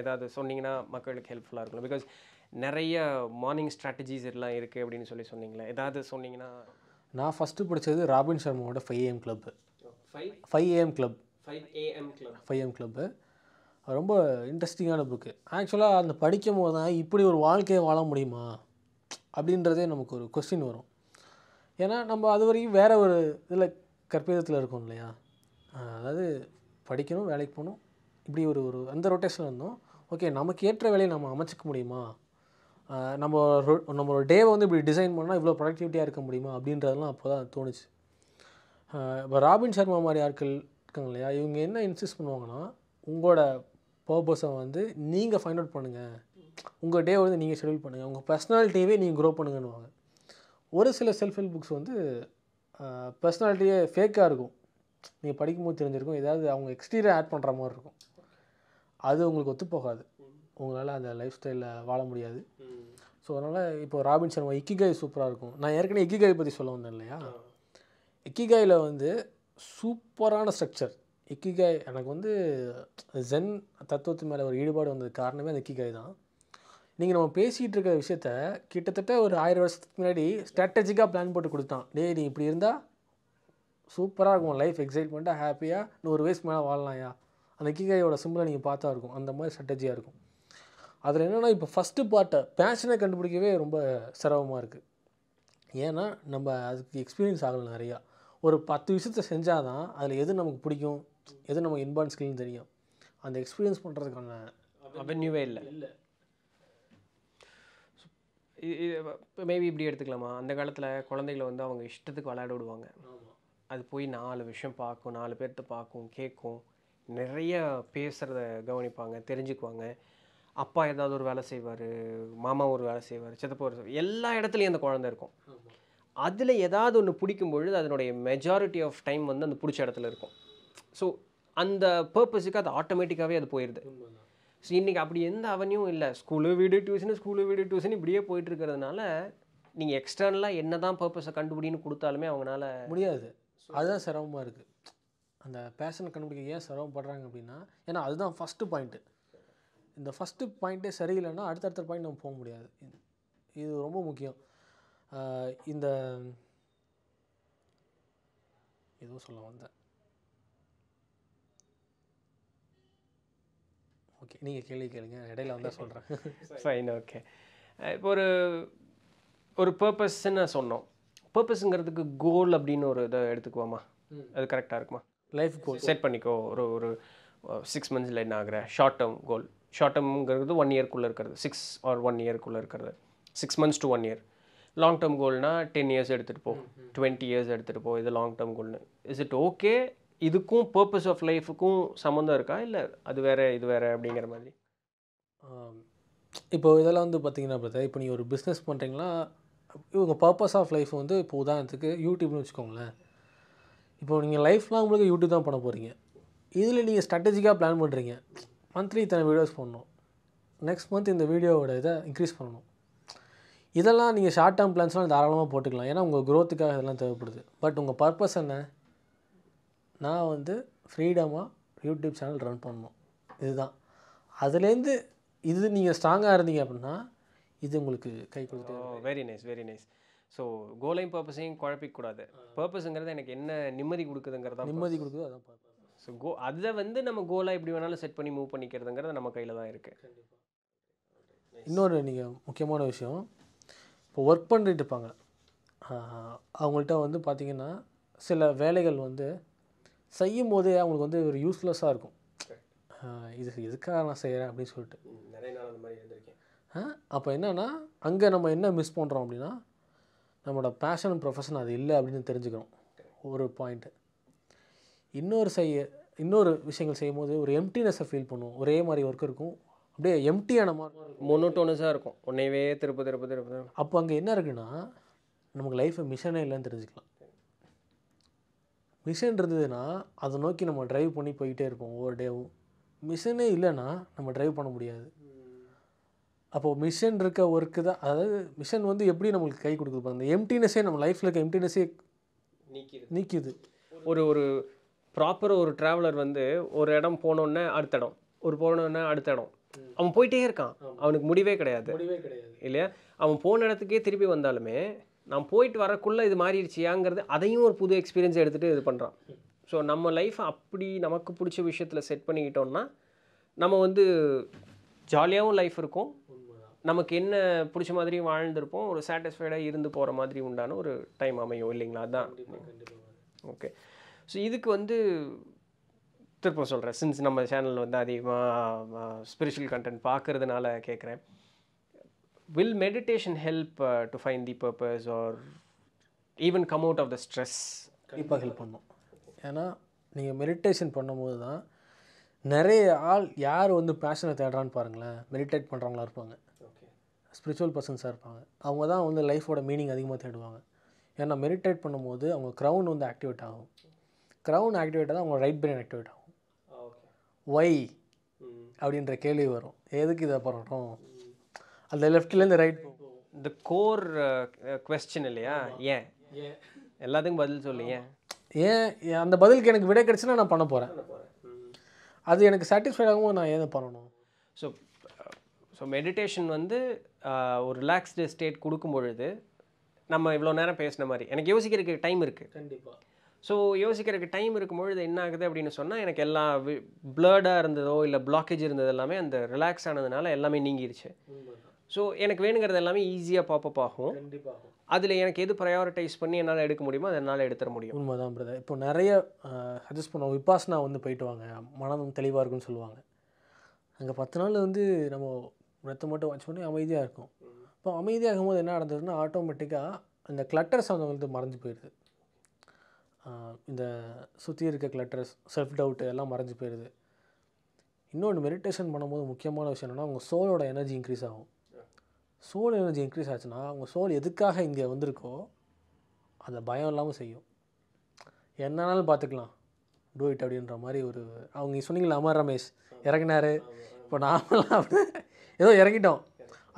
ஏதாவது சொன்னீங்கன்னா மக்களுக்கு ஹெல்ப்ஃபுல்லாக இருக்கும் பிகாஸ் நிறைய மார்னிங் ஸ்ட்ராட்டஜிஸ் எல்லாம் இருக்குது அப்படின்னு சொல்லி சொன்னீங்களே ஏதாவது சொன்னீங்கன்னா நான் ஃபஸ்ட்டு படித்தது ராபின் சர்மாவோட five AM club five five AM club five AM club five AM club ரொம்ப இன்ட்ரெஸ்டிங்கான புக்கு ஆக்சுவலாக அந்த படிக்கும் போது தான் இப்படி ஒரு வாழ்க்கையை வாழ முடியுமா அப்படின்றதே நமக்கு ஒரு கொஸ்டின் வரும் ஏன்னா நம்ம அது வரைக்கும் வேறு ஒரு இதில் கற்பிதத்தில் இருக்கோம் இல்லையா அதாவது படிக்கணும் வேலைக்கு போகணும் இப்படி ஒரு ஒரு அந்த ரொட்டேஷன் இருந்தோம் ஓகே நமக்கு ஏற்ற வேலையை நம்ம அமைச்சிக்க முடியுமா நம்ம நம்மளோட டேவை வந்து இப்படி டிசைன் பண்ணால் இவ்வளோ ப்ரொடக்டிவிட்டியாக இருக்க முடியுமா அப்படின்றதெல்லாம் அப்போ தான் தோணுச்சு இப்போ ராபின் சர்மா மாதிரி ஆட்கள் இருக்காங்க இல்லையா இவங்க என்ன இன்சிஸ்ட் பண்ணுவாங்கன்னா உங்களோட பர்பஸை வந்து நீங்கள் ஃபைண்ட் அவுட் பண்ணுங்கள் உங்கள் டே வந்து நீங்கள் ஷெடியூல் பண்ணுங்கள் உங்கள் பர்சனாலிட்டியவே நீங்கள் க்ரோ பண்ணுங்கன்னுவாங்க ஒரு சில செல்ஃப் ஹெல்ப் புக்ஸ் வந்து பர்சனாலிட்டியே ஃபேக்காக இருக்கும் நீங்கள் படிக்கும்போது தெரிஞ்சிருக்கும் ஏதாவது அவங்க எக்ஸ்டீரியர் ஆட் பண்ணுற மாதிரி இருக்கும் அது உங்களுக்கு ஒத்து போகாது உங்களால் அந்த லைஃப் ஸ்டைலில் வாழ முடியாது ஸோ அதனால் இப்போ ராபின் சர்மா இக்கிகாய் சூப்பராக இருக்கும் நான் ஏற்கனவே இக்கிகாய் பற்றி சொல்ல வந்தேன் இல்லையா இக்கிகாயில் வந்து சூப்பரான ஸ்ட்ரக்சர் இக்கிகாய் எனக்கு வந்து ஜென் தத்துவத்து மேலே ஒரு ஈடுபாடு வந்தது காரணமே அந்த இக்கிகாய் தான் நீங்கள் நம்ம பேசிகிட்டு இருக்கிற விஷயத்த கிட்டத்தட்ட ஒரு ஆயிரம் வருஷத்துக்கு முன்னாடி ஸ்ட்ராட்டஜிக்காக பிளான் போட்டு கொடுத்தான் டே நீ இப்படி இருந்தால் சூப்பராக இருக்கும் லைஃப் எக்ஸைட்மெண்ட்டாக ஹாப்பியாக நூறு வயசு மேலே வாழலாம்யா அந்த இக்கிகாயோட சிம்பிளை நீங்கள் பார்த்தா இருக்கும் அந்த மாதிரி ஸ்ட்ராட்டஜியாக இருக்கும் அதில் என்னென்னா இப்போ ஃபஸ்ட்டு பார்ட்டை பேஷனை கண்டுபிடிக்கவே ரொம்ப சிரமமாக இருக்குது ஏன்னா நம்ம அதுக்கு எக்ஸ்பீரியன்ஸ் ஆகலை நிறையா ஒரு பத்து விஷயத்த செஞ்சால் தான் அதில் எது நமக்கு பிடிக்கும் எது நமக்கு இன்பான் ஸ்கில்னு தெரியும் அந்த எக்ஸ்பீரியன்ஸ் பண்ணுறதுக்கான அவென்யூவே இல்லை இல்லை மேபி இப்படி எடுத்துக்கலாமா அந்த காலத்தில் குழந்தைகளை வந்து அவங்க இஷ்டத்துக்கு விளையாட விடுவாங்க அது போய் நாலு விஷயம் பார்க்கும் நாலு பேர்த்த பார்க்கும் கேட்கும் நிறைய பேசுகிறத கவனிப்பாங்க தெரிஞ்சுக்குவாங்க அப்பா ஏதாவது ஒரு வேலை செய்வார் மாமா ஒரு வேலை செய்வார் சித்தப்பா ஒரு எல்லா இடத்துலையும் அந்த குழந்தை இருக்கும் அதில் ஏதாவது ஒன்று பிடிக்கும் பொழுது அதனுடைய மெஜாரிட்டி ஆஃப் டைம் வந்து அந்த பிடிச்ச இடத்துல இருக்கும் ஸோ அந்த பர்பஸுக்கு அது ஆட்டோமேட்டிக்காகவே அது போயிடுது ஸோ இன்றைக்கி அப்படி எந்த அவனியும் இல்லை ஸ்கூலு வீடு டியூஷனு ஸ்கூலு வீடு டியூஷன் இப்படியே போயிட்டு இருக்கிறதுனால நீங்கள் எக்ஸ்டர்னலாக என்ன தான் பர்பஸை கண்டுபிடின்னு கொடுத்தாலுமே அவங்களால முடியாது அதுதான் சிரமமாக இருக்குது அந்த பேஷனை கண்டுபிடிக்க ஏன் சிரமப்படுறாங்க அப்படின்னா ஏன்னா அதுதான் ஃபஸ்ட்டு பாயிண்ட்டு இந்த ஃபஸ்ட்டு பாயிண்ட்டே சரியில்லைன்னா அடுத்தடுத்த பாயிண்ட் நம்ம போக முடியாது இது ரொம்ப முக்கியம் இந்த எதுவும் சொல்ல வந்தேன் ஓகே நீங்கள் கேள்வி கேளுங்க இடையில வந்தால் சொல்கிறேன் ஃபைன் ஓகே இப்போ ஒரு ஒரு பர்பஸ்ன்னு சொன்னோம் பர்பஸுங்கிறதுக்கு கோல் அப்படின்னு ஒரு இதை எடுத்துக்குவோமா அது கரெக்டாக இருக்குமா லைஃப் கோல் செட் பண்ணிக்கோ ஒரு ஒரு சிக்ஸ் மந்த்ஸில் என்ன ஆகிற ஷார்ட் டேர்ம் கோல் ஷார்ட் டேர்ம்ங்கிறது ஒன் இயர்க்குள்ளே இருக்கிறது சிக்ஸ் ஆர் ஒன் இயர்க்குள்ளே இருக்கிறது six months to one year long term கோல்னால் டென் இயர்ஸ் எடுத்துகிட்டு போ டுவெண்ட்டி இயர்ஸ் எடுத்துகிட்டு போ இது லாங் டேர்ம் கோல்னு இஸ் இட் ஓகே இதுக்கும் பர்பஸ் ஆஃப் லைஃபுக்கும் சம்மந்தம் இருக்கா இல்லை அது வேறு இது வேறு அப்படிங்கிற மாதிரி இப்போ இதெல்லாம் வந்து பார்த்தீங்கன்னா பார்த்தா இப்போ நீங்கள் ஒரு பிஸ்னஸ் பண்ணுறீங்கன்னா இவங்க பர்பஸ் ஆஃப் லைஃப் வந்து இப்போ உதாரணத்துக்கு யூடியூப்னு வச்சுக்கோங்களேன் இப்போ நீங்கள் லைஃப்லாம் உங்களுக்கு யூடியூப் தான் பண்ண போகிறீங்க இதில் நீங்கள் ஸ்ட்ராட்டஜிக்காக பிளான் பண்ணுறீங்க மந்த்லி இத்தனை வீடியோஸ் பண்ணணும் நெக்ஸ்ட் மந்த் இந்த வீடியோவோட இதை இன்க்ரீஸ் பண்ணணும் இதெல்லாம் நீங்கள் ஷார்ட் டேர்ம் பிளான்ஸ்லாம் தாராளமாக போட்டுக்கலாம் ஏன்னா உங்கள் க்ரோத்துக்காக இதெல்லாம் தேவைப்படுது பட் உங்கள் பர்பஸ் என்ன நான் வந்து ஃப்ரீடமாக யூடியூப் சேனல் ரன் பண்ணணும் இதுதான் அதுலேருந்து இது நீங்கள் ஸ்ட்ராங்காக இருந்தீங்க அப்படின்னா இது உங்களுக்கு கை கொடுத்து very nice very nice so கோலையும் பர்பஸையும் குழப்பிக்கூடாது பர்பஸுங்கிறது எனக்கு என்ன நிம்மதி கொடுக்குதுங்கிறதா நிம்மதி கொடுக்குது அதான் ஸோ கோ அதை வந்து நம்ம கோலாக எப்படி வேணாலும் செட் பண்ணி மூவ் பண்ணிக்கிறதுங்கிறது நம்ம கையில் தான் இருக்குது இன்னொரு நீங்கள் முக்கியமான விஷயம் இப்போ ஒர்க் பண்ணிட்டு இருப்பாங்க அவங்கள்ட்ட வந்து பார்த்திங்கன்னா சில வேலைகள் வந்து செய்யும் போதே அவங்களுக்கு வந்து ஒரு யூஸ்லெஸ்ஸாக இருக்கும் இது எதுக்காக நான் செய்கிறேன் அப்படின்னு சொல்லிட்டு நிறைய நாள் அந்த மாதிரி இருந்திருக்கேன் அப்போ என்னென்னா அங்கே நம்ம என்ன மிஸ் பண்ணுறோம் அப்படின்னா நம்மளோட பேஷன் ப்ரொஃபஷன் அது இல்லை அப்படின்னு தெரிஞ்சுக்கிறோம் ஒரு பாயிண்ட்டு இன்னொரு செய்ய இன்னொரு விஷயங்கள் செய்யும்போது ஒரு எம்டினஸை ஃபீல் பண்ணுவோம் ஒரே மாதிரி ஒர்க் இருக்கும் அப்படியே எம்டியான மாதிரி மொனோட்டோனஸாக இருக்கும் ஒன்றையவே திருப்ப திருப்ப திருப்ப அப்போ அங்கே என்ன இருக்குன்னா நமக்கு லைஃப்பை மிஷனே இல்லைன்னு தெரிஞ்சுக்கலாம் மிஷின் இருந்ததுன்னா அதை நோக்கி நம்ம ட்ரைவ் பண்ணி போய்கிட்டே இருப்போம் ஒவ்வொரு டேவும் மிஷினே இல்லைன்னா நம்ம ட்ரைவ் பண்ண முடியாது அப்போது மிஷின் இருக்க ஒர்க்கு தான் அதாவது மிஷின் வந்து எப்படி நம்மளுக்கு கை கொடுக்குது அந்த எம்டினஸே நம்ம லைஃப்பில் இருக்க எம்டினஸே நீக்கிது நீக்கிது ஒரு ஒரு ப்ராப்பர் ஒரு ட்ராவலர் வந்து ஒரு இடம் போனோன்னே அடுத்த இடம் ஒரு போனோன்னே அடுத்த இடம் அவன் போயிட்டே இருக்கான் அவனுக்கு முடிவே கிடையாது முடிவே கிடையாது இல்லையா அவன் போன இடத்துக்கே திருப்பி வந்தாலுமே நான் போயிட்டு வரக்குள்ளே இது மாறிடுச்சியாங்கிறது அதையும் ஒரு புது எக்ஸ்பீரியன்ஸ் எடுத்துகிட்டு இது பண்ணுறான் ஸோ நம்ம லைஃப் அப்படி நமக்கு பிடிச்ச விஷயத்தில் செட் பண்ணிக்கிட்டோன்னா நம்ம வந்து ஜாலியாகவும் லைஃப் இருக்கும் நமக்கு என்ன பிடிச்ச மாதிரி வாழ்ந்துருப்போம் ஒரு சாட்டிஸ்ஃபைடாக இருந்து போகிற மாதிரி உண்டான ஒரு டைம் அமையும் இல்லைங்களா அதுதான் ஓகே ஸோ இதுக்கு வந்து திருப்ப சொல்கிறேன் சின்ஸ் நம்ம சேனல் வந்து அதிகமாக ஸ்பிரிச்சுவல் கண்டென்ட் பார்க்குறதுனால கேட்குறேன் will meditation help uh, to find the purpose or even come out of the stress கண்டிப்பாக ஹெல்ப் பண்ணும் ஏன்னா நீங்கள் மெடிடேஷன் பண்ணும்போது தான் நிறைய ஆள் யார் வந்து பேஷனை தேடுறான்னு பாருங்களேன் மெடிடேட் பண்ணுறவங்களா இருப்பாங்க ஸ்பிரிச்சுவல் பர்சன்ஸாக இருப்பாங்க அவங்க தான் வந்து லைஃபோட மீனிங் அதிகமாக தேடுவாங்க ஏன்னா மெடிடேட் பண்ணும்போது அவங்க க்ரௌன் வந்து ஆக்டிவேட் ஆகும் க்ரௌன் ஆக்டிவேட் ஆகும் அவங்க ரைட் பிரெயின் ஆக்டிவேட் ஆகும் ஒய் அப்படின்ற கேள்வி வரும் எதுக்கு இதை பண்ணுறோம் அந்த லெஃப்ட்லேருந்து ரைட் இந்த கோர் கொஸ்டின் இல்லையா ஏன் எல்லாத்துக்கும் பதில் சொல்லு ஏன் அந்த பதிலுக்கு எனக்கு விடை கிடச்சுன்னா நான் பண்ண போகிறேன் அது எனக்கு சாட்டிஸ்ஃபைட் ஆகும் நான் ஏதோ பண்ணணும் ஸோ ஸோ மெடிடேஷன் வந்து uh, ஒரு ரிலாக்ஸ்டு ஸ்டேட் கொடுக்கும் பொழுது நம்ம இவ்வளோ நேரம் பேசின மாதிரி எனக்கு யோசிக்கிறதுக்கு டைம் இருக்குது கண்டிப்பாக ஸோ யோசிக்கிறதுக்கு டைம் இருக்கும்பொழுது என்ன ஆகுது அப்படின்னு சொன்னால் எனக்கு எல்லா ப்ளர்டாக இருந்ததோ இல்லை பிளாக்கேஜ் இருந்தது எல்லாமே அந்த ரிலாக்ஸ் ஆனதுனால எல்லாமே நீங்கிடுச்சு ஸோ எனக்கு வேணுங்கிறது எல்லாமே ஈஸியாக பாப்பப் ஆகும் அதில் எனக்கு எது ப்ரையாரிட்டைஸ் பண்ணி என்னால் எடுக்க முடியுமோ அதை என்னால் எடுத்துட முடியும் உண்மைதான் பிரதர் இப்போ நிறைய சஜஸ்ட் பண்ணுவோம் விபாசனா வந்து போயிட்டு வாங்க மனம் தெளிவாக இருக்குன்னு சொல்லுவாங்க அங்கே பத்து நாள் வந்து நம்ம ரத்தம் மட்டும் பண்ணி அமைதியாக இருக்கும் இப்போ அமைதியாகும் போது என்ன நடந்ததுன்னா ஆட்டோமேட்டிக்காக அந்த கிளட்டர்ஸ் அவங்க வந்து மறைஞ்சு போயிடுது இந்த சுற்றி இருக்க கிளட்டர்ஸ் செல்ஃப் டவுட்டு எல்லாம் மறைஞ்சு போயிடுது இன்னொன்று மெடிடேஷன் பண்ணும்போது முக்கியமான விஷயம் என்னென்னா உங்கள் சோலோட எனர்ஜி இன்க்ரீஸ் ஆகும் சோல் எனர்ஜி இன்க்ரீஸ் ஆச்சுன்னா உங்கள் சோல் எதுக்காக இங்கே வந்திருக்கோ அந்த பயம் இல்லாமல் செய்யும் என்னன்னாலும் பார்த்துக்கலாம் டூ இட் அப்படின்ற மாதிரி ஒரு அவங்க சொன்னீங்களா அமர் ரமேஷ் இறங்கினார் இப்போ நாமெல்லாம் ஏதோ இறங்கிட்டோம்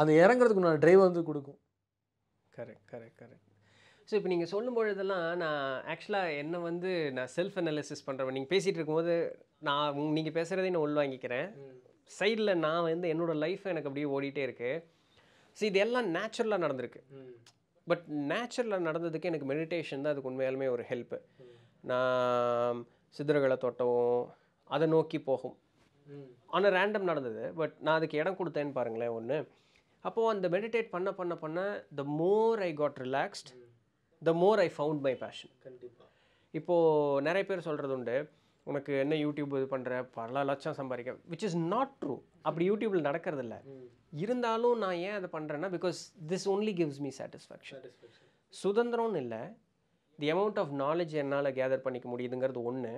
அந்த இறங்குறதுக்கு நான் ட்ரைவ் வந்து கொடுக்கும் கரெக்ட் கரெக்ட் கரெக்ட் ஸோ இப்போ நீங்கள் சொல்லும்பொழுதெல்லாம் நான் ஆக்சுவலாக என்ன வந்து நான் செல்ஃப் அனாலிசிஸ் பண்ணுறேன் நீங்கள் பேசிகிட்டு இருக்கும்போது நான் நீங்கள் பேசுகிறதையும் நான் உள்வாங்கிக்கிறேன் சைடில் நான் வந்து என்னோடய லைஃப் எனக்கு அப்படியே ஓடிட்டே இருக்குது ஸோ இதெல்லாம் நேச்சுரலாக நடந்திருக்கு பட் நேச்சுரலாக நடந்ததுக்கு எனக்கு மெடிடேஷன் தான் அதுக்கு உண்மையாலுமே ஒரு ஹெல்ப்பு நான் சித்திரகளை தொட்டவும் அதை நோக்கி போகும் ஆனால் ரேண்டம் நடந்தது பட் நான் அதுக்கு இடம் கொடுத்தேன்னு பாருங்களேன் ஒன்று அப்போது அந்த மெடிடேட் பண்ண பண்ண பண்ண the more I got relaxed the more I found my passion கண்டிப்பாக இப்போது நிறைய பேர் சொல்கிறது உண்டு உனக்கு என்ன யூடியூப் இது பண்ணுற பல லட்சம் சம்பாதிக்க விச் இஸ் நாட் ட்ரூ அப்படி யூடியூப்பில் நடக்கிறதில்ல இருந்தாலும் நான் ஏன் அதை பண்ணுறேன்னா because this only gives me satisfaction சுதந்திரம்னு இல்லை தி அமௌண்ட் ஆஃப் நாலேஜ் என்னால் கேதர் பண்ணிக்க முடியுதுங்கிறது ஒன்று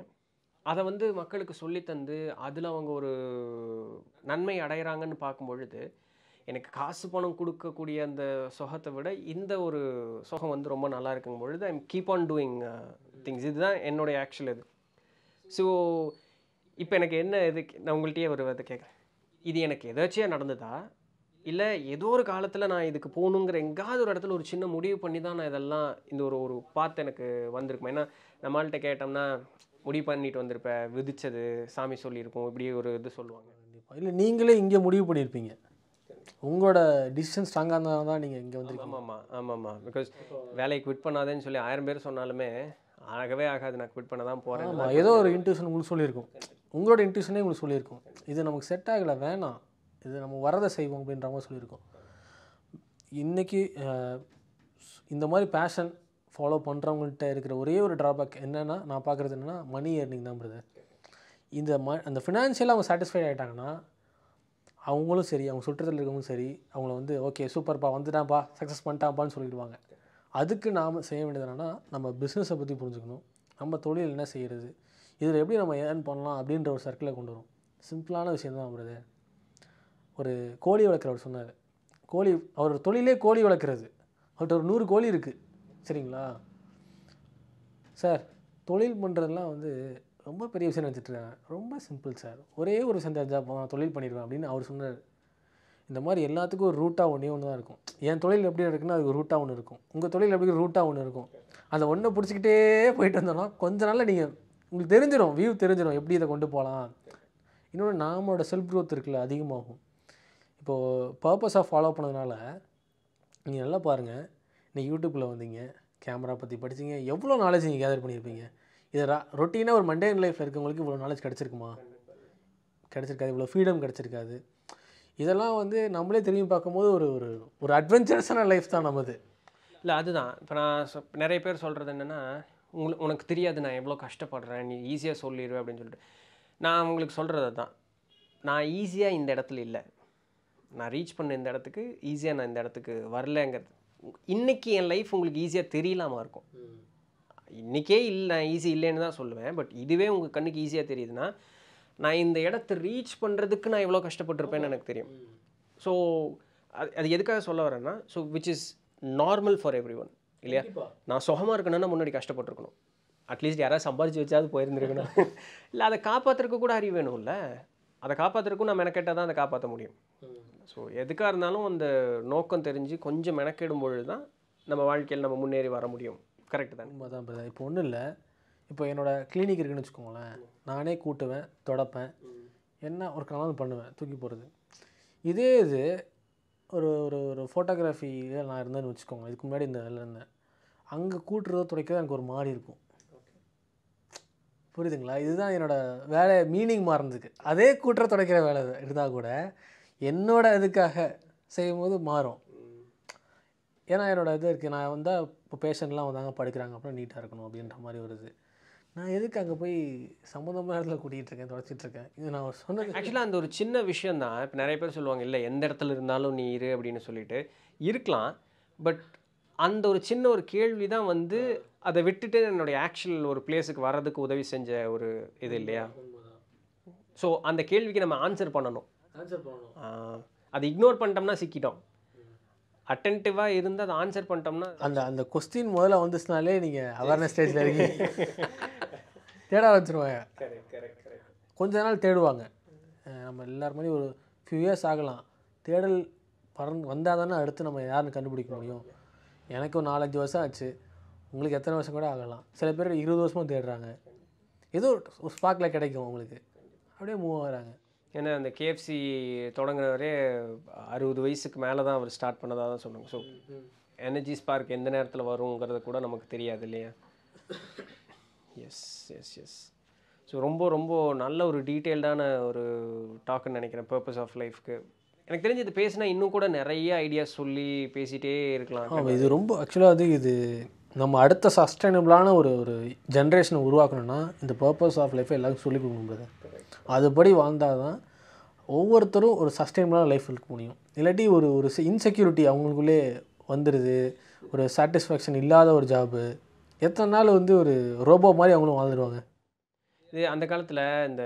அதை வந்து மக்களுக்கு சொல்லித்தந்து அதில் அவங்க ஒரு நன்மை அடைகிறாங்கன்னு பார்க்கும் பொழுது எனக்கு காசு பணம் கொடுக்கக்கூடிய அந்த சுகத்தை விட இந்த ஒரு சுகம் வந்து ரொம்ப நல்லா இருக்கும் பொழுது I'm keep on doing things uh, இதுதான் என்னுடைய ஆக்சுவல் இது ஸோ இப்போ எனக்கு என்ன இது நான் உங்கள்கிட்டயே ஒரு இதை கேட்குறேன் இது எனக்கு எதாச்சியாக நடந்ததா இல்லை ஏதோ ஒரு காலத்தில் நான் இதுக்கு போகணுங்கிற எங்காவது ஒரு இடத்துல ஒரு சின்ன முடிவு பண்ணி தான் நான் இதெல்லாம் இந்த ஒரு ஒரு பார்த்து எனக்கு வந்திருக்கும் ஏன்னா நம்மள்கிட்ட கேட்டோம்னா முடிவு பண்ணிட்டு வந்திருப்பேன் விதிச்சது சாமி சொல்லியிருக்கோம் இப்படி ஒரு இது சொல்லுவாங்க கண்டிப்பாக இல்லை நீங்களே இங்கே முடிவு பண்ணியிருப்பீங்க உங்களோட டிசிஷன் ஸ்ட்ராங்காக இருந்தால் தான் நீங்கள் இங்கே வந்து ஆமாம் ஆமாம் ஆமாம் ஆமாம் பிகாஸ் வேலையை குவிட் பண்ணாதேன்னு சொல்லி ஆயிரம் பேர் சொன்னாலுமே ஆகவே ஆகாது நான் குவிட் பண்ண தான் போகிறேன் ஏதோ ஒரு இன்ட்யூஷன் உங்களுக்கு சொல்லியிருக்கோம் உங்களோட இன்ட்யூஷனே உங்களுக்கு சொல்லியிருக்கோம் இது நமக்கு செட் ஆகலை வேணாம் இது நம்ம வரதை செய்வோம் அப்படின்ற மாதிரி சொல்லியிருக்கோம் இன்றைக்கி இந்த மாதிரி பேஷன் ஃபாலோ பண்ணுறவங்கள்ட்ட இருக்கிற ஒரே ஒரு ட்ராபேக் என்னென்னா நான் பார்க்குறது என்னென்னா மணி ஏர்னிங் தான் பிரதர் இந்த ம அந்த ஃபினான்ஷியலாக அவங்க சாட்டிஸ்ஃபைட் ஆகிட்டாங்கன்னா அவங்களும் சரி அவங்க சுற்றத்தில் இருக்கவங்களும் சரி அவங்கள வந்து ஓகே சூப்பர்ப்பா வந்துட்டான்ப்பா சக்ஸஸ் பண்ணிட்டான்ப்பான்னு சொல்லிடுவாங்க அதுக்கு நாம் செய்ய வேண்டியது என்னென்னா நம்ம பிஸ்னஸை பற்றி புரிஞ்சுக்கணும் நம்ம தொழில் என்ன செய்கிறது இதில் எப்படி நம்ம ஏர்ன் பண்ணலாம் அப்படின்ற ஒரு சர்க்கிளை கொண்டு வரும் சிம்பிளான விஷயம் தான் அவரது ஒரு கோழி வளர்க்குறவர் சொன்னார் கோழி அவர் தொழிலே கோழி வளர்க்குறது அவர்கிட்ட ஒரு நூறு கோழி இருக்குது சரிங்களா சார் தொழில் பண்ணுறதுலாம் வந்து ரொம்ப பெரிய விஷயம் நினச்சிட்ருக்கேன் ரொம்ப சிம்பிள் சார் ஒரே ஒரு விஷயம் தெரிஞ்சால் போதும் தொழில் பண்ணிடுவேன் அப்படின்னு அவர் சொன்னார் இந்த மாதிரி எல்லாத்துக்கும் ஒரு ரூட்டாக ஒன்றே ஒன்று தான் இருக்கும் என் தொழில் எப்படி இருக்குன்னா அது ரூட்டாக ஒன்று இருக்கும் உங்கள் தொழில் எப்படி ரூட்டாக ஒன்று இருக்கும் அதை ஒன்றை பிடிச்சிக்கிட்டே போயிட்டு வந்தோம்னா கொஞ்ச நாளில் நீங்கள் உங்களுக்கு தெரிஞ்சிடும் வியூ தெரிஞ்சிடும் எப்படி இதை கொண்டு போகலாம் இன்னொன்று நாமளோட செல்ஃப் க்ரோத் இருக்குல்ல அதிகமாகும் இப்போது பர்பஸாக ஃபாலோ பண்ணதுனால நீங்கள் நல்லா பாருங்கள் நீங்கள் யூடியூப்பில் வந்தீங்க கேமரா பற்றி படிச்சிங்க எவ்வளோ நாலேஜ் நீங்கள் கேதர் பண்ணியிருப்பீங்க இதை ரொட்டீனாக ஒரு மண்டே லைஃப்பில் இருக்கவங்களுக்கு இவ்வளோ நாலேஜ் கிடச்சிருக்குமா கிடச்சிருக்காது இவ்வளோ ஃப்ரீடம் கிடச்சிருக்காது இதெல்லாம் வந்து நம்மளே திரும்பி பார்க்கும்போது ஒரு ஒரு ஒரு அட்வென்ச்சரஸான லைஃப் தான் நமது இல்லை அதுதான் இப்போ நான் நிறைய பேர் சொல்கிறது என்னென்னா உங்களுக்கு உனக்கு தெரியாது நான் எவ்வளோ கஷ்டப்படுறேன் நீ ஈஸியாக சொல்லிடுவேன் அப்படின்னு சொல்லிட்டு நான் உங்களுக்கு சொல்கிறது தான் நான் ஈஸியாக இந்த இடத்துல இல்லை நான் ரீச் பண்ண இந்த இடத்துக்கு ஈஸியாக நான் இந்த இடத்துக்கு வரலங்கிறது இன்றைக்கி என் லைஃப் உங்களுக்கு ஈஸியாக தெரியலாமா இருக்கும் இன்றைக்கே இல்லை ஈஸி இல்லைன்னு தான் சொல்லுவேன் பட் இதுவே உங்கள் கண்ணுக்கு ஈஸியாக தெரியுதுன்னா நான் இந்த இடத்த ரீச் பண்ணுறதுக்கு நான் எவ்வளோ கஷ்டப்பட்டிருப்பேன்னு எனக்கு தெரியும் ஸோ அது அது எதுக்காக சொல்ல வரேன்னா so which is normal for everyone இல்லையா நான் சுகமாக இருக்கணும்னா முன்னாடி கஷ்டப்பட்டுருக்கணும் அட்லீஸ்ட் யாராவது சம்பாதிச்சு வச்சாவது போயிருந்துருக்கணும் இல்லை அதை காப்பாற்றுறக்கு கூட அறிவு வேணும்ல அதை காப்பாற்றுறக்கும் நான் மெனக்கெட்டால் தான் அதை காப்பாற்ற முடியும் ஸோ எதுக்காக இருந்தாலும் அந்த நோக்கம் தெரிஞ்சு கொஞ்சம் மெனக்கெடும் பொழுது தான் நம்ம வாழ்க்கையில் நம்ம முன்னேறி வர முடியும் கரெக்டு தான் தான் இப்போ ஒன்றும் இல்லை இப்போ என்னோடய கிளினிக் இருக்குன்னு வச்சுக்கோங்களேன் நானே கூட்டுவேன் தொடப்பேன் என்ன ஒரு கணவன் பண்ணுவேன் தூக்கி போகிறது இதே இது ஒரு ஒரு ஒரு ஃபோட்டோகிராஃபி நான் இருந்தேன்னு வச்சுக்கோங்க இதுக்கு முன்னாடி இந்த இதில் இருந்தேன் அங்கே கூட்டுறதோ துடைக்கிறதோ எனக்கு ஒரு மாதிரி இருக்கும் புரியுதுங்களா இதுதான் என்னோடய வேலை மீனிங் மாறினதுக்கு அதே கூட்டுற துடைக்கிற வேலை இருந்தால் கூட என்னோடய இதுக்காக செய்யும்போது மாறும் ஏன்னா என்னோடய இது இருக்குது நான் வந்தால் இப்போ பேஷண்ட்லாம் வந்தாங்க படிக்கிறாங்க அப்புறம் நீட்டாக இருக்கணும் அப்படின்ற மாதிரி ஒரு இது நான் எதுக்கு அங்கே போய் சம்மந்தமான இடத்துல கூட்டிகிட்டு இருக்கேன் தொடச்சிட்டு இருக்கேன் இது நான் சொன்னது ஆக்சுவலாக அந்த ஒரு சின்ன விஷயம் தான் இப்போ நிறைய பேர் சொல்லுவாங்க இல்லை எந்த இடத்துல இருந்தாலும் நீ இரு அப்படின்னு சொல்லிட்டு இருக்கலாம் பட் அந்த ஒரு சின்ன ஒரு கேள்வி தான் வந்து அதை விட்டுட்டு என்னுடைய ஆக்சுவல் ஒரு பிளேஸுக்கு வர்றதுக்கு உதவி செஞ்ச ஒரு இது இல்லையா ஸோ அந்த கேள்விக்கு நம்ம ஆன்சர் பண்ணணும் ஆன்சர் பண்ணணும் அதை இக்னோர் பண்ணிட்டோம்னா சிக்கிட்டோம் அட்டன்டிவாக இருந்து அதை ஆன்சர் பண்ணிட்டோம்னா அந்த அந்த கொஸ்டின் முதல்ல வந்துச்சுனாலே நீங்கள் அவேர்னஸ் ஸ்டேஜில் இருக்கீங்க தேட ஆரம்பிச்சிருவாங்க கொஞ்ச நாள் தேடுவாங்க நம்ம எல்லார் மாதிரி ஒரு ஃபியூ இயர்ஸ் ஆகலாம் தேடல் பறந்து வந்தால் தானே அடுத்து நம்ம யாருன்னு கண்டுபிடிக்க முடியும் எனக்கு ஒரு நாலஞ்சு வருஷம் ஆச்சு உங்களுக்கு எத்தனை வருஷம் கூட ஆகலாம் சில பேர் இருபது வருஷமும் தேடுறாங்க ஏதோ ஒரு ஸ்பாக்கில் கிடைக்கும் உங்களுக்கு அப்படியே மூவ் ஆகிறாங்க ஏன்னா அந்த கேஎஃப்சி தொடங்குறவரே அறுபது வயசுக்கு மேலே தான் அவர் ஸ்டார்ட் பண்ணதாக தான் சொன்னாங்க ஸோ எனர்ஜி ஸ்பார்க் எந்த நேரத்தில் வருங்கிறத கூட நமக்கு தெரியாது இல்லையா எஸ் எஸ் எஸ் ஸோ ரொம்ப ரொம்ப நல்ல ஒரு டீட்டெயில்டான ஒரு டாக்குன்னு நினைக்கிறேன் பர்பஸ் ஆஃப் லைஃப்க்கு எனக்கு தெரிஞ்சு இது பேசினா இன்னும் கூட நிறைய ஐடியாஸ் சொல்லி பேசிகிட்டே இருக்கலாம் இது ரொம்ப ஆக்சுவலாக அது இது நம்ம அடுத்த சஸ்டைனபிளான ஒரு ஒரு ஜென்ரேஷனை உருவாக்கணுன்னா இந்த பர்பஸ் ஆஃப் லைஃப்பை எல்லாருக்கும் சொல்லி கொடுக்க முடியாது அதுபடி வாழ்ந்தால் தான் ஒவ்வொருத்தரும் ஒரு சஸ்டைனபிளான லைஃப் இருக்க முடியும் இல்லாட்டி ஒரு ஒரு இன்செக்யூரிட்டி அவங்களுக்குள்ளே வந்துடுது ஒரு சாட்டிஸ்ஃபேக்ஷன் இல்லாத ஒரு ஜாபு எத்தனை நாள் வந்து ஒரு ரோபோ மாதிரி அவங்களும் வாழ்ந்துருவாங்க இது அந்த காலத்தில் இந்த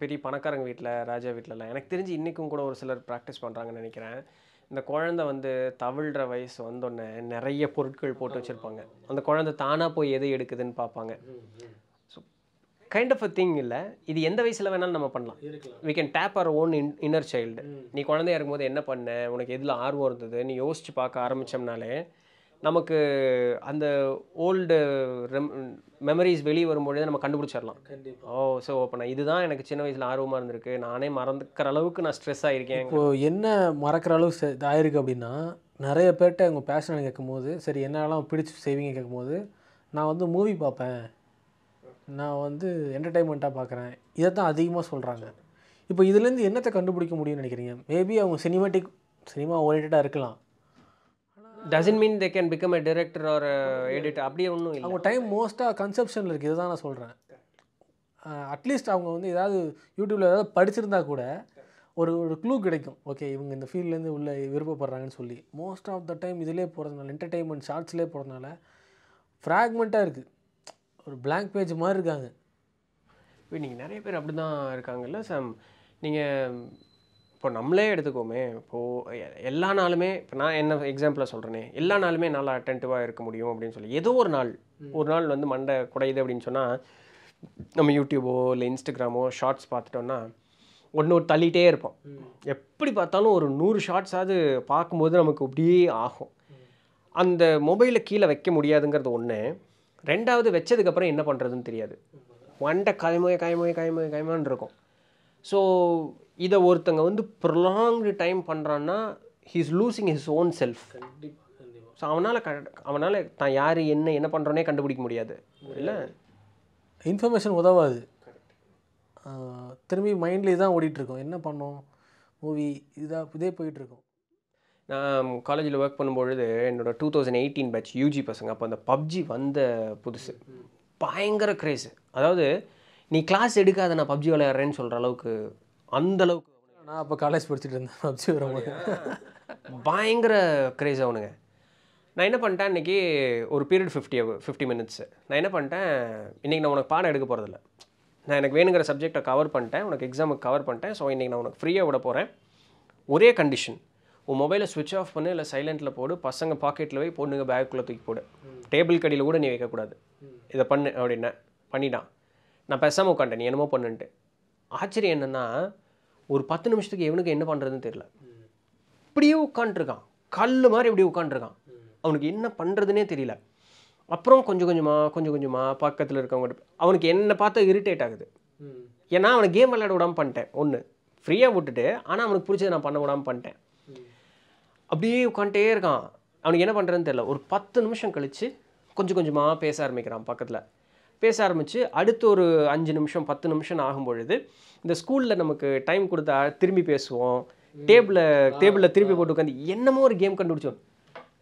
பெரிய பணக்காரங்க வீட்டில் ராஜா வீட்டிலலாம் எனக்கு தெரிஞ்சு இன்றைக்கும் கூட ஒரு சிலர் ப்ராக்டிஸ் பண்ணுறாங்கன்னு நினைக்கிறேன் இந்த குழந்தை வந்து தவிழ்கிற வயசு வந்தோடனே நிறைய பொருட்கள் போட்டு வச்சுருப்பாங்க அந்த குழந்தை தானாக போய் எது எடுக்குதுன்னு பார்ப்பாங்க so kind of a thing இல்லை இது எந்த வயசில் வேணாலும் நம்ம பண்ணலாம் we can tap our own in inner child நீ குழந்தையாக இருக்கும்போது என்ன பண்ண உனக்கு எதில் ஆர்வம் இருந்தது நீ யோசித்து பார்க்க ஆரம்பித்தோம்னாலே நமக்கு அந்த ஓல்டு ரெம் மெமரிஸ் வெளியே வரும்பொழுது நம்ம கண்டுபிடிச்சிடலாம் ஓ ஸோ அப்போ நான் இதுதான் எனக்கு சின்ன வயசில் ஆர்வமாக இருந்திருக்கு நானே மறந்துக்கிற அளவுக்கு நான் ஸ்ட்ரெஸ் ஆகிருக்கேன் இப்போ என்ன மறக்கிற அளவு ஆயிருக்கு அப்படின்னா நிறைய பேர்கிட்ட அவங்க பேஷனை கேட்கும் போது சரி என்னெல்லாம் பிடிச்சி செய்வீங்க கேட்கும்போது நான் வந்து மூவி பார்ப்பேன் நான் வந்து என்டர்டைன்மெண்ட்டாக பார்க்குறேன் இதை தான் அதிகமாக சொல்கிறாங்க இப்போ இதுலேருந்து என்னத்தை கண்டுபிடிக்க முடியும்னு நினைக்கிறீங்க மேபி அவங்க சினிமேட்டிக் சினிமா ஓரியன்டாக இருக்கலாம் doesn't mean they can become a director or edit அப்படியே ஒன்றும் இல்லை அவங்க டைம் மோஸ்ட்டாக கன்செப்ஷனில் இருக்குது இதுதான் நான் சொல்கிறேன் அட்லீஸ்ட் அவங்க வந்து ஏதாவது யூடியூப்பில் ஏதாவது படிச்சிருந்தா கூட ஒரு ஒரு க்ளூ கிடைக்கும் ஓகே இவங்க இந்த ஃபீல்ட்லேருந்து உள்ள விருப்பப்படுறாங்கன்னு சொல்லி மோஸ்ட் ஆஃப் த டைம் இதிலே போகிறதுனால என்டர்டெயின்மெண்ட் ஷார்ட்ஸ்லேயே போகிறதுனால ஃப்ராக்மெண்ட்டாக இருக்குது ஒரு பிளாங்க் பேஜ் மாதிரி இருக்காங்க இப்போ நீங்கள் நிறைய பேர் அப்படி தான் இருக்காங்கல்ல சம் நீங்கள் இப்போ நம்மளே எடுத்துக்கோமே இப்போது எல்லா நாளுமே இப்போ நான் என்ன எக்ஸாம்பிளாக சொல்கிறேனே எல்லா நாளுமே நல்லா அட்டன்டிவாக இருக்க முடியும் அப்படின்னு சொல்லி ஏதோ ஒரு நாள் ஒரு நாள் வந்து மண்டை குடையுது அப்படின்னு சொன்னால் நம்ம யூடியூபோ இல்லை இன்ஸ்டாகிராமோ ஷார்ட்ஸ் பார்த்துட்டோன்னா ஒன்று ஒரு தள்ளிகிட்டே இருப்போம் எப்படி பார்த்தாலும் ஒரு நூறு ஷார்ட்ஸாவது பார்க்கும்போது நமக்கு அப்படியே ஆகும் அந்த மொபைலை கீழே வைக்க முடியாதுங்கிறது ஒன்று ரெண்டாவது வச்சதுக்கப்புறம் என்ன பண்ணுறதுன்னு தெரியாது மண்டை காயமோய காயமோய காயமோய கைமான்னு இருக்கும் ஸோ இதை ஒருத்தங்க வந்து ப்ரொலாங்டு டைம் பண்ணுறான்னா he's losing his own self so அவனால் க அவனால் தான் யார் என்ன என்ன பண்ணுறோன்னே கண்டுபிடிக்க முடியாது இல்லை இன்ஃபர்மேஷன் உதவாது திரும்பி மைண்ட்லேயே தான் ஓடிட்டுருக்கோம் என்ன பண்ணோம் மூவி இதாக இதே போயிட்டுருக்கோம் நான் காலேஜில் ஒர்க் பண்ணும்பொழுது என்னோடய two thousand eighteen batch UG பசங்க அப்போ அந்த பப்ஜி வந்த புதுசு பயங்கர க்ரேஸு அதாவது நீ கிளாஸ் எடுக்காத நான் பப்ஜி விளையாடுறேன்னு சொல்கிற அளவுக்கு அந்த அளவுக்கு நான் அப்போ காலேஜ் படிச்சுட்டு இருந்தேன் பப்ஜி வரும்போது பயங்கர கிரேஸ் அவனுங்க நான் என்ன பண்ணிட்டேன் இன்றைக்கி ஒரு பீரியட் ஃபிஃப்டி ஃபிஃப்டி மினிட்ஸு நான் என்ன பண்ணிட்டேன் இன்றைக்கி நான் உனக்கு பாடம் எடுக்க போகிறதில்ல நான் எனக்கு வேணுங்கிற சப்ஜெக்டை கவர் பண்ணிட்டேன் உனக்கு எக்ஸாமுக்கு கவர் பண்ணிட்டேன் ஸோ இன்றைக்கி நான் உனக்கு ஃப்ரீயாக விட போகிறேன் ஒரே கண்டிஷன் உன் மொபைலை சுவிட்ச் ஆஃப் பண்ணு இல்லை சைலண்ட்டில் போடு பசங்க பாக்கெட்டில் போய் பொண்ணுங்க பேக்குள்ளே தூக்கி போடு டேபிள் கடியில் கூட நீ வைக்கக்கூடாது இதை பண்ணு அப்படின்னா பண்ணிட்டான் நான் பேசாமல் உட்காண்டேன் நீ என்னமோ பண்ணுன்ட்டு ஆச்சரியம் என்னென்னா ஒரு பத்து நிமிஷத்துக்கு இவனுக்கு என்ன பண்ணுறதுன்னு தெரியல இப்படியே உட்காண்ட்ருக்கான் கல் மாதிரி இப்படி உட்காண்ட்ருக்கான் அவனுக்கு என்ன பண்ணுறதுனே தெரியல அப்புறம் கொஞ்சம் கொஞ்சமாக கொஞ்சம் கொஞ்சமாக பக்கத்தில் இருக்கவங்ககிட்ட அவனுக்கு என்னை பார்த்தா இரிட்டேட் ஆகுது ஏன்னா அவனை கேம் விளையாட விடாமல் பண்ணிட்டேன் ஒன்று ஃப்ரீயாக விட்டுட்டு ஆனால் அவனுக்கு பிடிச்சதை நான் பண்ண விடாமல் பண்ணிட்டேன் அப்படியே உட்காந்துட்டே இருக்கான் அவனுக்கு என்ன பண்ணுறதுன்னு தெரியல ஒரு பத்து நிமிஷம் கழித்து கொஞ்சம் கொஞ்சமாக பேச ஆரம்பிக்கிறான் பக்கத்தில் பேச ஆரம்பித்து அடுத்து ஒரு அஞ்சு நிமிஷம் பத்து நிமிஷம் ஆகும் பொழுது இந்த ஸ்கூலில் நமக்கு டைம் கொடுத்தா திரும்பி பேசுவோம் டேபிளில் டேபிளில் திரும்பி போட்டு உட்காந்து என்னமோ ஒரு கேம் கண்டுபிடிச்சோம்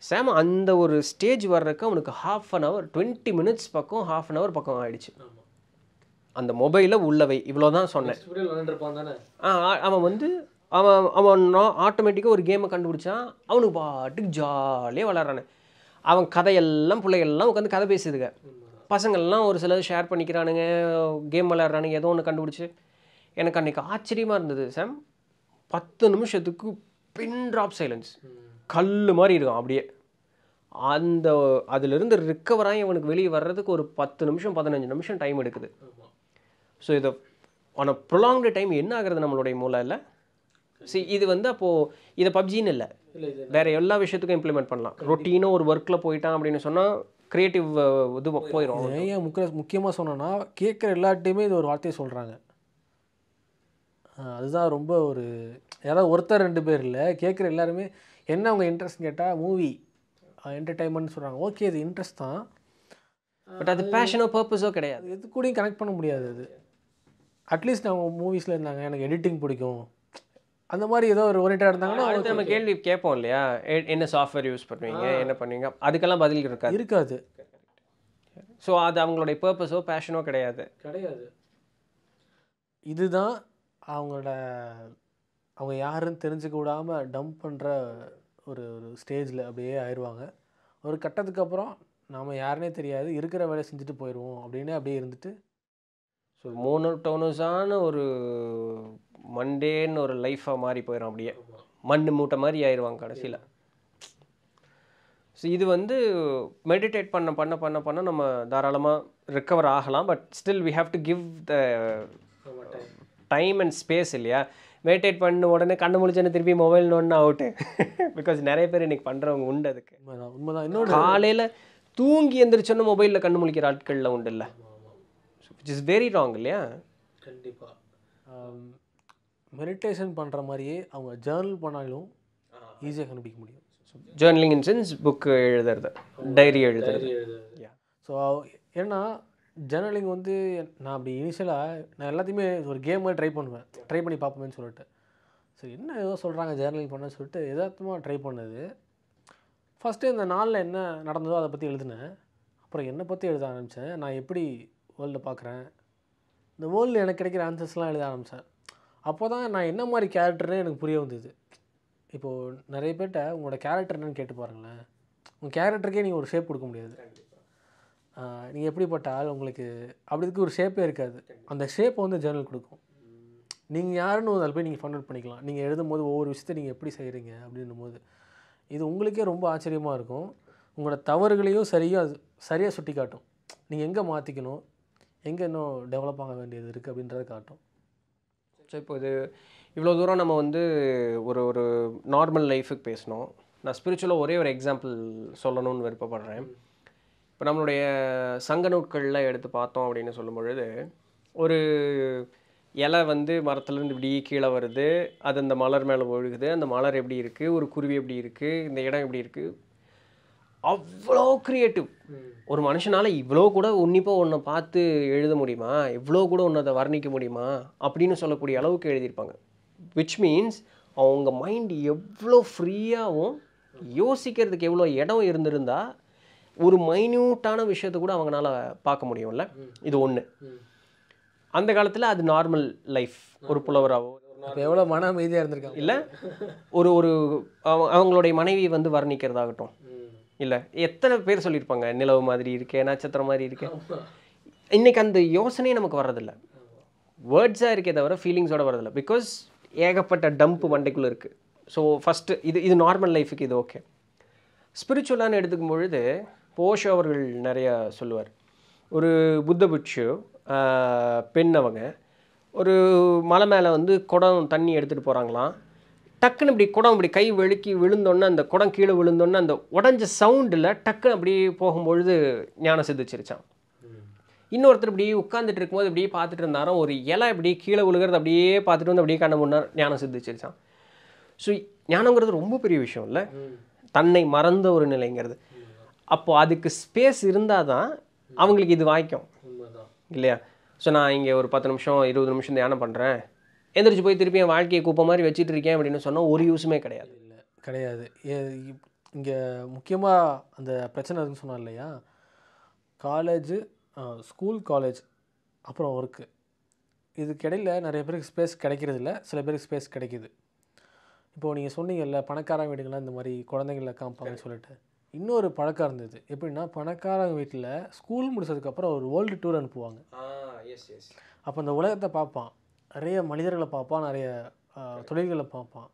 சேம் அந்த ஒரு ஸ்டேஜ் வர்றதுக்கு அவனுக்கு half an hour twenty minutes பக்கம் ஹாஃப் அன் ஹவர் பக்கம் ஆகிடுச்சு அந்த மொபைலில் உள்ளவை இவ்வளோ தான் சொன்னேன் ஆ அவன் வந்து அவன் அவன் ஆட்டோமேட்டிக்காக ஒரு கேமை கண்டுபிடிச்சான் அவனுக்கு பாட்டுக்கு ஜாலியாக விளாட்றானே அவன் கதையெல்லாம் பிள்ளைகள்லாம் உட்காந்து கதை பேசுதுங்க பசங்கள்லாம் ஒரு சிலது ஷேர் பண்ணிக்கிறானுங்க கேம் விளையாடுறானுங்க ஏதோ ஒன்று கண்டுபிடிச்சி எனக்கு அன்றைக்கி ஆச்சரியமாக இருந்தது சாம் பத்து நிமிஷத்துக்கு பின் ட்ராப் சைலன்ஸ் கல் மாதிரி இருக்கும் அப்படியே அந்த அதிலிருந்து ரிக்கவராக இவனுக்கு வெளியே வர்றதுக்கு ஒரு பத்து நிமிஷம் பதினஞ்சு நிமிஷம் டைம் எடுக்குது ஸோ இதை ஆனால் ப்ரொலாங்டு டைம் என்ன ஆகிறது நம்மளுடைய மூலம் இல்லை சி இது வந்து அப்போது இதை பப்ஜின்னு இல்லை வேறு எல்லா விஷயத்துக்கும் இம்ப்ளிமெண்ட் பண்ணலாம் ரொட்டீனாக ஒரு ஒர்க்கில் போயிட்டான் அப்படின்னு சொன்னால் க்ரியேட்டிவ் இது போயிடும் ஏன் முக்கிய முக்கியமாக சொன்னோன்னா கேட்குற எல்லாட்டையுமே இது ஒரு வார்த்தையை சொல்கிறாங்க அதுதான் ரொம்ப ஒரு யாராவது ஒருத்தர் ரெண்டு பேர் இல்லை கேட்குற எல்லாருமே என்ன அவங்க இன்ட்ரெஸ்ட் கேட்டால் மூவி என்டர்டைன்மெண்ட் சொல்கிறாங்க ஓகே இது இன்ட்ரெஸ்ட் தான் பட் அது பேஷனோ பர்பஸோ கிடையாது எது கூடயும் கனெக்ட் பண்ண முடியாது அது அட்லீஸ்ட் அவங்க மூவிஸில் இருந்தாங்க எனக்கு எடிட்டிங் பிடிக்கும் அந்த மாதிரி ஏதோ ஒரு ஒரேட்டாக இருந்தாங்கன்னா அடுத்து நம்ம கேள்வி கேட்போம் இல்லையா என்ன சாஃப்ட்வேர் யூஸ் பண்ணுவீங்க என்ன பண்ணுவீங்க அதுக்கெல்லாம் பதில் இருக்காது இருக்காது ஸோ அது அவங்களுடைய பர்பஸோ பேஷனோ கிடையாது கிடையாது இதுதான் அவங்களோட அவங்க யாருன்னு தெரிஞ்சுக்க விடாமல் டம்ப் பண்ணுற ஒரு ஒரு ஸ்டேஜில் அப்படியே ஆயிடுவாங்க ஒரு கட்டத்துக்கு அப்புறம் நாம் யாருனே தெரியாது இருக்கிற வேலை செஞ்சுட்டு போயிடுவோம் அப்படின்னு அப்படியே இருந்துட்டு ஸோ மோனோட்டோனஸான ஒரு மண்டேன்னு ஒரு லைஃப்பாக மாறி போயிடும் அப்படியே மண் மூட்டை மாதிரி ஆயிடுவாங்க கடைசியில் ஸோ இது வந்து மெடிடேட் பண்ண பண்ண பண்ண பண்ண நம்ம தாராளமாக ரிக்கவர் ஆகலாம் but still we have to give the time and space இல்லையா மெடிடேட் பண்ண உடனே கண்ணு முடிச்சோன்னு திருப்பி மொபைல் நோன்னு அவுட்டு பிகாஸ் நிறைய பேர் இன்றைக்கி பண்ணுறவங்க உண்டு அதுக்கு உண்மைதான் இன்னொரு காலையில் தூங்கி எந்திரிச்சோன்னு மொபைலில் கண்ணு முழிக்கிற ஆட்களில் உண்டு இல்லை விச் இஸ் வெரி ராங் இல்லையா கண்டிப்பாக மெடிடேஷன் பண்ணுற மாதிரியே அவங்க ஜேர்னல் பண்ணாலும் ஈஸியாக கண்டுபிடிக்க முடியும் ஜேர்னலிங் இன் சென்ஸ் புக்கு எழுதுறது டைரி எழுதுறது ஸோ ஏன்னா ஜேர்னலிங் வந்து நான் அப்படி இனிஷியலாக நான் எல்லாத்தையுமே ஒரு கேம் மாதிரி ட்ரை பண்ணுவேன் ட்ரை பண்ணி பார்ப்போமேனு சொல்லிட்டு சரி என்ன ஏதோ சொல்கிறாங்க ஜேர்னலிங் பண்ண சொல்லிட்டு எதார்த்தமாக ட்ரை பண்ணது ஃபஸ்ட்டு இந்த நாளில் என்ன நடந்ததோ அதை பற்றி எழுதினேன் அப்புறம் என்னை பற்றி எழுத ஆரம்பித்தேன் நான் எப்படி வேர்ல்டு பார்க்குறேன் இந்த வேர்ல்டு எனக்கு கிடைக்கிற ஆன்சர்ஸ்லாம் எழுத ஆரம்பித்தேன் அப்போ தான் நான் என்ன மாதிரி கேரக்டர்னு எனக்கு புரிய வந்தது இப்போது நிறைய பேர்கிட்ட உங்களோட கேரக்டர் என்னன்னு கேட்டு பாருங்களேன் உங்கள் கேரக்டருக்கே நீங்கள் ஒரு ஷேப் கொடுக்க முடியாது நீங்கள் எப்படிப்பட்டால் உங்களுக்கு அப்படிக்கு ஒரு ஷேப்பே இருக்காது அந்த ஷேப்பை வந்து ஜேர்னல் கொடுக்கும் நீங்கள் யாருன்னு அதில் போய் நீங்கள் ஃபண்ட் அவுட் பண்ணிக்கலாம் நீங்கள் எழுதும் போது ஒவ்வொரு விஷயத்தை நீங்கள் எப்படி செய்கிறீங்க அப்படின்னும் போது இது உங்களுக்கே ரொம்ப ஆச்சரியமாக இருக்கும் உங்களோட தவறுகளையும் சரியாக சரியாக சுட்டி காட்டும் நீங்கள் எங்கே மாற்றிக்கணும் எங்கே இன்னும் டெவலப் ஆக வேண்டியது இருக்குது அப்படின்றத காட்டும் ஸோ இப்போ இது இவ்வளோ தூரம் நம்ம வந்து ஒரு ஒரு நார்மல் லைஃபுக்கு பேசணும் நான் ஸ்பிரிச்சுவலாக ஒரே ஒரு எக்ஸாம்பிள் சொல்லணும்னு விருப்பப்படுறேன் இப்போ நம்மளுடைய சங்க நூட்களில் எடுத்து பார்த்தோம் அப்படின்னு சொல்லும் பொழுது ஒரு இலை வந்து மரத்துலேருந்து இப்படி கீழே வருது அது அந்த மலர் மேலே ஒழுகுது அந்த மலர் எப்படி இருக்குது ஒரு குருவி எப்படி இருக்குது இந்த இடம் எப்படி இருக்குது அவ்வளோ க்ரியேட்டிவ் ஒரு மனுஷனால் இவ்வளோ கூட உன்னிப்பாக ஒன்றை பார்த்து எழுத முடியுமா இவ்வளோ கூட ஒன்று அதை வர்ணிக்க முடியுமா அப்படின்னு சொல்லக்கூடிய அளவுக்கு எழுதியிருப்பாங்க விச் மீன்ஸ் அவங்க மைண்ட் எவ்வளோ ஃப்ரீயாகவும் யோசிக்கிறதுக்கு எவ்வளோ இடம் இருந்திருந்தால் ஒரு மைன்யூட்டான விஷயத்தை கூட அவங்களால பார்க்க முடியும்ல இது ஒன்று அந்த காலத்தில் அது நார்மல் லைஃப் ஒரு புலவராகவோ எவ்வளோ மன அமைதியாக இருந்திருக்காங்க இல்லை ஒரு ஒரு அவங்களுடைய மனைவி வந்து வர்ணிக்கிறதாகட்டும் இல்லை எத்தனை பேர் சொல்லியிருப்பாங்க நிலவு மாதிரி இருக்கேன் நட்சத்திரம் மாதிரி இருக்கேன் இன்றைக்கி அந்த யோசனையே நமக்கு வர்றதில்ல வேர்ட்ஸாக இருக்கே தவிர ஃபீலிங்ஸோட வரதில்லை பிகாஸ் ஏகப்பட்ட டம்ப் மண்டைக்குள்ளே இருக்குது ஸோ ஃபஸ்ட்டு இது இது நார்மல் லைஃபுக்கு இது ஓகே ஸ்பிரிச்சுவலான்னு எடுத்துக்கும் பொழுது போஷோ அவர்கள் நிறையா சொல்லுவார் ஒரு புத்த புட்சு பெண் அவங்க ஒரு மலை மேலே வந்து குடம் தண்ணி எடுத்துகிட்டு போகிறாங்களாம் டக்குன்னு இப்படி குடம் இப்படி கை வெளுக்கி விழுந்தோன்னே அந்த குடம் கீழே விழுந்தோன்னே அந்த உடஞ்ச சவுண்டில் டக்குன்னு அப்படி போகும்பொழுது ஞானம் சிந்திச்சிருச்சான் இன்னொருத்தர் இப்படி உட்காந்துட்டு இருக்கும்போது இப்படியே பார்த்துட்டு இருந்தாரோ ஒரு இலை இப்படி கீழே விழுகிறது அப்படியே பார்த்துட்டு வந்து அப்படியே கண்ண முன்னார் ஞானம் சிந்திச்சிருச்சான் ஸோ ஞானங்கிறது ரொம்ப பெரிய விஷயம் இல்லை தன்னை மறந்த ஒரு நிலைங்கிறது அப்போது அதுக்கு ஸ்பேஸ் இருந்தால் தான் அவங்களுக்கு இது வாய்க்கும் இல்லையா ஸோ நான் இங்கே ஒரு பத்து நிமிஷம் இருபது நிமிஷம் தியானம் பண்ணுறேன் எந்திரிச்சு போய் திருப்பி என் வாழ்க்கையை கூப்ப மாதிரி வச்சுட்டு இருக்கேன் அப்படின்னு சொன்னால் ஒரு யூஸுமே கிடையாது இல்லை கிடையாது இங்கே முக்கியமாக அந்த பிரச்சனை இருக்குன்னு சொன்னார் இல்லையா காலேஜு ஸ்கூல் காலேஜ் அப்புறம் ஒர்க்கு இதுக்கிடையில் நிறைய பேருக்கு ஸ்பேஸ் கிடைக்கிறது இல்லை சில பேருக்கு ஸ்பேஸ் கிடைக்கிது இப்போது நீங்கள் சொன்னீங்கல்ல பணக்காரங்க வீடுங்களாம் இந்த மாதிரி குழந்தைங்கள காமிப்பாங்கன்னு சொல்லிட்டு இன்னொரு பழக்கம் இருந்தது எப்படின்னா பணக்காரங்க வீட்டில் ஸ்கூல் முடிச்சதுக்கப்புறம் ஒரு வேர்ல்டு டூர் அனுப்புவாங்க அப்போ அந்த உலகத்தை பார்ப்பான் நிறைய மனிதர்களை பார்ப்பான் நிறைய தொழில்களை பார்ப்பான்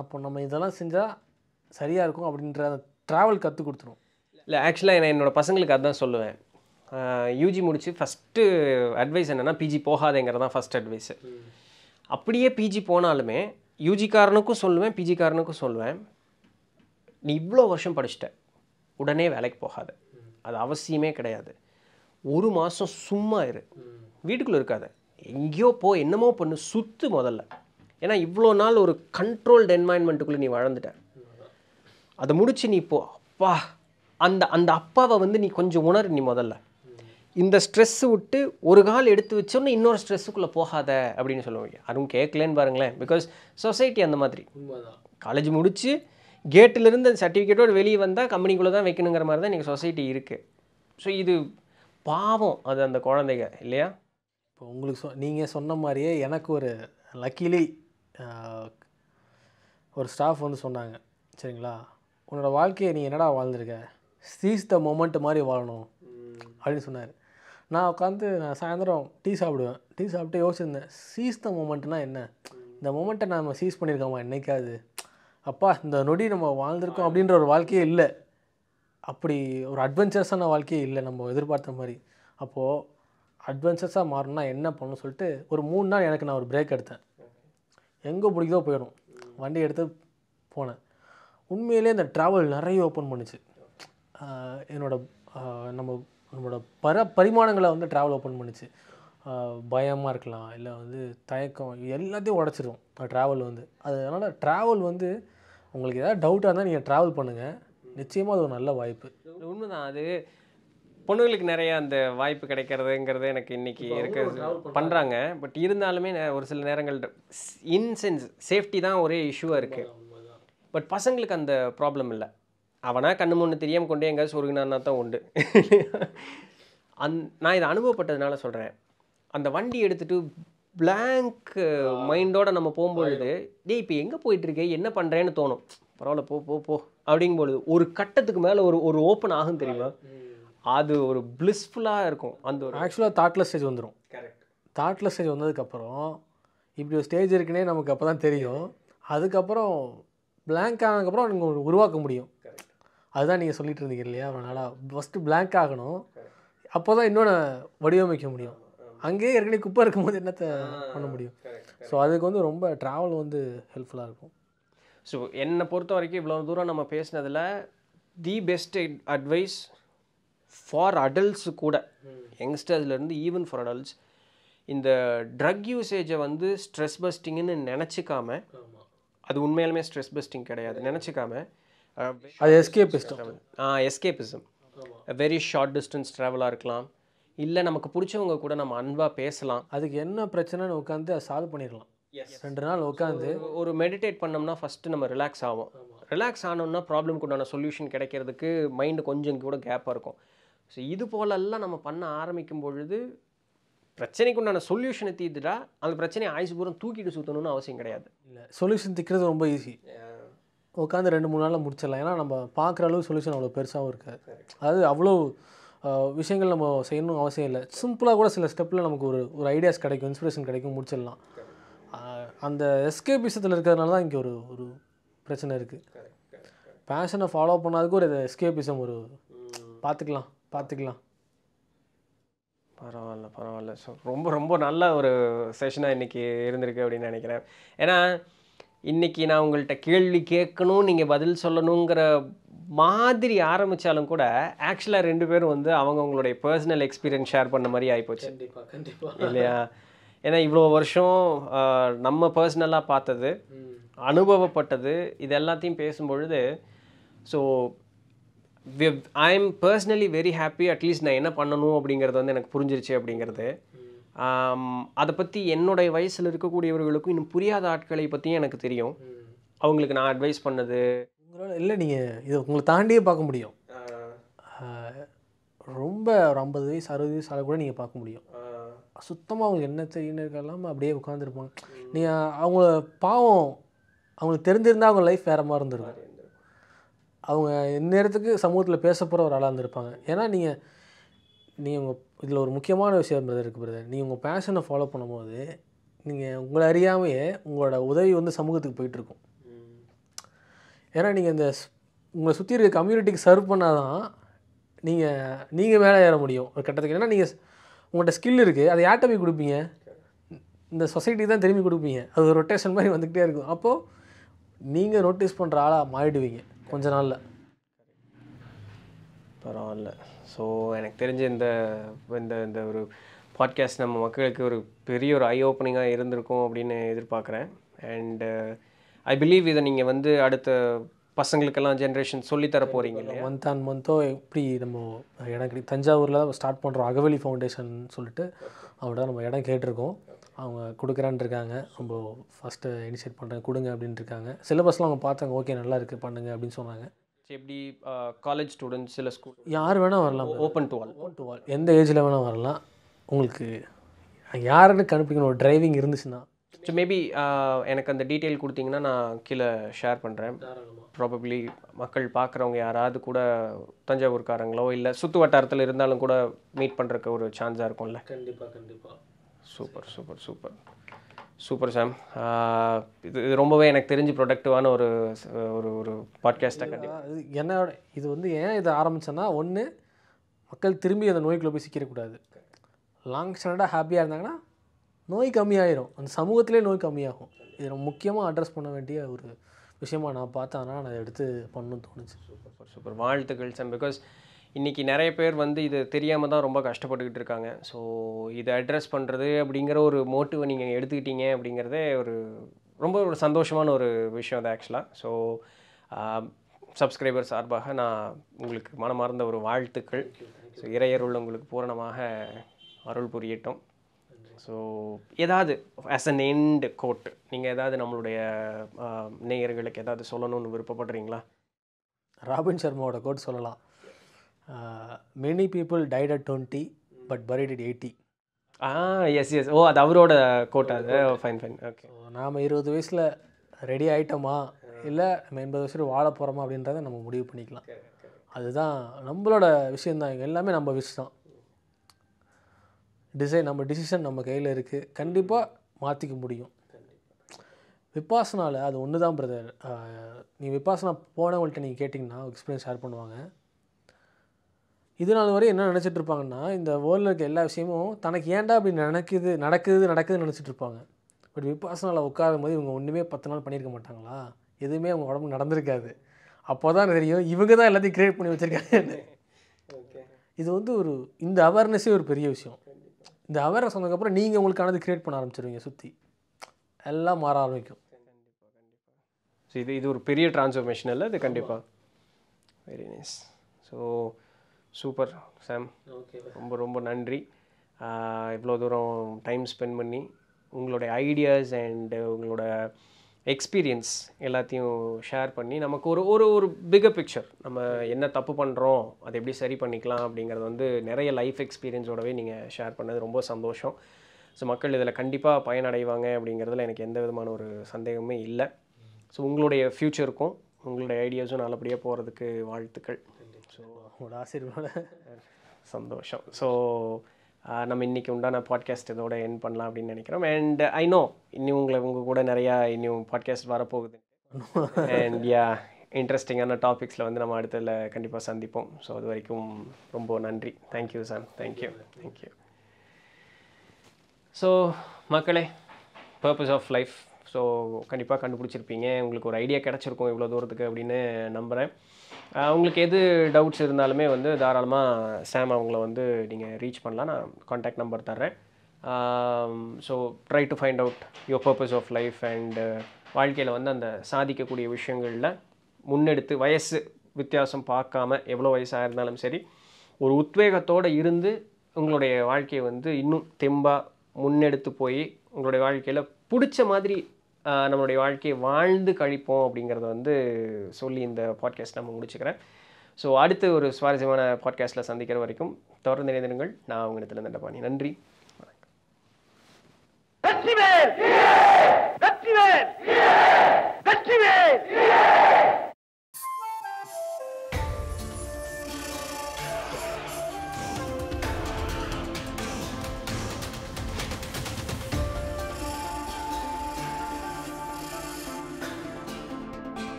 அப்போ நம்ம இதெல்லாம் செஞ்சால் சரியாக இருக்கும் அப்படின்ற அந்த ட்ராவல் கற்றுக் கொடுத்துரும் இல்லை ஆக்சுவலாக நான் என்னோடய பசங்களுக்கு அதுதான் சொல்லுவேன் யூஜி முடித்து ஃபஸ்ட்டு அட்வைஸ் என்னென்னா பிஜி போகாதேங்கிறது தான் ஃபஸ்ட் அட்வைஸு அப்படியே பிஜி போனாலுமே யூஜிக்காரனுக்கும் சொல்லுவேன் பிஜிக்காரனுக்கும் சொல்லுவேன் நீ இவ்வளோ வருஷம் படிச்சிட்ட உடனே வேலைக்கு போகாத அது அவசியமே கிடையாது ஒரு மாதம் சும்மா இரு வீட்டுக்குள்ளே இருக்காது எங்கேயோ போ என்னமோ பண்ணு சுற்று முதல்ல ஏன்னா இவ்வளோ நாள் ஒரு கண்ட்ரோல்டு என்வாயன்மெண்ட்டுக்குள்ளே நீ வளர்ந்துட்ட அதை முடிச்சு நீ இப்போ அப்பா அந்த அந்த அப்பாவை வந்து நீ கொஞ்சம் உணர் நீ முதல்ல இந்த ஸ்ட்ரெஸ்ஸு விட்டு ஒரு கால் எடுத்து வச்சோன்னே இன்னொரு ஸ்ட்ரெஸ்ஸுக்குள்ளே போகாத அப்படின்னு சொல்லுவாங்க அதுவும் கேட்கலன்னு பாருங்களேன் பிகாஸ் சொசைட்டி அந்த மாதிரி காலேஜ் முடித்து கேட்டிலிருந்து அந்த சர்டிஃபிகேட்டோடு வெளியே வந்தால் கம்பெனிக்குள்ளே தான் வைக்கணுங்கிற மாதிரி தான் இன்றைக்கி சொசைட்டி இருக்குது ஸோ இது பாவம் அது அந்த குழந்தைங்க இல்லையா உங்களுக்கு சொ நீங்கள் சொன்ன மாதிரியே எனக்கு ஒரு லக்கிலி ஒரு ஸ்டாஃப் வந்து சொன்னாங்க சரிங்களா உன்னோட வாழ்க்கையை நீ என்னடா வாழ்ந்துருக்க சீஸ் த மொமெண்ட் மாதிரி வாழணும் அப்படின்னு சொன்னார் நான் உட்காந்து நான் சாயந்தரம் டீ சாப்பிடுவேன் டீ சாப்பிட்டு யோசிச்சிருந்தேன் சீஸ் த மொமெண்ட்னா என்ன இந்த மொமெண்ட்டை நம்ம சீஸ் பண்ணியிருக்கோமா என்றைக்காது அப்பா இந்த நொடி நம்ம வாழ்ந்திருக்கோம் அப்படின்ற ஒரு வாழ்க்கையே இல்லை அப்படி ஒரு அட்வென்ச்சர்ஸான வாழ்க்கையே இல்லை நம்ம எதிர்பார்த்த மாதிரி அப்போது அட்வென்ச்சர்ஸாக மாறணும்னா என்ன பண்ணணும் சொல்லிட்டு ஒரு மூணு நாள் எனக்கு நான் ஒரு பிரேக் எடுத்தேன் எங்கே பிடிக்குதோ போயிடும் வண்டி எடுத்து போனேன் உண்மையிலே இந்த ட்ராவல் நிறைய ஓப்பன் பண்ணுச்சு என்னோடய நம்ம நம்மளோட பர பரிமாணங்களை வந்து ட்ராவல் ஓப்பன் பண்ணுச்சு பயமாக இருக்கலாம் இல்லை வந்து தயக்கம் எல்லாத்தையும் உடச்சிரும் ட்ராவல் வந்து அது அதனால் ட்ராவல் வந்து உங்களுக்கு ஏதாவது டவுட்டாக இருந்தால் நீங்கள் ட்ராவல் பண்ணுங்கள் நிச்சயமாக அது ஒரு நல்ல வாய்ப்பு உண்மைதான் அது பொண்ணுங்களுக்கு நிறைய அந்த வாய்ப்பு கிடைக்கிறதுங்கிறது எனக்கு இன்னைக்கு இருக்க பண்ணுறாங்க பட் இருந்தாலுமே ஒரு சில நேரங்கள் இன்சென்ஸ் சேஃப்டி தான் ஒரே இஷ்யூவாக இருக்குது பட் பசங்களுக்கு அந்த ப்ராப்ளம் இல்லை அவனா கண்ணு முன்னு தெரியாமல் கொண்டே எங்கேயாவது சொருகினான்னா தான் உண்டு அந் நான் இதை அனுபவப்பட்டதுனால சொல்கிறேன் அந்த வண்டி எடுத்துகிட்டு பிளாங்க் மைண்டோட நம்ம போகும்பொழுது டே இப்போ எங்கே போயிட்டுருக்கே என்ன பண்ணுறேன்னு தோணும் பரவாயில்ல போ போ போ அப்படிங்கும்பொழுது ஒரு கட்டத்துக்கு மேலே ஒரு ஒரு ஓப்பன் ஆகும் தெரியுமா அது ஒரு ப்ளிஸ்ஃபுல்லாக இருக்கும் அந்த ஒரு ஆக்சுவலாக தாட்லெஸ் ஸ்டேஜ் வந்துடும் கரெக்ட் தாட்லெஸ் ஸ்டேஜ் வந்ததுக்கப்புறம் இப்படி ஒரு ஸ்டேஜ் இருக்குன்னே நமக்கு அப்போ தான் தெரியும் அதுக்கப்புறம் பிளாங்க் ஆனதுக்கப்புறம் நீங்கள் உருவாக்க முடியும் அதுதான் நீங்கள் சொல்லிட்டு இருந்தீங்க இல்லையா அதனால் ஃபஸ்ட்டு பிளாங்க் ஆகணும் அப்போ தான் இன்னொன்று வடிவமைக்க முடியும் அங்கேயே ஏற்கனவே குப்பை இருக்கும்போது என்னத்தை பண்ண முடியும் ஸோ அதுக்கு வந்து ரொம்ப ட்ராவல் வந்து ஹெல்ப்ஃபுல்லாக இருக்கும் ஸோ என்னை பொறுத்த வரைக்கும் இவ்வளோ தூரம் நம்ம பேசினதில் the best advice for adults கூட யங்ஸ்டர்ஸ்லேருந்து ஈவன் ஃபார் அடல்ட்ஸ் இந்த ட்ரக் யூசேஜை வந்து ஸ்ட்ரெஸ் பஸ்டிங்குன்னு நினச்சிக்காம அது உண்மையாலுமே ஸ்ட்ரெஸ் பஸ்டிங் கிடையாது நினச்சிக்காம அது எஸ்கேபிஸ்டம் ah escapism very short distance ட்ராவலாக இருக்கலாம் இல்லை நமக்கு பிடிச்சவங்க கூட நம்ம அன்பாக பேசலாம் அதுக்கு என்ன பிரச்சனைன்னு உட்காந்து அதை சால்வ் பண்ணிடலாம் ரெண்டு நாள் உட்காந்து ஒரு மெடிடேட் பண்ணோம்னா ஃபஸ்ட்டு நம்ம ரிலாக்ஸ் ஆகும் ரிலாக்ஸ் ஆனோம்னா ப்ராப்ளம் உண்டான சொல்யூஷன் கிடைக்கிறதுக்கு மைண்டு கொஞ்சம் கூட கேப்பாக இருக்கும் ஸோ இது போலெல்லாம் நம்ம பண்ண ஆரம்பிக்கும் பொழுது பிரச்சனைக்கு உண்டான சொல்யூஷனை தீர்த்துட்டா அந்த பிரச்சனையை ஆயுசு பூரம் தூக்கிட்டு சுற்றணும்னு அவசியம் கிடையாது இல்லை சொல்யூஷன் திக்கிறது ரொம்ப ஈஸி உட்காந்து ரெண்டு மூணு நாளில் முடிச்சிடலாம் ஏன்னா நம்ம பார்க்குற அளவு சொல்யூஷன் அவ்வளோ பெருசாகவும் இருக்காது அது அவ்வளோ விஷயங்கள் நம்ம செய்யணும் அவசியம் இல்லை சிம்பிளாக கூட சில ஸ்டெப்பில் நமக்கு ஒரு ஒரு ஐடியாஸ் கிடைக்கும் இன்ஸ்பிரேஷன் கிடைக்கும் முடிச்சிடலாம் அந்த பிசத்தில் இருக்கிறதுனால தான் இங்கே ஒரு ஒரு பிரச்சனை இருக்குது பேஷனை ஃபாலோ பண்ணாதுக்கு ஒரு பிசம் ஒரு பார்த்துக்கலாம் பார்த்துக்கலாம் பரவாயில்ல பரவாயில்ல ஸோ ரொம்ப ரொம்ப நல்ல ஒரு செஷனாக இன்றைக்கி இருந்திருக்கு அப்படின்னு நினைக்கிறேன் ஏன்னா இன்றைக்கி நான் உங்கள்கிட்ட கேள்வி கேட்கணும் நீங்கள் பதில் சொல்லணுங்கிற மாதிரி ஆரம்பித்தாலும் கூட ஆக்சுவலாக ரெண்டு பேரும் வந்து அவங்கவுங்களுடைய பர்சனல் எக்ஸ்பீரியன்ஸ் ஷேர் பண்ண மாதிரி ஆகிப்போச்சு கண்டிப்பாக கண்டிப்பாக இல்லையா ஏன்னா இவ்வளோ வருஷம் நம்ம பர்சனலாக பார்த்தது அனுபவப்பட்டது இது எல்லாத்தையும் பேசும்பொழுது so I am personally very happy at least நான் என்ன பண்ணணும் அப்படிங்கிறது வந்து எனக்கு புரிஞ்சிருச்சு அப்படிங்கிறது அதை பற்றி என்னுடைய வயசில் இருக்கக்கூடியவர்களுக்கும் இன்னும் புரியாத ஆட்களை பற்றியும் எனக்கு தெரியும் அவங்களுக்கு நான் அட்வைஸ் பண்ணது உங்களால் இல்லை நீங்கள் இதை உங்களை தாண்டியே பார்க்க முடியும் ரொம்ப ஒரு ஐம்பது வயசு அறுபது வயசு ஆளை கூட நீங்கள் பார்க்க முடியும் சுத்தமாக அவங்க என்ன தெரியுன்னு இருக்கலாம் அப்படியே உட்காந்துருப்பாங்க நீங்கள் அவங்கள பாவம் அவங்களுக்கு தெரிஞ்சிருந்தால் அவங்க லைஃப் வேறு மாதிரி இருந்துருவாங்க அவங்க இந்நேரத்துக்கு சமூகத்தில் பேச போகிற ஒரு ஆளாக இருந்திருப்பாங்க ஏன்னா நீங்கள் நீங்கள் உங்கள் இதில் ஒரு முக்கியமான விஷயம் பிரதர் இருக்குது பிரதர் நீங்கள் உங்கள் பேஷனை ஃபாலோ பண்ணும்போது நீங்கள் உங்களை அறியாமையே உங்களோட உதவி வந்து சமூகத்துக்கு போயிட்டுருக்கும் ஏன்னா நீங்கள் இந்த உங்களை சுற்றி இருக்க கம்யூனிட்டிக்கு சர்வ் பண்ணால் தான் நீங்கள் நீங்கள் மேலே ஏற முடியும் ஒரு கட்டத்துக்கு ஏன்னா நீங்கள் உங்கள்கிட்ட ஸ்கில் இருக்குது அதை யார்கிட்ட போய் கொடுப்பீங்க இந்த சொசைட்டி தான் திரும்பி கொடுப்பீங்க அது ஒரு ரொட்டேஷன் மாதிரி வந்துக்கிட்டே இருக்கும் அப்போது நீங்கள் நோட்டீஸ் பண்ணுற ஆளாக மாறிடுவீங்க கொஞ்ச நாளில் பரவாயில்ல ஸோ எனக்கு தெரிஞ்ச இந்த இந்த இந்த ஒரு பாட்காஸ்ட் நம்ம மக்களுக்கு ஒரு பெரிய ஒரு ஐ ஓப்பனிங்காக இருந்திருக்கும் அப்படின்னு எதிர்பார்க்குறேன் அண்டு ஐ uh, பிலீவ் இதை நீங்கள் வந்து அடுத்த பசங்களுக்கெல்லாம் ஜென்ரேஷன் சொல்லித்தர போகிறீங்க இல்லையா மந்த் ஆன் மந்த்தோ எப்படி நம்ம இடம் தஞ்சாவூரில் ஸ்டார்ட் பண்ணுறோம் அகவெளி ஃபவுண்டேஷன் சொல்லிட்டு அவட நம்ம இடம் கேட்டிருக்கோம் அவங்க கொடுக்குறான்ருக்காங்க இருக்காங்க ரொம்ப ஃபஸ்ட்டு இனிஷியேட் பண்ணுறேன் கொடுங்க அப்படின்ட்டு இருக்காங்க சிலபஸ்லாம் அவங்க பார்த்தாங்க ஓகே நல்லா இருக்குது பண்ணுங்க அப்படின்னு சொன்னாங்க எப்படி காலேஜ் ஸ்டூடெண்ட்ஸ் சில ஸ்கூல் யார் வேணால் வரலாம் open to all open to all எந்த ஏஜில் வேணால் வரலாம் உங்களுக்கு யாருன்னு கண்டுபிடிக்கணும் ஒரு டிரைவிங் இருந்துச்சுன்னா ஸோ மேபி எனக்கு அந்த டீட்டெயில் கொடுத்தீங்கன்னா நான் கீழே ஷேர் பண்ணுறேன் ப்ராபப்ளி மக்கள் பார்க்குறவங்க யாராவது கூட தஞ்சாவூர்காரங்களோ இல்லை சுற்று வட்டாரத்தில் இருந்தாலும் கூட மீட் பண்ணுறக்கு ஒரு சான்ஸாக இருக்கும்ல கண்டிப்பாக கண்டிப்பாக super super super super Sam இது இது ரொம்பவே எனக்கு தெரிஞ்சு ப்ரொடக்டிவான ஒரு ஒரு ஒரு பாட்காஸ்ட்டாக கண்டிப்பாக என்னோட இது வந்து ஏன் இதை ஆரம்பித்தோன்னா ஒன்று மக்கள் திரும்பி அந்த நோய்க்குள்ளே போய் சிக்கிடக்கூடாது லாங் ஸ்டாண்டர்டாக ஹாப்பியாக இருந்தாங்கன்னா நோய் கம்மியாயிரும் அந்த சமூகத்திலே நோய் கம்மியாகும் இது ரொம்ப முக்கியமாக அட்ரஸ் பண்ண வேண்டிய ஒரு விஷயமாக நான் பார்த்தேன் ஆனால் நான் எடுத்து பண்ணணும்னு தோணுச்சு சூப்பர் சூப்பர் வாழ்த்துக்கள் சார் பிகாஸ் இன்றைக்கி நிறைய பேர் வந்து இது தெரியாமல் தான் ரொம்ப கஷ்டப்பட்டுக்கிட்டு இருக்காங்க ஸோ இதை அட்ரஸ் பண்ணுறது அப்படிங்கிற ஒரு மோட்டிவை நீங்கள் எடுத்துக்கிட்டீங்க அப்படிங்கிறதே ஒரு ரொம்ப ஒரு சந்தோஷமான ஒரு விஷயம் அது ஆக்சுவலாக ஸோ சப்ஸ்கிரைபர் சார்பாக நான் உங்களுக்கு மனமார்ந்த ஒரு வாழ்த்துக்கள் ஸோ இறையருள் உங்களுக்கு பூரணமாக அருள் புரியட்டும் ஸோ ஏதாவது ஆஸ் அன் எண்ட் கோட் நீங்கள் ஏதாவது நம்மளுடைய நேயர்களுக்கு ஏதாவது சொல்லணும்னு விருப்பப்படுறீங்களா ராபின் சர்மாவோட கோட் சொல்லலாம் many people died at twenty but buried it eighty ஆ எஸ் எஸ் ஓ அது அவரோட கோட்டை அது ஃபைன் ஃபைன் ஓகே நாம் இருபது வயசில் ரெடி ஆகிட்டோமா இல்லை நம்ம எண்பது வயசுல வாழ போகிறோமா அப்படின்றத நம்ம முடிவு பண்ணிக்கலாம் அதுதான் நம்மளோட விஷயந்தான் எல்லாமே நம்ம விஷ் தான் டிசைன் நம்ம டிசிஷன் நம்ம கையில் இருக்குது கண்டிப்பாக மாற்றிக்க முடியும் விபாசனாவில் அது ஒன்று தான் பிரதர் நீ விபாசனா போனவங்கள்ட்ட நீங்கள் கேட்டிங்கன்னா எக்ஸ்பீரியன்ஸ் ஷேர் பண்ணுவாங்க இது நாள் வரை என்ன நினச்சிட்டு இருப்பாங்கன்னா இந்த வேர்ல்டில் இருக்க எல்லா விஷயமும் தனக்கு ஏன்டா அப்படி நினைக்குது நடக்குது நடக்குதுன்னு நினச்சிட்டு இருப்பாங்க பட் விபாசனால் உட்காரும் போது இவங்க ஒன்றுமே பத்து நாள் பண்ணியிருக்க மாட்டாங்களா எதுவுமே அவங்க உடம்பு நடந்திருக்காது அப்போ தான் தெரியும் இவங்க தான் எல்லாத்தையும் க்ரியேட் பண்ணி வச்சுருக்காங்க இது வந்து ஒரு இந்த அவேர்னஸே ஒரு பெரிய விஷயம் இந்த அவேர்னஸ் வந்ததுக்கப்புறம் நீங்கள் உங்களுக்கானது க்ரியேட் பண்ண ஆரம்பிச்சிருவீங்க சுற்றி எல்லாம் மாற ஆரம்பிக்கும் ஸோ இது இது ஒரு பெரிய டிரான்ஸ்ஃபர்மேஷன் இல்லை இது கண்டிப்பாக very nice so super Sam ரொம்ப ரொம்ப நன்றி இவ்வளோ தூரம் டைம் ஸ்பெண்ட் பண்ணி உங்களுடைய ஐடியாஸ் அண்டு உங்களோட எக்ஸ்பீரியன்ஸ் எல்லாத்தையும் ஷேர் பண்ணி நமக்கு ஒரு ஒரு ஒரு பிக பிக்சர் நம்ம என்ன தப்பு பண்ணுறோம் அதை எப்படி சரி பண்ணிக்கலாம் அப்படிங்கிறது வந்து நிறைய லைஃப் எக்ஸ்பீரியன்ஸோடவே நீங்கள் ஷேர் பண்ணது ரொம்ப சந்தோஷம் ஸோ மக்கள் இதில் கண்டிப்பாக பயனடைவாங்க அப்படிங்கிறதுல எனக்கு எந்த விதமான ஒரு சந்தேகமே இல்லை ஸோ உங்களுடைய ஃப்யூச்சருக்கும் உங்களுடைய ஐடியாஸும் நல்லபடியாக போகிறதுக்கு வாழ்த்துக்கள் உன்னோட ஆசீர்வாத சந்தோஷம் ஸோ நம்ம இன்றைக்கி உண்டான பாட்காஸ்ட் இதோட என் பண்ணலாம் அப்படின்னு நினைக்கிறோம் அண்ட் ஐ நோ இன்னும் உங்களை உங்கள் கூட நிறையா இன்னும் பாட்காஸ்ட் வரப்போகுது அண்ட் யா இன்ட்ரெஸ்டிங்கான டாபிக்ஸில் வந்து நம்ம அடுத்ததில் கண்டிப்பாக சந்திப்போம் ஸோ அது வரைக்கும் ரொம்ப நன்றி thank you sir thank you thank you so மக்களே பர்பஸ் ஆஃப் லைஃப் ஸோ கண்டிப்பாக கண்டுபிடிச்சிருப்பீங்க உங்களுக்கு ஒரு ஐடியா கிடச்சிருக்கும் இவ்வளோ தூரத்துக்கு அப்படின்னு நம்புகிறேன் உங்களுக்கு எது டவுட்ஸ் இருந்தாலுமே வந்து தாராளமாக சாம் அவங்கள வந்து நீங்கள் ரீச் பண்ணலாம் நான் காண்டாக்ட் நம்பர் தர்றேன் so try to find out your purpose of life and வாழ்க்கையில் வந்து அந்த சாதிக்கக்கூடிய விஷயங்களில் முன்னெடுத்து வயசு வித்தியாசம் பார்க்காம எவ்வளோ வயசாக இருந்தாலும் சரி ஒரு உத்வேகத்தோடு இருந்து உங்களுடைய வாழ்க்கையை வந்து இன்னும் தெம்பாக முன்னெடுத்து போய் உங்களுடைய வாழ்க்கையில் பிடிச்ச மாதிரி நம்மளுடைய வாழ்க்கையை வாழ்ந்து கழிப்போம் அப்படிங்கிறத வந்து சொல்லி இந்த பாட்காஸ்ட் நம்ம முடிச்சுக்கிறேன் ஸோ அடுத்து ஒரு சுவாரஸ்யமான பாட்காஸ்ட்டில் சந்திக்கிற வரைக்கும் தொடர்ந்து இணைந்திருங்கள் நான் உங்களிடத்தில் பாணி நன்றி வணக்கம் வெற்றிவேல் வெற்றி வெற்றிவேல்